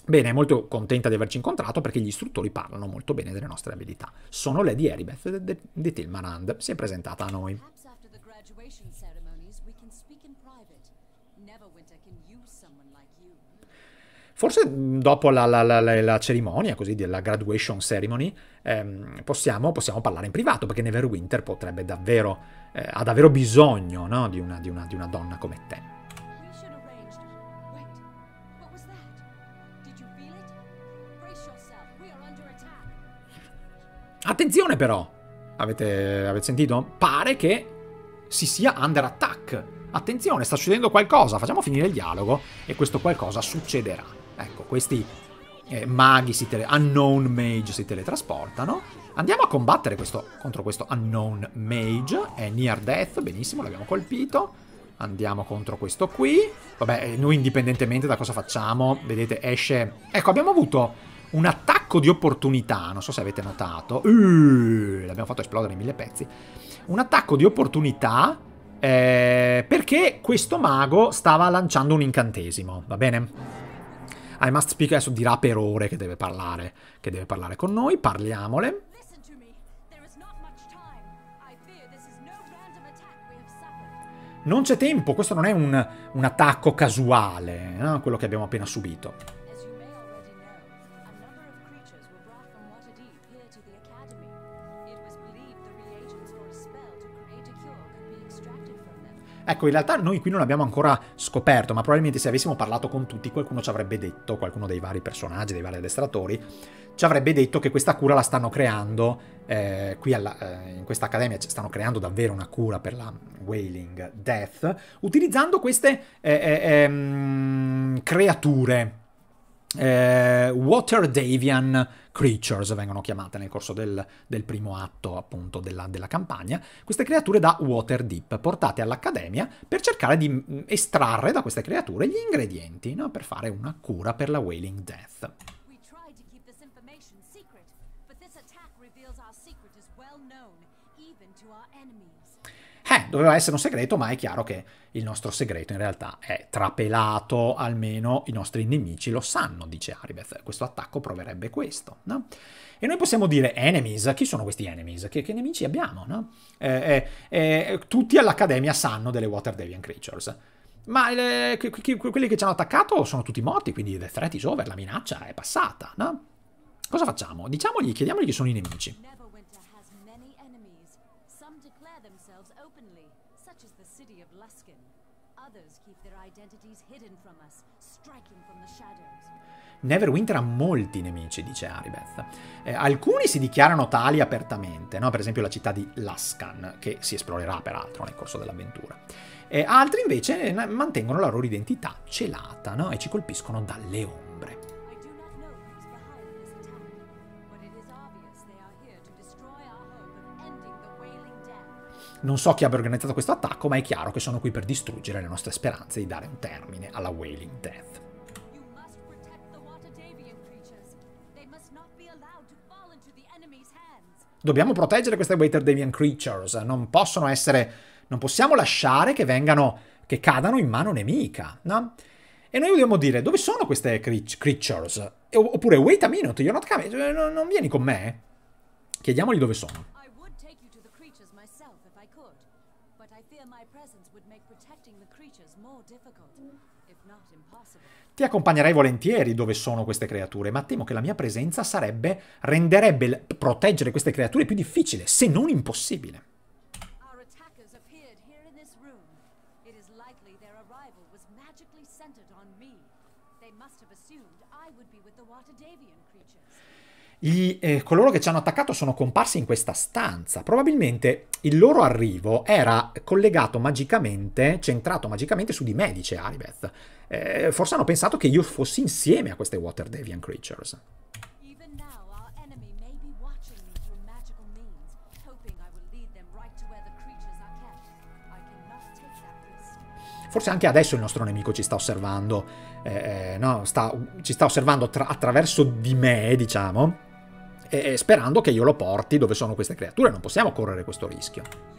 Bene, è molto contenta di averci incontrato perché gli istruttori parlano molto bene delle nostre abilità. Sono Lady Eribeth di Tilmanand, si è presentata a noi. Forse mm, dopo la, la, la, la cerimonia, così della graduation ceremony, ehm, possiamo, possiamo, parlare in privato, perché Neverwinter potrebbe davvero, eh, ha davvero bisogno no? di, una, di, una, di una donna come te. Attenzione però! Avete, avete, sentito? Pare che si sia under attack. Attenzione, sta succedendo qualcosa. Facciamo finire il dialogo e questo qualcosa succederà. Ecco, questi eh, maghi si tele- unknown mage si teletrasportano. Andiamo a combattere questo, contro questo unknown mage. È near death, benissimo, l'abbiamo colpito. Andiamo contro questo qui. Vabbè, eh, noi indipendentemente da cosa facciamo, vedete, esce... Ecco, abbiamo avuto un attacco di opportunità, non so se avete notato. Uh, l'abbiamo fatto esplodere in mille pezzi. Un attacco di opportunità eh, perché questo mago stava lanciando un incantesimo, va bene? I must speak adesso dirà per ore che deve parlare, che deve parlare con noi, parliamole. Non c'è tempo, questo non è un, un attacco casuale, eh? quello che abbiamo appena subito. Ecco, in realtà noi qui non abbiamo ancora scoperto, ma probabilmente se avessimo parlato con tutti qualcuno ci avrebbe detto, qualcuno dei vari personaggi, dei vari addestratori, ci avrebbe detto che questa cura la stanno creando, eh, qui alla, eh, in questa accademia stanno creando davvero una cura per la Wailing Death, utilizzando queste eh, eh ehm, creature eh, Water Davian Creatures vengono chiamate nel corso del, del primo atto appunto della, della, campagna, queste creature da Waterdeep portate all'Accademia per cercare di mm, estrarre da queste creature gli ingredienti no? per fare una cura per la Wailing Death. Secret, well known, even to our enemies. Eh, doveva essere un segreto, ma è chiaro che il nostro segreto in realtà è trapelato, almeno i nostri nemici lo sanno, dice Aribeth. Questo attacco proverebbe questo, no? E noi possiamo dire enemies, chi sono questi enemies? Che, che nemici abbiamo, no? Eh, eh, eh tutti all'Accademia sanno delle Water Deviant Creatures. Ma le, que, que, quelli che ci hanno attaccato sono tutti morti, quindi the threat is over, la minaccia è passata, no? Cosa facciamo? Diciamogli, chiediamogli chi sono i nemici. others keep their identities hidden from from us, striking the shadows. Neverwinter ha molti nemici, dice Aribeth. Eh, alcuni si dichiarano tali apertamente, no? per esempio la città di Laskan, che si esplorerà peraltro nel corso dell'avventura. Eh, altri invece mantengono la loro identità celata no? e ci colpiscono dalle ombre. non so chi abbia organizzato questo attacco, ma è chiaro che sono qui per distruggere le nostre speranze di dare un termine alla Wailing Death. Dobbiamo proteggere queste Water Davian Creatures, non possono essere... non possiamo lasciare che vengano... che cadano in mano nemica, no? E noi dobbiamo dire, dove sono queste creatures? oppure, wait a minute, you're not coming, non, non vieni con me? Chiediamogli dove sono. Ti accompagnerei volentieri dove sono queste creature, ma temo che la mia presenza sarebbe, renderebbe proteggere queste creature più difficile, se non impossibile. gli, eh, coloro che ci hanno attaccato sono comparsi in questa stanza. Probabilmente il loro arrivo era collegato magicamente, centrato magicamente su di me, dice Aribeth. Eh, forse hanno pensato che io fossi insieme a queste Water Deviant Creatures. Forse anche adesso il nostro nemico ci sta osservando, eh, eh, no, sta, ci sta osservando tra, attraverso di me, diciamo, e, sperando che io lo porti dove sono queste creature, non possiamo correre questo rischio.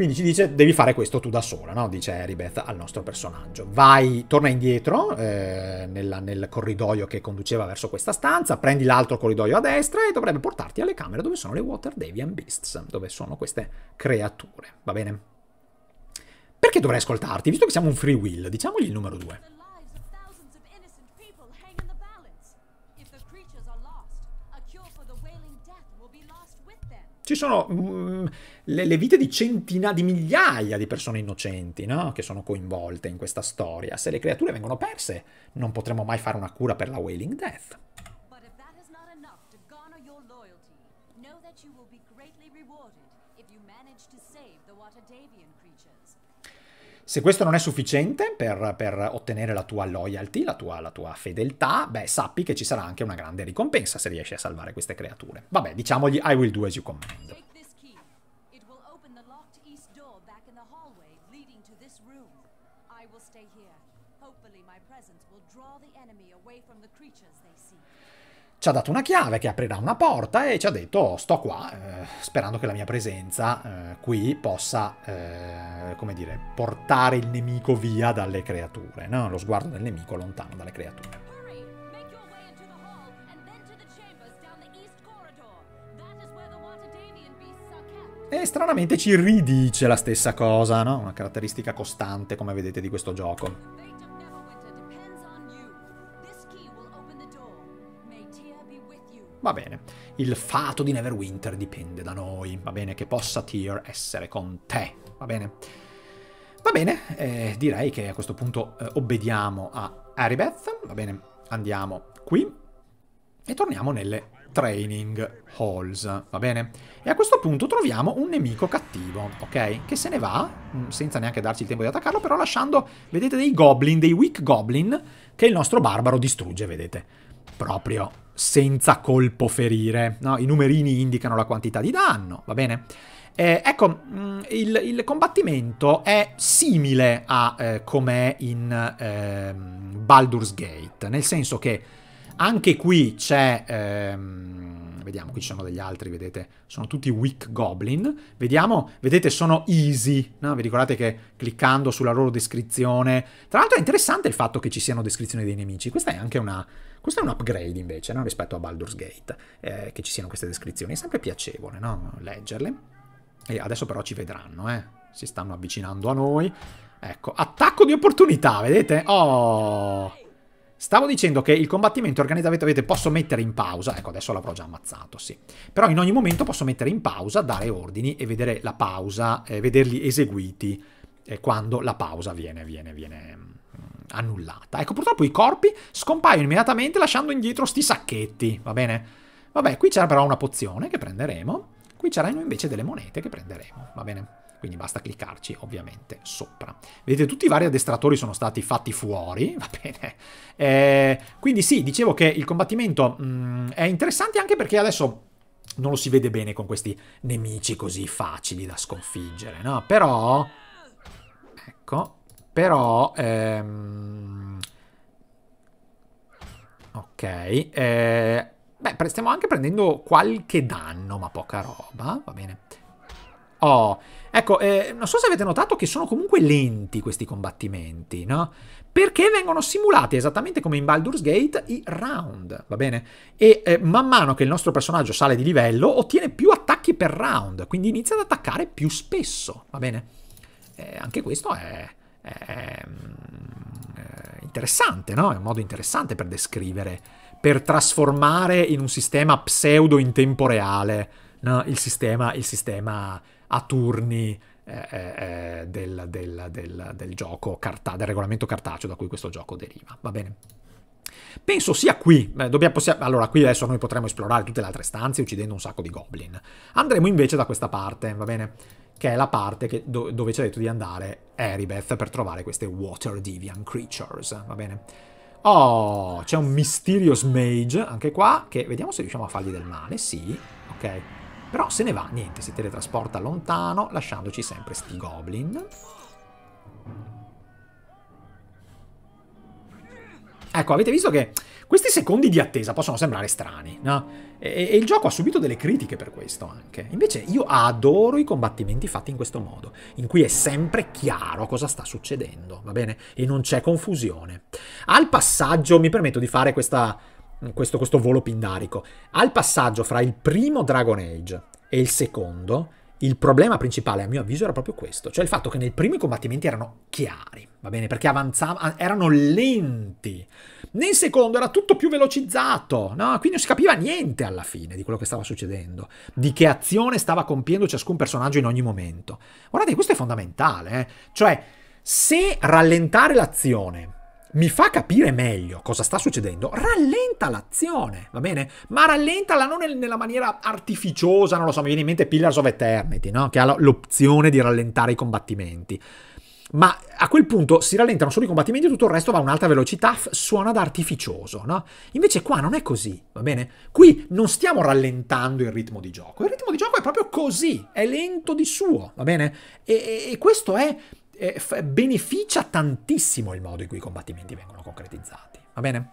Quindi ci dice devi fare questo tu da sola, no? dice Heribeth al nostro personaggio. Vai, torna indietro eh, nella, nel corridoio che conduceva verso questa stanza, prendi l'altro corridoio a destra e dovrebbe portarti alle camere dove sono le Water Deviant Beasts, dove sono queste creature, va bene? Perché dovrei ascoltarti, visto che siamo un free will? Diciamogli il numero due. Ci sono... Mm, le, le vite di centinaia, di migliaia di persone innocenti no? che sono coinvolte in questa storia. Se le creature vengono perse, non potremo mai fare una cura per la Wailing Death. Se questo non è sufficiente per, per ottenere la tua loyalty, la tua, la tua, fedeltà, beh, sappi che ci sarà anche una grande ricompensa se riesci a salvare queste creature. Vabbè, diciamogli I will do as you command. Ci ha dato una chiave che aprirà una porta e ci ha detto sto qua, eh, sperando che la mia presenza eh, qui possa, eh, come dire, portare il nemico via dalle creature, no? lo sguardo del nemico lontano dalle creature. E stranamente ci ridice la stessa cosa, no? Una caratteristica costante, come vedete, di questo gioco. Va bene, il fato di Neverwinter dipende da noi, va bene che possa Tyr essere con te, va bene? Va bene, eh, direi che a questo punto eh, obbediamo a Aribeth, va bene, andiamo qui e torniamo nelle training halls, va bene? E a questo punto troviamo un nemico cattivo, ok? Che se ne va, mm, senza neanche darci il tempo di attaccarlo, però lasciando, vedete, dei goblin, dei weak goblin, che il nostro barbaro distrugge, vedete? Proprio senza colpo ferire. No? I numerini indicano la quantità di danno, va bene? Eh, ecco, mm, il, il, combattimento è simile a eh, com'è in eh, Baldur's Gate, nel senso che anche qui c'è... Ehm, vediamo, qui ci sono degli altri, vedete, sono tutti weak goblin. Vediamo, vedete, sono easy, no? Vi ricordate che cliccando sulla loro descrizione... Tra l'altro è interessante il fatto che ci siano descrizioni dei nemici, questa è anche una questo è un upgrade invece no? rispetto a Baldur's Gate, eh, che ci siano queste descrizioni. È sempre piacevole no? leggerle. E adesso però ci vedranno, eh? si stanno avvicinando a noi. Ecco, attacco di opportunità, vedete? Oh! Stavo dicendo che il combattimento organizzato avete, posso mettere in pausa, ecco adesso l'avrò già ammazzato, sì. Però in ogni momento posso mettere in pausa, dare ordini e vedere la pausa, eh, vederli eseguiti eh, quando la pausa viene, viene, viene annullata. Ecco, purtroppo i corpi scompaiono immediatamente lasciando indietro sti sacchetti, va bene? Vabbè, qui c'era però una pozione che prenderemo, qui c'erano invece delle monete che prenderemo, va bene? Quindi basta cliccarci ovviamente sopra. Vedete, tutti i vari addestratori sono stati fatti fuori, va bene? Eh, quindi sì, dicevo che il combattimento mh, mm, è interessante anche perché adesso non lo si vede bene con questi nemici così facili da sconfiggere, no? Però... Ecco, però... Ehm... Ok. Eh... Beh, stiamo anche prendendo qualche danno, ma poca roba. Va bene. Oh, ecco, eh, non so se avete notato che sono comunque lenti questi combattimenti, no? Perché vengono simulati esattamente come in Baldur's Gate i round, va bene? E eh, man mano che il nostro personaggio sale di livello, ottiene più attacchi per round, quindi inizia ad attaccare più spesso, va bene? Eh, anche questo è, Ehm, eh, interessante, no? È un modo interessante per descrivere, per trasformare in un sistema pseudo in tempo reale no? il, sistema, il sistema a turni eh, eh, eh del, del, del, del, gioco carta- del regolamento cartaceo da cui questo gioco deriva. Va bene. Penso sia qui. Dobbiamo, possiamo, allora, qui adesso noi potremo esplorare tutte le altre stanze uccidendo un sacco di goblin. Andremo invece da questa parte, va bene? che è la parte che, do, dove ci ha detto di andare Eribeth per trovare queste Water Deviant Creatures, va bene? Oh, c'è un Mysterious Mage, anche qua, che vediamo se riusciamo a fargli del male, sì, ok. Però se ne va, niente, si teletrasporta lontano, lasciandoci sempre sti goblin. Ecco, avete visto che questi secondi di attesa possono sembrare strani, no? E, e, il gioco ha subito delle critiche per questo anche. Invece io adoro i combattimenti fatti in questo modo, in cui è sempre chiaro cosa sta succedendo, va bene? E non c'è confusione. Al passaggio, mi permetto di fare questa, questo, questo volo pindarico, al passaggio fra il primo Dragon Age e il secondo, il problema principale, a mio avviso, era proprio questo, cioè il fatto che nei primi combattimenti erano chiari, va bene, perché avanzavano, erano lenti. Nel secondo era tutto più velocizzato, no? Quindi non si capiva niente alla fine di quello che stava succedendo, di che azione stava compiendo ciascun personaggio in ogni momento. Guardate, questo è fondamentale, eh? Cioè, se rallentare l'azione mi fa capire meglio cosa sta succedendo, rallenta l'azione, va bene? Ma rallentala non nella maniera artificiosa, non lo so, mi viene in mente Pillars of Eternity, no? Che ha l'opzione di rallentare i combattimenti. Ma a quel punto si rallentano solo i combattimenti e tutto il resto va a un'alta velocità, suona da artificioso, no? Invece qua non è così, va bene? Qui non stiamo rallentando il ritmo di gioco, il ritmo di gioco è proprio così, è lento di suo, va bene? e, e, e questo è eh, beneficia tantissimo il modo in cui i combattimenti vengono concretizzati. Va bene?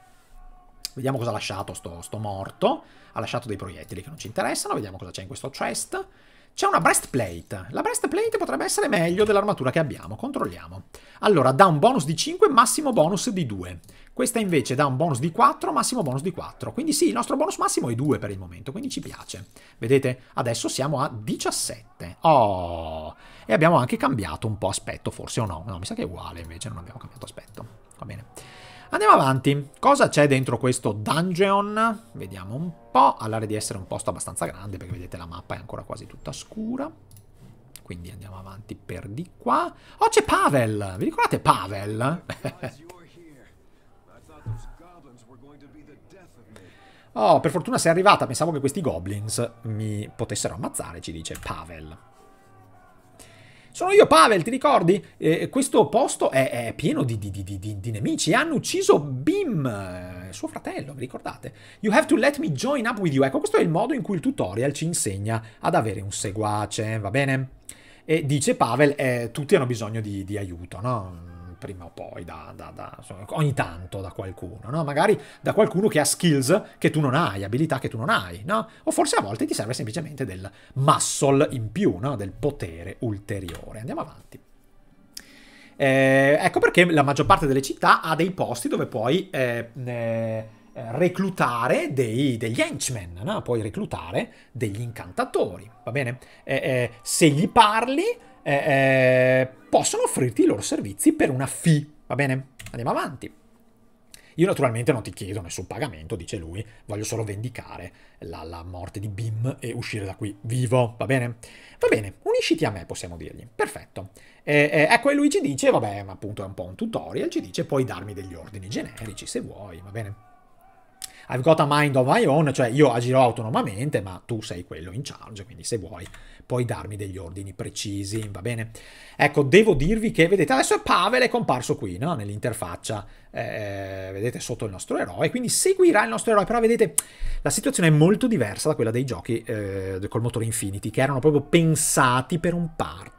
Vediamo cosa ha lasciato sto, sto morto. Ha lasciato dei proiettili che non ci interessano. Vediamo cosa c'è in questo chest. C'è una breastplate. La breastplate potrebbe essere meglio dell'armatura che abbiamo. Controlliamo. Allora, dà un bonus di 5, massimo bonus di 2. Questa invece dà un bonus di 4, massimo bonus di 4. Quindi sì, il nostro bonus massimo è 2 per il momento, quindi ci piace. Vedete? Adesso siamo a 17. Oh! e abbiamo anche cambiato un po' aspetto, forse o no? No, mi sa che è uguale invece, non abbiamo cambiato aspetto. Va bene. Andiamo avanti. Cosa c'è dentro questo dungeon? Vediamo un po'. All'area di essere un posto abbastanza grande, perché vedete la mappa è ancora quasi tutta scura. Quindi andiamo avanti per di qua. Oh, c'è Pavel! Vi ricordate Pavel? oh, per fortuna sei arrivata. Pensavo che questi goblins mi potessero ammazzare, ci dice Pavel. Sono io Pavel, ti ricordi? Eh, questo posto è, è pieno di, di, di, di, nemici. Hanno ucciso Bim, eh, suo fratello, vi ricordate? You have to let me join up with you. Ecco, questo è il modo in cui il tutorial ci insegna ad avere un seguace, va bene? E dice Pavel, eh, tutti hanno bisogno di aiuto, no? prima o poi, da, da, da, ogni tanto da qualcuno, no? magari da qualcuno che ha skills che tu non hai, abilità che tu non hai, no? o forse a volte ti serve semplicemente del muscle in più, no? del potere ulteriore. Andiamo avanti. Eh, ecco perché la maggior parte delle città ha dei posti dove puoi eh, eh, reclutare dei, degli henchmen, no? puoi reclutare degli incantatori, va bene? Eh, eh, se gli parli... Eh, eh possono offrirti i loro servizi per una fee. Va bene? Andiamo avanti. Io naturalmente non ti chiedo nessun pagamento, dice lui, voglio solo vendicare la, la, morte di Bim e uscire da qui vivo, va bene? Va bene, unisciti a me, possiamo dirgli. Perfetto. E, e, ecco, e lui ci dice, vabbè, ma appunto è un po' un tutorial, ci dice puoi darmi degli ordini generici se vuoi, va bene? I've got a mind of my own, cioè io agirò autonomamente, ma tu sei quello in charge, quindi se vuoi poi darmi degli ordini precisi, va bene? Ecco, devo dirvi che, vedete, adesso Pavel è comparso qui, no? Nell'interfaccia eh, vedete, sotto il nostro eroe, quindi seguirà il nostro eroe, però vedete, la situazione è molto diversa da quella dei giochi eh, col motore Infinity, che erano proprio pensati per un party.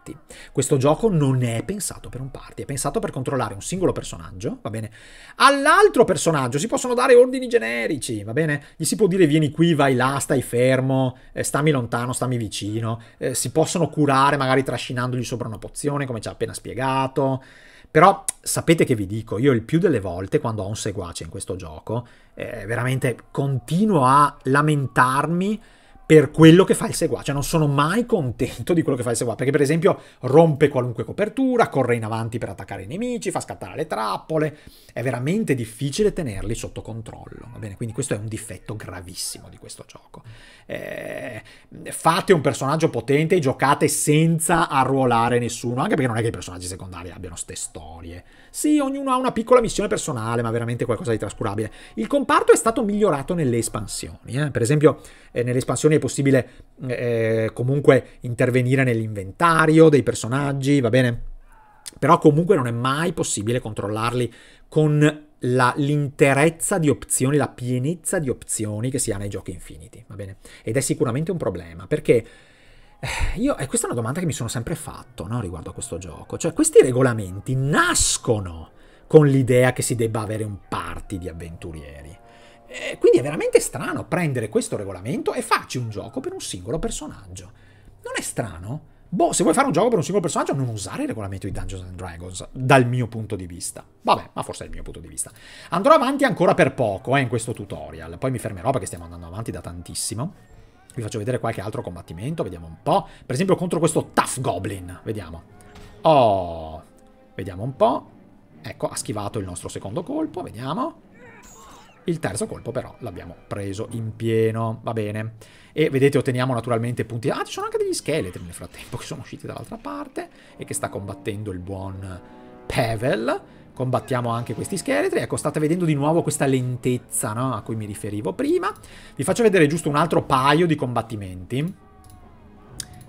Questo gioco non è pensato per un party, è pensato per controllare un singolo personaggio, va bene? All'altro personaggio si possono dare ordini generici, va bene? Gli si può dire vieni qui, vai là, stai fermo, eh, stammi lontano, stammi vicino, eh, si possono curare magari trascinandogli sopra una pozione, come ci ha appena spiegato. Però sapete che vi dico, io il più delle volte quando ho un seguace in questo gioco, eh, veramente continuo a lamentarmi per quello che fa il seguace, cioè, non sono mai contento di quello che fa il seguace, perché per esempio rompe qualunque copertura, corre in avanti per attaccare i nemici, fa scattare le trappole, è veramente difficile tenerli sotto controllo, va bene? Quindi questo è un difetto gravissimo di questo gioco. Eh, fate un personaggio potente e giocate senza arruolare nessuno, anche perché non è che i personaggi secondari abbiano ste storie, sì, ognuno ha una piccola missione personale, ma veramente qualcosa di trascurabile. Il comparto è stato migliorato nelle espansioni. Eh? Per esempio, eh, nelle espansioni è possibile eh, eh, comunque intervenire nell'inventario dei personaggi, va bene? Però comunque non è mai possibile controllarli con la, l'interezza di opzioni, la pienezza di opzioni che si ha nei giochi infiniti, va bene? Ed è sicuramente un problema, perché eh, io, e questa è una domanda che mi sono sempre fatto no, riguardo a questo gioco. Cioè, questi regolamenti nascono con l'idea che si debba avere un party di avventurieri. E eh, quindi è veramente strano prendere questo regolamento e farci un gioco per un singolo personaggio. Non è strano? Boh, se vuoi fare un gioco per un singolo personaggio, non usare il regolamento di Dungeons and Dragons, dal mio punto di vista. Vabbè, ma forse è il mio punto di vista. Andrò avanti ancora per poco, eh, in questo tutorial. Poi mi fermerò perché stiamo andando avanti da tantissimo. Vi faccio vedere qualche altro combattimento, vediamo un po'. Per esempio contro questo Tough Goblin, vediamo. Oh, vediamo un po'. Ecco, ha schivato il nostro secondo colpo, vediamo. Il terzo colpo però l'abbiamo preso in pieno, va bene. E vedete otteniamo naturalmente punti... Ah, ci sono anche degli scheletri nel frattempo che sono usciti dall'altra parte e che sta combattendo il buon Pavel combattiamo anche questi scheletri. Ecco, state vedendo di nuovo questa lentezza no? a cui mi riferivo prima. Vi faccio vedere giusto un altro paio di combattimenti.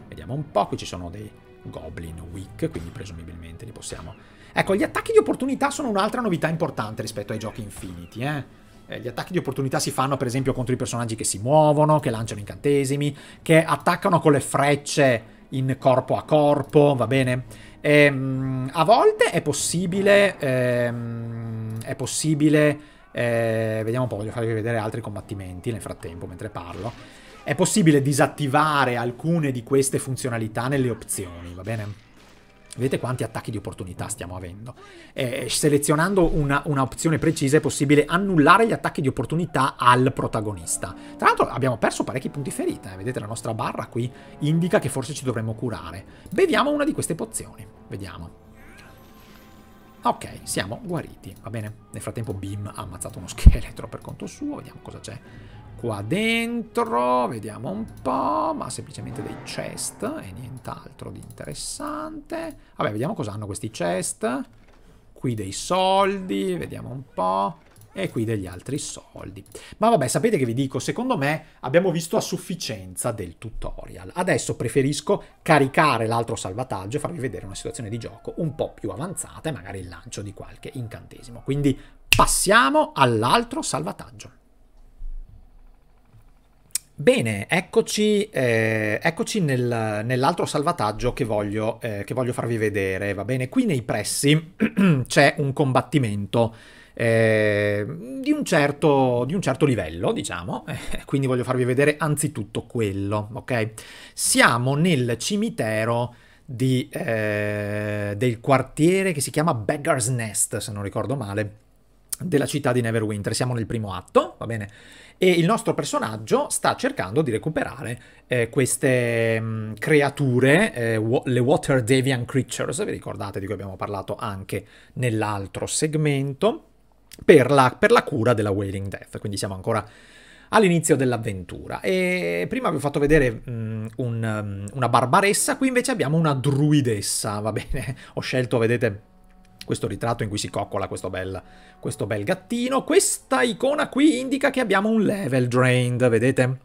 Vediamo un po', qui ci sono dei Goblin Weak, quindi presumibilmente li possiamo... Ecco, gli attacchi di opportunità sono un'altra novità importante rispetto ai giochi Infinity, eh? eh gli attacchi di opportunità si fanno per esempio contro i personaggi che si muovono, che lanciano incantesimi, che attaccano con le frecce in corpo a corpo, va bene? Ehm, a volte è possibile... Ehm, è possibile... Eh, vediamo un po', voglio farvi vedere altri combattimenti nel frattempo, mentre parlo. È possibile disattivare alcune di queste funzionalità nelle opzioni, va bene? Vedete quanti attacchi di opportunità stiamo avendo. Eh, selezionando una, una, opzione precisa è possibile annullare gli attacchi di opportunità al protagonista. Tra l'altro abbiamo perso parecchi punti ferita, eh. vedete la nostra barra qui indica che forse ci dovremmo curare. Beviamo una di queste pozioni, vediamo. Ok, siamo guariti, va bene? Nel frattempo Bim ha ammazzato uno scheletro per conto suo, vediamo cosa c'è qua dentro, vediamo un po', ma semplicemente dei chest e nient'altro di interessante. Vabbè, vediamo cosa hanno questi chest. Qui dei soldi, vediamo un po' e qui degli altri soldi. Ma vabbè, sapete che vi dico, secondo me abbiamo visto a sufficienza del tutorial. Adesso preferisco caricare l'altro salvataggio e farvi vedere una situazione di gioco un po' più avanzata e magari il lancio di qualche incantesimo. Quindi passiamo all'altro salvataggio. Bene, eccoci, eh, eccoci nel, nell'altro salvataggio che voglio, eh, che voglio, farvi vedere, va bene? Qui nei pressi c'è un combattimento eh, di, un certo, di, un certo, livello, diciamo, eh, quindi voglio farvi vedere anzitutto quello, ok? Siamo nel cimitero di, eh, del quartiere che si chiama Beggar's Nest, se non ricordo male, della città di Neverwinter, siamo nel primo atto, va bene? e il nostro personaggio sta cercando di recuperare eh, queste mh, mm, creature, eh, wa- le Water Deviant Creatures, vi ricordate di cui abbiamo parlato anche nell'altro segmento, per la, per la cura della Wailing Death, quindi siamo ancora all'inizio dell'avventura. E prima vi ho fatto vedere um, un, mm, una barbaressa, qui invece abbiamo una druidessa, va bene? ho scelto, vedete, questo ritratto in cui si coccola questo bel, questo bel gattino. Questa icona qui indica che abbiamo un level drained, vedete?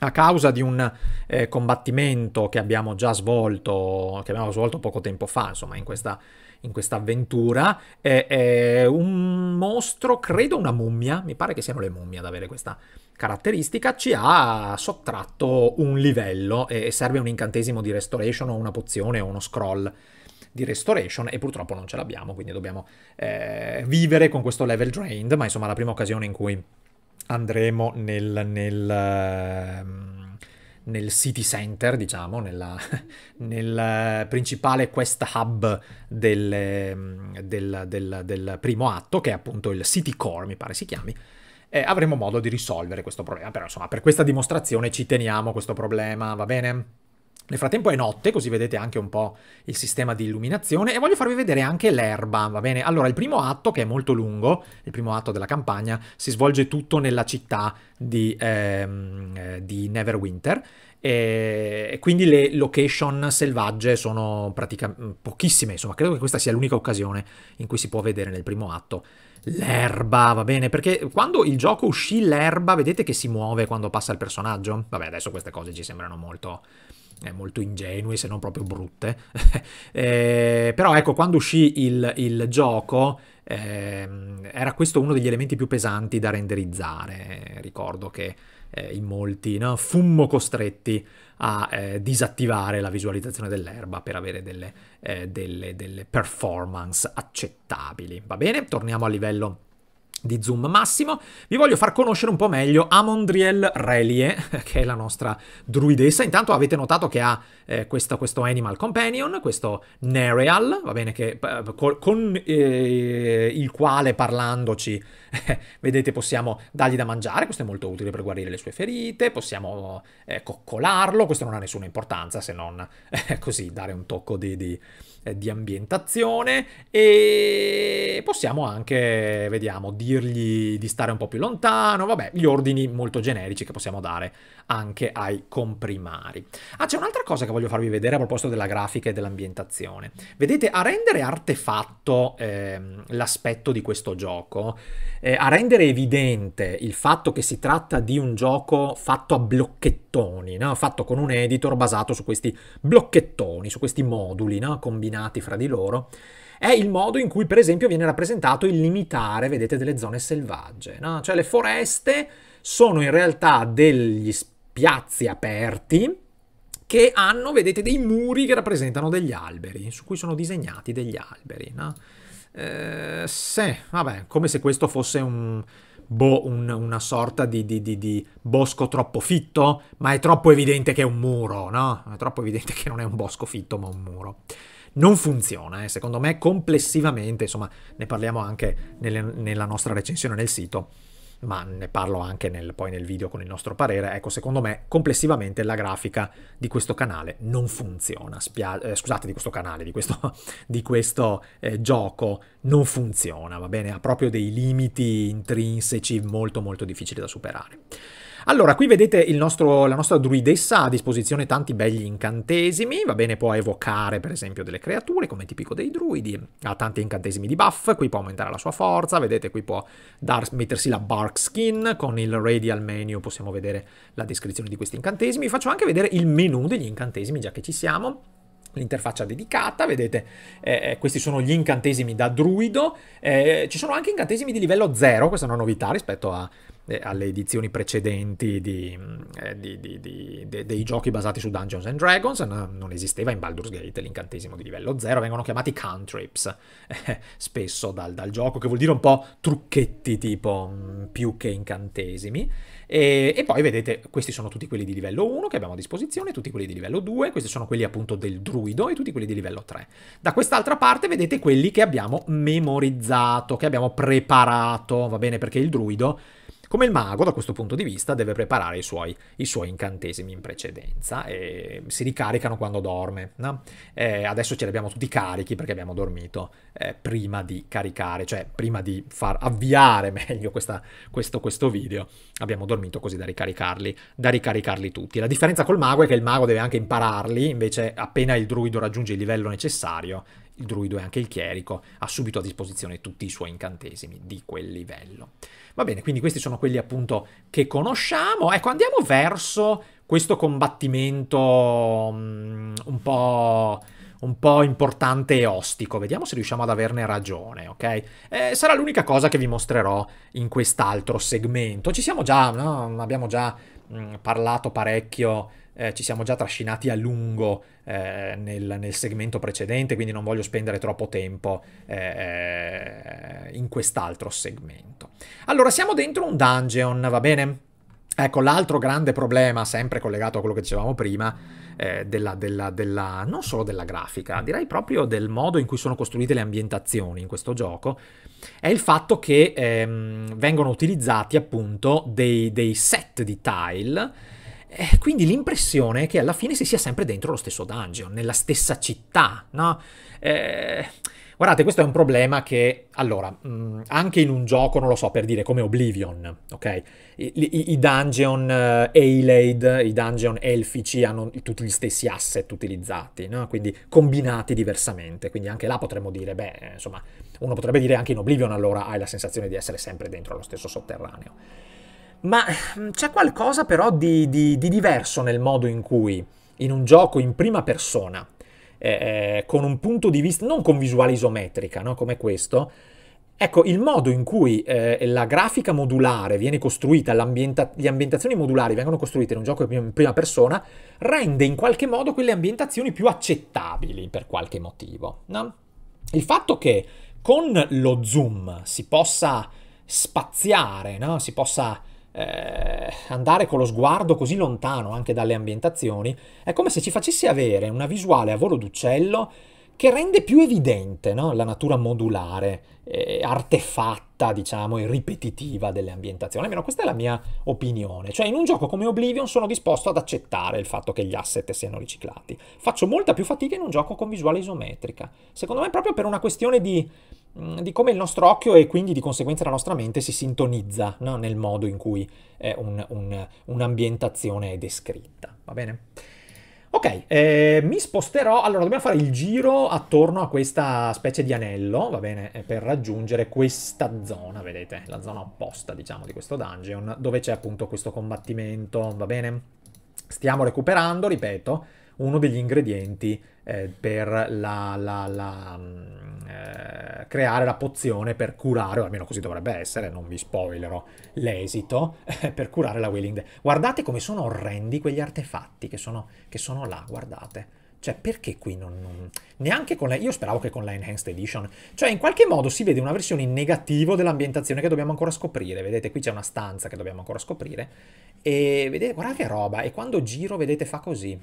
a causa di un eh, combattimento che abbiamo già svolto, che abbiamo svolto poco tempo fa, insomma, in questa, in questa avventura, è, è, un mostro, credo una mummia, mi pare che siano le mummie ad avere questa caratteristica, ci ha sottratto un livello e serve un incantesimo di restoration o una pozione o uno scroll di restoration e purtroppo non ce l'abbiamo, quindi dobbiamo eh, vivere con questo level drained, ma insomma la prima occasione in cui andremo nel... nel ehm, nel city center, diciamo, nella, nel eh, principale quest hub del, ehm, del, del, del, primo atto, che è appunto il City Core, mi pare si chiami, eh, avremo modo di risolvere questo problema. Però insomma, per questa dimostrazione ci teniamo questo problema, va bene? Nel frattempo è notte, così vedete anche un po' il sistema di illuminazione e voglio farvi vedere anche l'erba, va bene? Allora, il primo atto, che è molto lungo, il primo atto della campagna, si svolge tutto nella città di, ehm, eh, di Neverwinter e quindi le location selvagge sono praticamente mm, pochissime, insomma, credo che questa sia l'unica occasione in cui si può vedere nel primo atto l'erba, va bene? Perché quando il gioco uscì l'erba, vedete che si muove quando passa il personaggio? Vabbè, adesso queste cose ci sembrano molto eh, molto ingenui, se non proprio brutte. eh, però ecco, quando uscì il, il gioco, ehm, era questo uno degli elementi più pesanti da renderizzare. Ricordo che eh, in molti no, fummo costretti a eh, disattivare la visualizzazione dell'erba per avere delle, eh, delle, delle performance accettabili. Va bene? Torniamo a livello di zoom massimo, vi voglio far conoscere un po' meglio Amondriel Relie, che è la nostra druidessa. Intanto avete notato che ha eh, questo, questo, Animal Companion, questo Nereal, va bene, che, con eh, il quale parlandoci, eh, vedete, possiamo dargli da mangiare, questo è molto utile per guarire le sue ferite, possiamo eh, coccolarlo, questo non ha nessuna importanza se non eh, così dare un tocco di, di eh, di ambientazione e possiamo anche, vediamo, dirgli di stare un po' più lontano, vabbè, gli ordini molto generici che possiamo dare anche ai comprimari. Ah, c'è un'altra cosa che voglio farvi vedere a proposito della grafica e dell'ambientazione. Vedete, a rendere artefatto eh, l'aspetto di questo gioco, eh, a rendere evidente il fatto che si tratta di un gioco fatto a blocchettoni, no? fatto con un editor basato su questi blocchettoni, su questi moduli no? combinati fra di loro, è il modo in cui per esempio viene rappresentato il limitare, vedete, delle zone selvagge. No? Cioè le foreste sono in realtà degli spiazzi aperti che hanno, vedete, dei muri che rappresentano degli alberi, su cui sono disegnati degli alberi. No? Eh, sì, vabbè, come se questo fosse un, boh, un, una sorta di, di, di, di, bosco troppo fitto, ma è troppo evidente che è un muro, no? È troppo evidente che non è un bosco fitto, ma un muro. Non funziona, eh, secondo me complessivamente, insomma, ne parliamo anche nelle, nella nostra recensione nel sito ma ne parlo anche nel, poi nel video con il nostro parere, ecco secondo me complessivamente la grafica di questo canale non funziona, Spia- eh, scusate di questo canale, di questo, di questo eh, gioco non funziona, va bene, ha proprio dei limiti intrinseci molto molto difficili da superare. Allora, qui vedete nostro, la nostra druidessa ha a disposizione tanti begli incantesimi, va bene, può evocare per esempio delle creature, come tipico dei druidi, ha tanti incantesimi di buff, qui può aumentare la sua forza, vedete qui può dar, mettersi la bark skin, con il radial menu possiamo vedere la descrizione di questi incantesimi, vi faccio anche vedere il menu degli incantesimi, già che ci siamo, l'interfaccia dedicata, vedete eh, eh questi sono gli incantesimi da druido, eh, ci sono anche incantesimi di livello 0, questa è una novità rispetto a, eh, alle edizioni precedenti di, mm, eh, di, di, de, dei giochi basati su Dungeons and Dragons, no, non esisteva in Baldur's Gate l'incantesimo di livello 0, vengono chiamati cantrips, eh, spesso dal, dal, gioco, che vuol dire un po' trucchetti tipo mh, mm, più che incantesimi. E, e, poi vedete, questi sono tutti quelli di livello 1 che abbiamo a disposizione, tutti quelli di livello 2, questi sono quelli appunto del druido e tutti quelli di livello 3. Da quest'altra parte vedete quelli che abbiamo memorizzato, che abbiamo preparato, va bene, perché il druido come il mago, da questo punto di vista, deve preparare i suoi, i suoi incantesimi in precedenza e si ricaricano quando dorme. No? adesso ce li abbiamo tutti carichi perché abbiamo dormito eh, prima di caricare, cioè prima di far avviare meglio questa, questo, questo, video, abbiamo dormito così da ricaricarli, da ricaricarli tutti. La differenza col mago è che il mago deve anche impararli, invece appena il druido raggiunge il livello necessario, il druido e anche il chierico ha subito a disposizione tutti i suoi incantesimi di quel livello. Va bene, quindi questi sono quelli appunto che conosciamo. Ecco, andiamo verso questo combattimento um, un po' un po' importante e ostico. Vediamo se riusciamo ad averne ragione, ok? Eh, sarà l'unica cosa che vi mostrerò in quest'altro segmento. Ci siamo già, no? Abbiamo già mh, mm, parlato parecchio eh, ci siamo già trascinati a lungo eh, nel, nel, segmento precedente, quindi non voglio spendere troppo tempo eh, eh, in quest'altro segmento. Allora, siamo dentro un dungeon, va bene? Ecco, l'altro grande problema, sempre collegato a quello che dicevamo prima, eh, della, della, della, non solo della grafica, direi proprio del modo in cui sono costruite le ambientazioni in questo gioco, è il fatto che ehm, vengono utilizzati appunto dei, dei set di tile eh, quindi l'impressione è che alla fine si sia sempre dentro lo stesso dungeon, nella stessa città, no? Eh, guardate, questo è un problema che, allora, mh, mm, anche in un gioco, non lo so, per dire, come Oblivion, ok? I, i, i dungeon uh, eh, Ailade, i dungeon elfici hanno tutti gli stessi asset utilizzati, no? Quindi combinati diversamente, quindi anche là potremmo dire, beh, insomma, uno potrebbe dire anche in Oblivion allora hai la sensazione di essere sempre dentro lo stesso sotterraneo. Ma mm, c'è qualcosa però di, di, di, diverso nel modo in cui in un gioco in prima persona, eh, eh, con un punto di vista, non con visuale isometrica, no? come questo, ecco il modo in cui eh, la grafica modulare viene costruita, le ambientazioni modulari vengono costruite in un gioco in prima persona, rende in qualche modo quelle ambientazioni più accettabili per qualche motivo. No? Il fatto che con lo zoom si possa spaziare, no? si possa eh, andare con lo sguardo così lontano anche dalle ambientazioni, è come se ci facesse avere una visuale a volo d'uccello che rende più evidente no? la natura modulare, eh, artefatta, diciamo, e ripetitiva delle ambientazioni. Almeno questa è la mia opinione. Cioè, in un gioco come Oblivion sono disposto ad accettare il fatto che gli asset siano riciclati. Faccio molta più fatica in un gioco con visuale isometrica. Secondo me proprio per una questione di Mm, di come il nostro occhio e quindi di conseguenza la nostra mente si sintonizza no? nel modo in cui è un, un, un'ambientazione è descritta. Va bene? Ok, eh, mi sposterò, allora dobbiamo fare il giro attorno a questa specie di anello, va bene, eh, per raggiungere questa zona, vedete, la zona opposta, diciamo, di questo dungeon, dove c'è appunto questo combattimento, va bene? Stiamo recuperando, ripeto, uno degli ingredienti eh, per la, la, la, mm, eh, creare la pozione per curare, o almeno così dovrebbe essere, non vi spoilerò l'esito, per curare la Wheeling Day. Guardate come sono orrendi quegli artefatti che sono, che sono là, guardate. Cioè, perché qui non, non... Neanche con la... Io speravo che con la Enhanced Edition... Cioè, in qualche modo si vede una versione in negativo dell'ambientazione che dobbiamo ancora scoprire. Vedete, qui c'è una stanza che dobbiamo ancora scoprire. E vedete, guardate che roba. E quando giro, vedete, fa così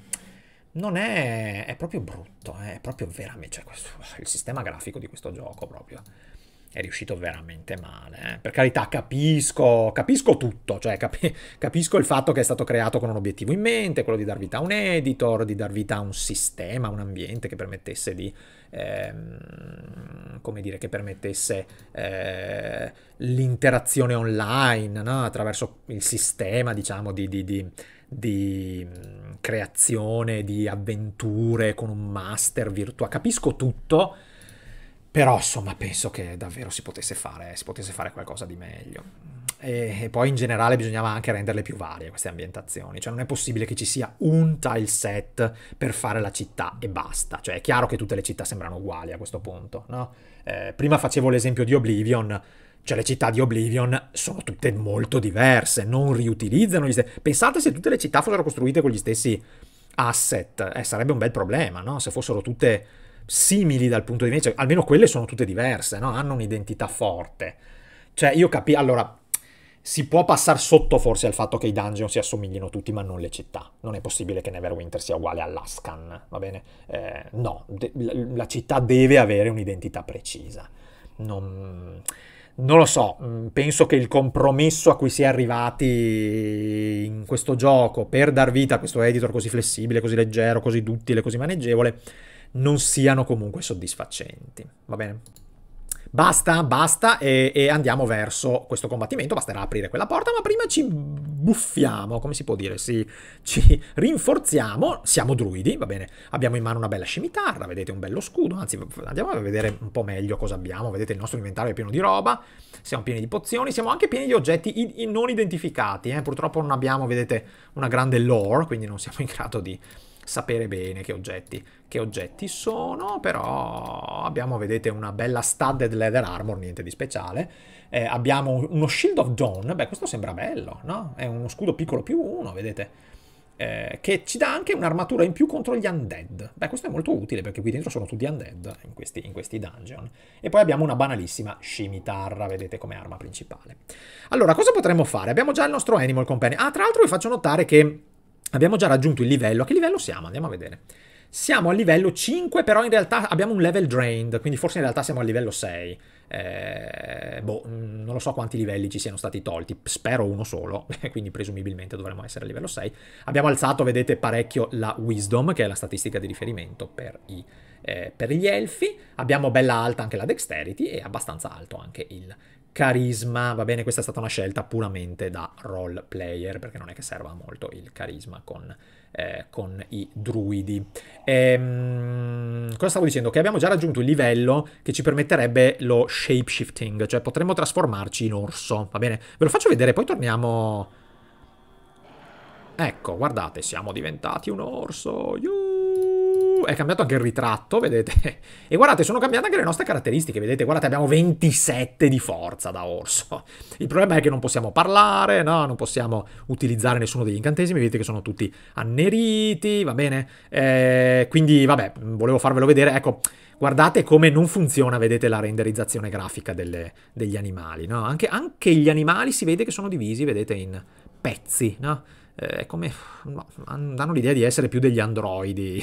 non è, è proprio brutto, eh, è proprio veramente, cioè questo, il sistema grafico di questo gioco proprio è riuscito veramente male. Eh. Per carità, capisco, capisco tutto, cioè capi, capisco il fatto che è stato creato con un obiettivo in mente, quello di dar vita a un editor, di dar vita a un sistema, un ambiente che permettesse di, ehm, come dire, che permettesse eh, l'interazione online no? attraverso il sistema, diciamo, di, di, di di mm, creazione, di avventure con un master virtuale. Capisco tutto, però insomma penso che davvero si potesse fare, si potesse fare qualcosa di meglio. E, e, poi in generale bisognava anche renderle più varie queste ambientazioni, cioè non è possibile che ci sia un tile set per fare la città e basta, cioè è chiaro che tutte le città sembrano uguali a questo punto, no? Eh, prima facevo l'esempio di Oblivion, cioè le città di Oblivion sono tutte molto diverse, non riutilizzano gli stessi... Pensate se tutte le città fossero costruite con gli stessi asset, eh, sarebbe un bel problema, no? Se fossero tutte simili dal punto di vista, cioè, almeno quelle sono tutte diverse, no? Hanno un'identità forte. Cioè io capisco, allora, si può passare sotto forse al fatto che i dungeon si assomiglino tutti, ma non le città. Non è possibile che Neverwinter sia uguale all'Ascan, va bene? Eh, no, De la città deve avere un'identità precisa. Non non lo so, mm, penso che il compromesso a cui si è arrivati in questo gioco per dar vita a questo editor così flessibile, così leggero, così duttile, così maneggevole, non siano comunque soddisfacenti. Va bene? basta, basta e, e, andiamo verso questo combattimento, basterà aprire quella porta, ma prima ci buffiamo, come si può dire, si, ci rinforziamo, siamo druidi, va bene, abbiamo in mano una bella scimitarra, vedete un bello scudo, anzi andiamo a vedere un po' meglio cosa abbiamo, vedete il nostro inventario è pieno di roba, siamo pieni di pozioni, siamo anche pieni di oggetti in, in non identificati, eh? purtroppo non abbiamo, vedete, una grande lore, quindi non siamo in grado di sapere bene che oggetti, che oggetti sono, però abbiamo, vedete, una bella studded leather armor, niente di speciale. Eh, abbiamo uno Shield of Dawn, beh questo sembra bello, no? È uno scudo piccolo più uno, vedete? Eh, che ci dà anche un'armatura in più contro gli undead. Beh, questo è molto utile perché qui dentro sono tutti undead in questi, in questi dungeon. E poi abbiamo una banalissima scimitarra, vedete, come arma principale. Allora, cosa potremmo fare? Abbiamo già il nostro Animal Companion. Ah, tra l'altro vi faccio notare che Abbiamo già raggiunto il livello. A che livello siamo? Andiamo a vedere. Siamo a livello 5, però in realtà abbiamo un level drained, quindi forse in realtà siamo a livello 6. Eh, boh, mm, non lo so quanti livelli ci siano stati tolti, spero uno solo, quindi presumibilmente dovremmo essere a livello 6. Abbiamo alzato, vedete, parecchio la Wisdom, che è la statistica di riferimento per, i, eh, per gli elfi. Abbiamo bella alta anche la Dexterity e abbastanza alto anche il carisma, va bene, questa è stata una scelta puramente da role player, perché non è che serva molto il carisma con, eh, con i druidi. Ehm, cosa stavo dicendo? Che abbiamo già raggiunto il livello che ci permetterebbe lo shapeshifting, cioè potremmo trasformarci in orso, va bene? Ve lo faccio vedere, poi torniamo... Ecco, guardate, siamo diventati un orso, Yuh! è cambiato anche il ritratto, vedete? E guardate, sono cambiate anche le nostre caratteristiche, vedete? Guardate, abbiamo 27 di forza da orso. Il problema è che non possiamo parlare, no? Non possiamo utilizzare nessuno degli incantesimi, vedete che sono tutti anneriti, va bene? Eh, quindi, vabbè, volevo farvelo vedere, ecco... Guardate come non funziona, vedete, la renderizzazione grafica delle, degli animali, no? Anche, anche gli animali si vede che sono divisi, vedete, in pezzi, no? Eh, è come no, danno l'idea di essere più degli androidi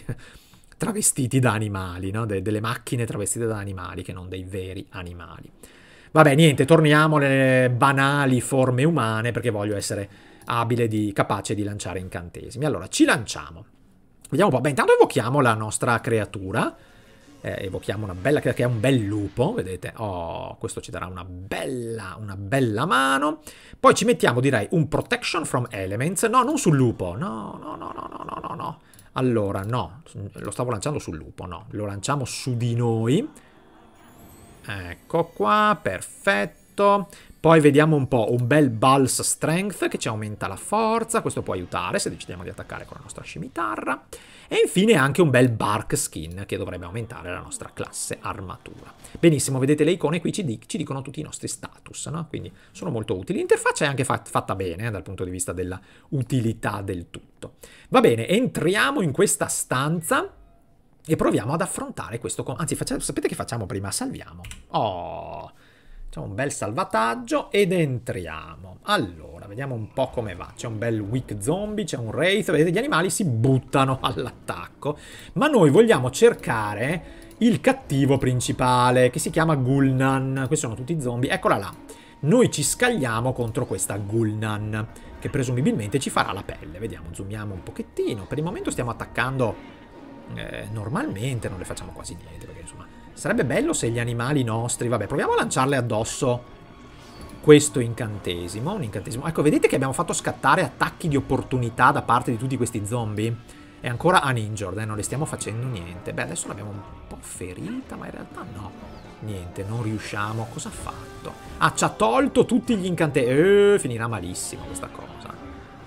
travestiti da animali, no? De- delle macchine travestite da animali che non dei veri animali. Vabbè, niente, torniamo alle banali forme umane perché voglio essere abile, di, capace di lanciare incantesimi. Allora, ci lanciamo. Vediamo un po'. Beh, intanto evochiamo la nostra creatura. Eh, evochiamo una bella creatura che è un bel lupo, vedete? Oh, questo ci darà una bella, una bella mano. Poi ci mettiamo, direi, un protection from elements. No, non sul lupo. no, no, no, no, no, no, no. Allora, no, lo stavo lanciando sul lupo, no. Lo lanciamo su di noi. Ecco qua, perfetto tutto. Poi vediamo un po' un bel Balls Strength che ci aumenta la forza, questo può aiutare se decidiamo di attaccare con la nostra scimitarra. E infine anche un bel Bark Skin che dovrebbe aumentare la nostra classe armatura. Benissimo, vedete le icone qui ci, dic ci dicono tutti i nostri status, no? quindi sono molto utili. L'interfaccia è anche fat fatta bene eh, dal punto di vista della utilità del tutto. Va bene, entriamo in questa stanza e proviamo ad affrontare questo... Anzi, sapete che facciamo prima? Salviamo. Oh... Facciamo un bel salvataggio ed entriamo. Allora, vediamo un po' come va. C'è un bel weak zombie, c'è un wraith. Vedete, gli animali si buttano all'attacco. Ma noi vogliamo cercare il cattivo principale, che si chiama Gulnan. Questi sono tutti zombie. Eccola là. Noi ci scagliamo contro questa Gulnan, che presumibilmente ci farà la pelle. Vediamo, zoomiamo un pochettino. Per il momento stiamo attaccando eh, normalmente, non le facciamo quasi niente, perché Sarebbe bello se gli animali nostri... Vabbè, proviamo a lanciarle addosso questo incantesimo, un incantesimo. Ecco, vedete che abbiamo fatto scattare attacchi di opportunità da parte di tutti questi zombie? È ancora uninjured, eh, non le stiamo facendo niente. Beh, adesso l'abbiamo un po' ferita, ma in realtà no. Niente, non riusciamo. Cosa ha fatto? Ah, ci ha tolto tutti gli incantesimi. Eh, finirà malissimo questa cosa.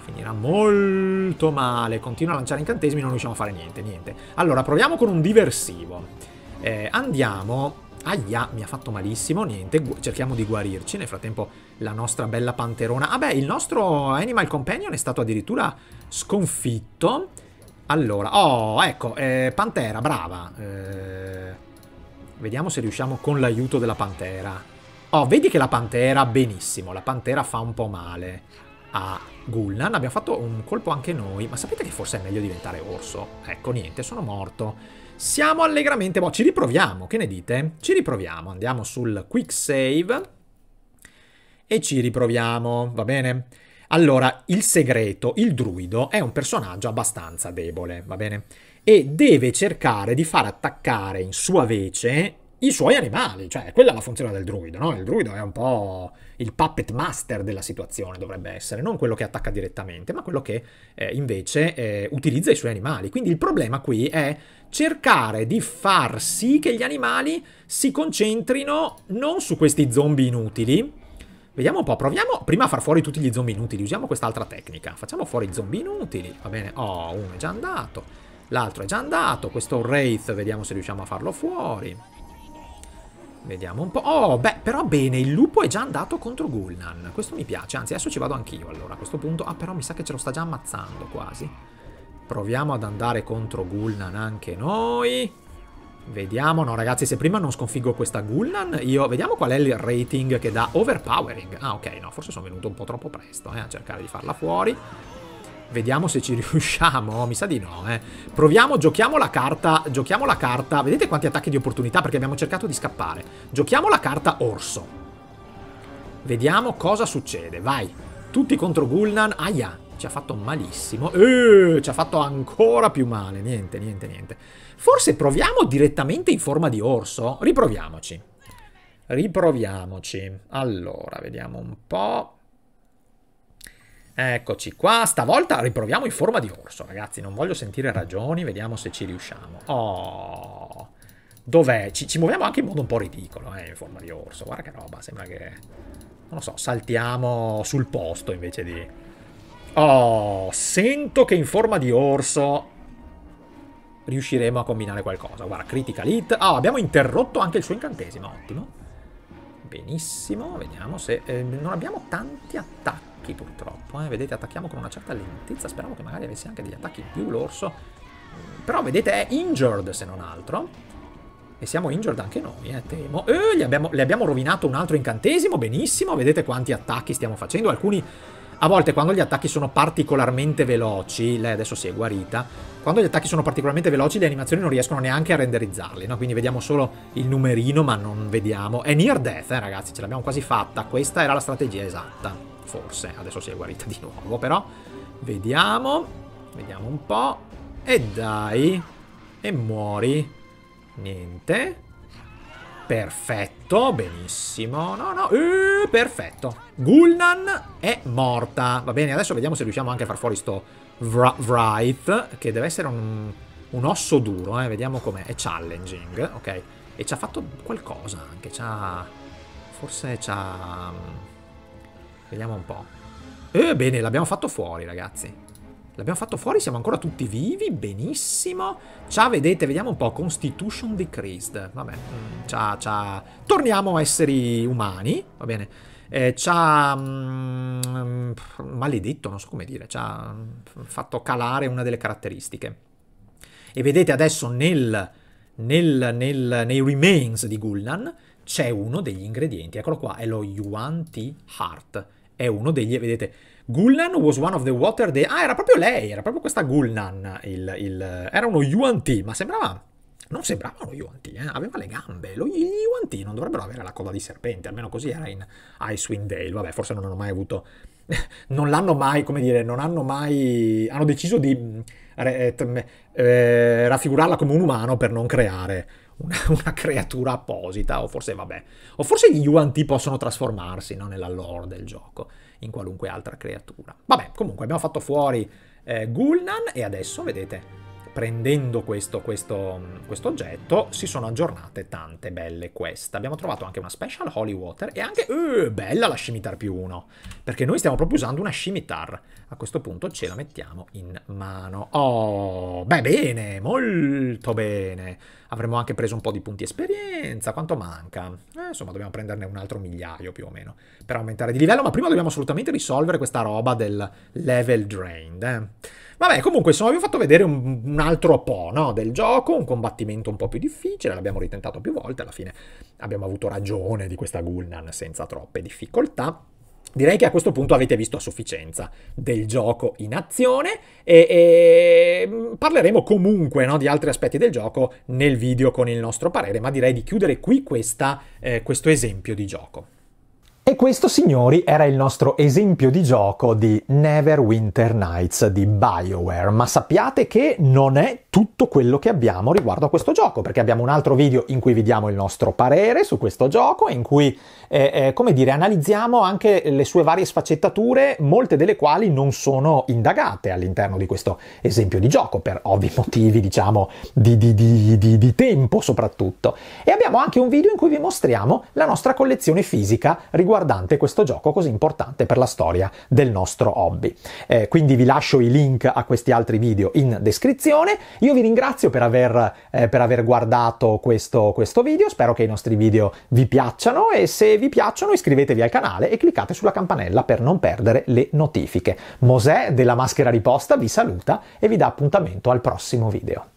Finirà molto male. Continua a lanciare incantesimi, non riusciamo a fare niente, niente. Allora, proviamo con un diversivo. Eh, andiamo... Aia, mi ha fatto malissimo, niente, cerchiamo di guarirci. Nel frattempo la nostra bella panterona... Ah beh, il nostro Animal Companion è stato addirittura sconfitto. Allora, oh, ecco, eh, pantera, brava. Eh, vediamo se riusciamo con l'aiuto della pantera. Oh, vedi che la pantera, benissimo, la pantera fa un po' male a Gulnan. Abbiamo fatto un colpo anche noi, ma sapete che forse è meglio diventare orso? Ecco, niente, sono morto. Siamo allegramente... Boh, ci riproviamo, che ne dite? Ci riproviamo, andiamo sul quick save e ci riproviamo, va bene? Allora, il segreto, il druido, è un personaggio abbastanza debole, va bene? E deve cercare di far attaccare in sua vece i suoi animali, cioè quella è la funzione del druido, no? Il druido è un po' il puppet master della situazione, dovrebbe essere, non quello che attacca direttamente, ma quello che eh, invece eh, utilizza i suoi animali. Quindi il problema qui è cercare di far sì che gli animali si concentrino non su questi zombie inutili. Vediamo un po', proviamo prima a far fuori tutti gli zombie inutili, usiamo quest'altra tecnica. Facciamo fuori i zombie inutili, va bene? Oh, uno è già andato, l'altro è già andato, questo Wraith vediamo se riusciamo a farlo fuori. Vediamo un po'. Oh, beh, però bene, il lupo è già andato contro Gulnan. Questo mi piace, anzi adesso ci vado anch'io allora. A questo punto, ah però mi sa che ce lo sta già ammazzando quasi. Proviamo ad andare contro Gulnan anche noi. Vediamo, no ragazzi, se prima non sconfiggo questa Gulnan, io... Vediamo qual è il rating che dà Overpowering. Ah ok, no, forse sono venuto un po' troppo presto eh, a cercare di farla fuori. Vediamo se ci riusciamo. Mi sa di no, eh. Proviamo, giochiamo la carta. Giochiamo la carta. Vedete quanti attacchi di opportunità perché abbiamo cercato di scappare. Giochiamo la carta orso. Vediamo cosa succede. Vai. Tutti contro Gulnan. Aia. Ci ha fatto malissimo. Eh, ci ha fatto ancora più male. Niente, niente, niente. Forse proviamo direttamente in forma di orso? Riproviamoci. Riproviamoci. Allora, vediamo un po'. Eccoci qua, stavolta riproviamo in forma di orso, ragazzi, non voglio sentire ragioni, vediamo se ci riusciamo. Oh, dov'è? Ci, ci, muoviamo anche in modo un po' ridicolo, eh, in forma di orso, guarda che roba, sembra che... Non lo so, saltiamo sul posto invece di... Oh, sento che in forma di orso riusciremo a combinare qualcosa. Guarda, critical hit. oh, abbiamo interrotto anche il suo incantesimo, ottimo. Benissimo, vediamo se... Eh, non abbiamo tanti attacchi attacchi purtroppo, eh. vedete attacchiamo con una certa lentezza, speravo che magari avesse anche degli attacchi più l'orso, mm, però vedete è injured se non altro. E siamo injured anche noi, eh, temo. Eh, abbiamo, le abbiamo rovinato un altro incantesimo, benissimo. Vedete quanti attacchi stiamo facendo. Alcuni, a volte, quando gli attacchi sono particolarmente veloci, lei adesso si è guarita, quando gli attacchi sono particolarmente veloci le animazioni non riescono neanche a renderizzarli, no? Quindi vediamo solo il numerino, ma non vediamo. È near death, eh, ragazzi, ce l'abbiamo quasi fatta. Questa era la strategia esatta forse. Adesso si è guarita di nuovo, però. Vediamo. Vediamo un po'. E dai. E muori. Niente. Perfetto, benissimo. No, no, eh, perfetto. Gulnan è morta. Va bene, adesso vediamo se riusciamo anche a far fuori sto Vra Wraith, che deve essere un, un osso duro, eh. Vediamo com'è. È challenging, ok. E ci ha fatto qualcosa anche, ci ha... Forse ci ha... Mm, Vediamo un po'. Ebbene, eh, l'abbiamo fatto fuori, ragazzi. L'abbiamo fatto fuori, siamo ancora tutti vivi, benissimo. Ciao, vedete, vediamo un po', Constitution Decreased. Vabbè, ciao, mm, ciao. Torniamo a esseri umani, va bene. Eh, ci ha mm, mm, maledetto, non so come dire, ci ha mm, fatto calare una delle caratteristiche. E vedete adesso nel, nel, nel, nei remains di Gulnan c'è uno degli ingredienti, eccolo qua, è lo Yuan Tea Heart è uno degli, vedete, Gulnan was one of the water they... Ah, era proprio lei, era proprio questa Gulnan, il, il... era uno Yuan T, ma sembrava... Non sembrava uno Yuan T, eh? aveva le gambe, lo, gli Yuan T non dovrebbero avere la coda di serpente, almeno così era in Icewind Dale, vabbè, forse non hanno mai avuto... non l'hanno mai, come dire, non hanno mai... hanno deciso di eh, eh, raffigurarla come un umano per non creare una, una, creatura apposita, o forse vabbè, o forse gli Yuan Ti possono trasformarsi no, nella lore del gioco, in qualunque altra creatura. Vabbè, comunque abbiamo fatto fuori eh, Gulnan e adesso vedete prendendo questo, questo, questo, oggetto si sono aggiornate tante belle quest. Abbiamo trovato anche una special holy water e anche... Uh, bella la scimitar più 1! Perché noi stiamo proprio usando una scimitar. A questo punto ce la mettiamo in mano. Oh, beh bene, molto bene. Avremmo anche preso un po' di punti esperienza, quanto manca? Eh, insomma, dobbiamo prenderne un altro migliaio più o meno per aumentare di livello, ma prima dobbiamo assolutamente risolvere questa roba del level drained. Eh. Vabbè, comunque, insomma, vi ho fatto vedere un, un altro po' no, del gioco, un combattimento un po' più difficile, l'abbiamo ritentato più volte, alla fine abbiamo avuto ragione di questa Gulnan senza troppe difficoltà. Direi che a questo punto avete visto a sufficienza del gioco in azione e, e mm, parleremo comunque no, di altri aspetti del gioco nel video con il nostro parere, ma direi di chiudere qui questa, eh, questo esempio di gioco. E questo, signori, era il nostro esempio di gioco di Neverwinter Nights di BioWare, ma sappiate che non è tutto quello che abbiamo riguardo a questo gioco, perché abbiamo un altro video in cui vi diamo il nostro parere su questo gioco, in cui, eh, eh, come dire, analizziamo anche le sue varie sfaccettature, molte delle quali non sono indagate all'interno di questo esempio di gioco, per ovvi motivi, diciamo, di, di, di, di tempo soprattutto. E abbiamo anche un video in cui vi mostriamo la nostra collezione fisica riguardo riguardante questo gioco così importante per la storia del nostro hobby. Eh, quindi vi lascio i link a questi altri video in descrizione. Io vi ringrazio per aver, eh, per aver guardato questo, questo video, spero che i nostri video vi piacciono e se vi piacciono iscrivetevi al canale e cliccate sulla campanella per non perdere le notifiche. Mosè della Maschera Riposta vi saluta e vi dà appuntamento al prossimo video.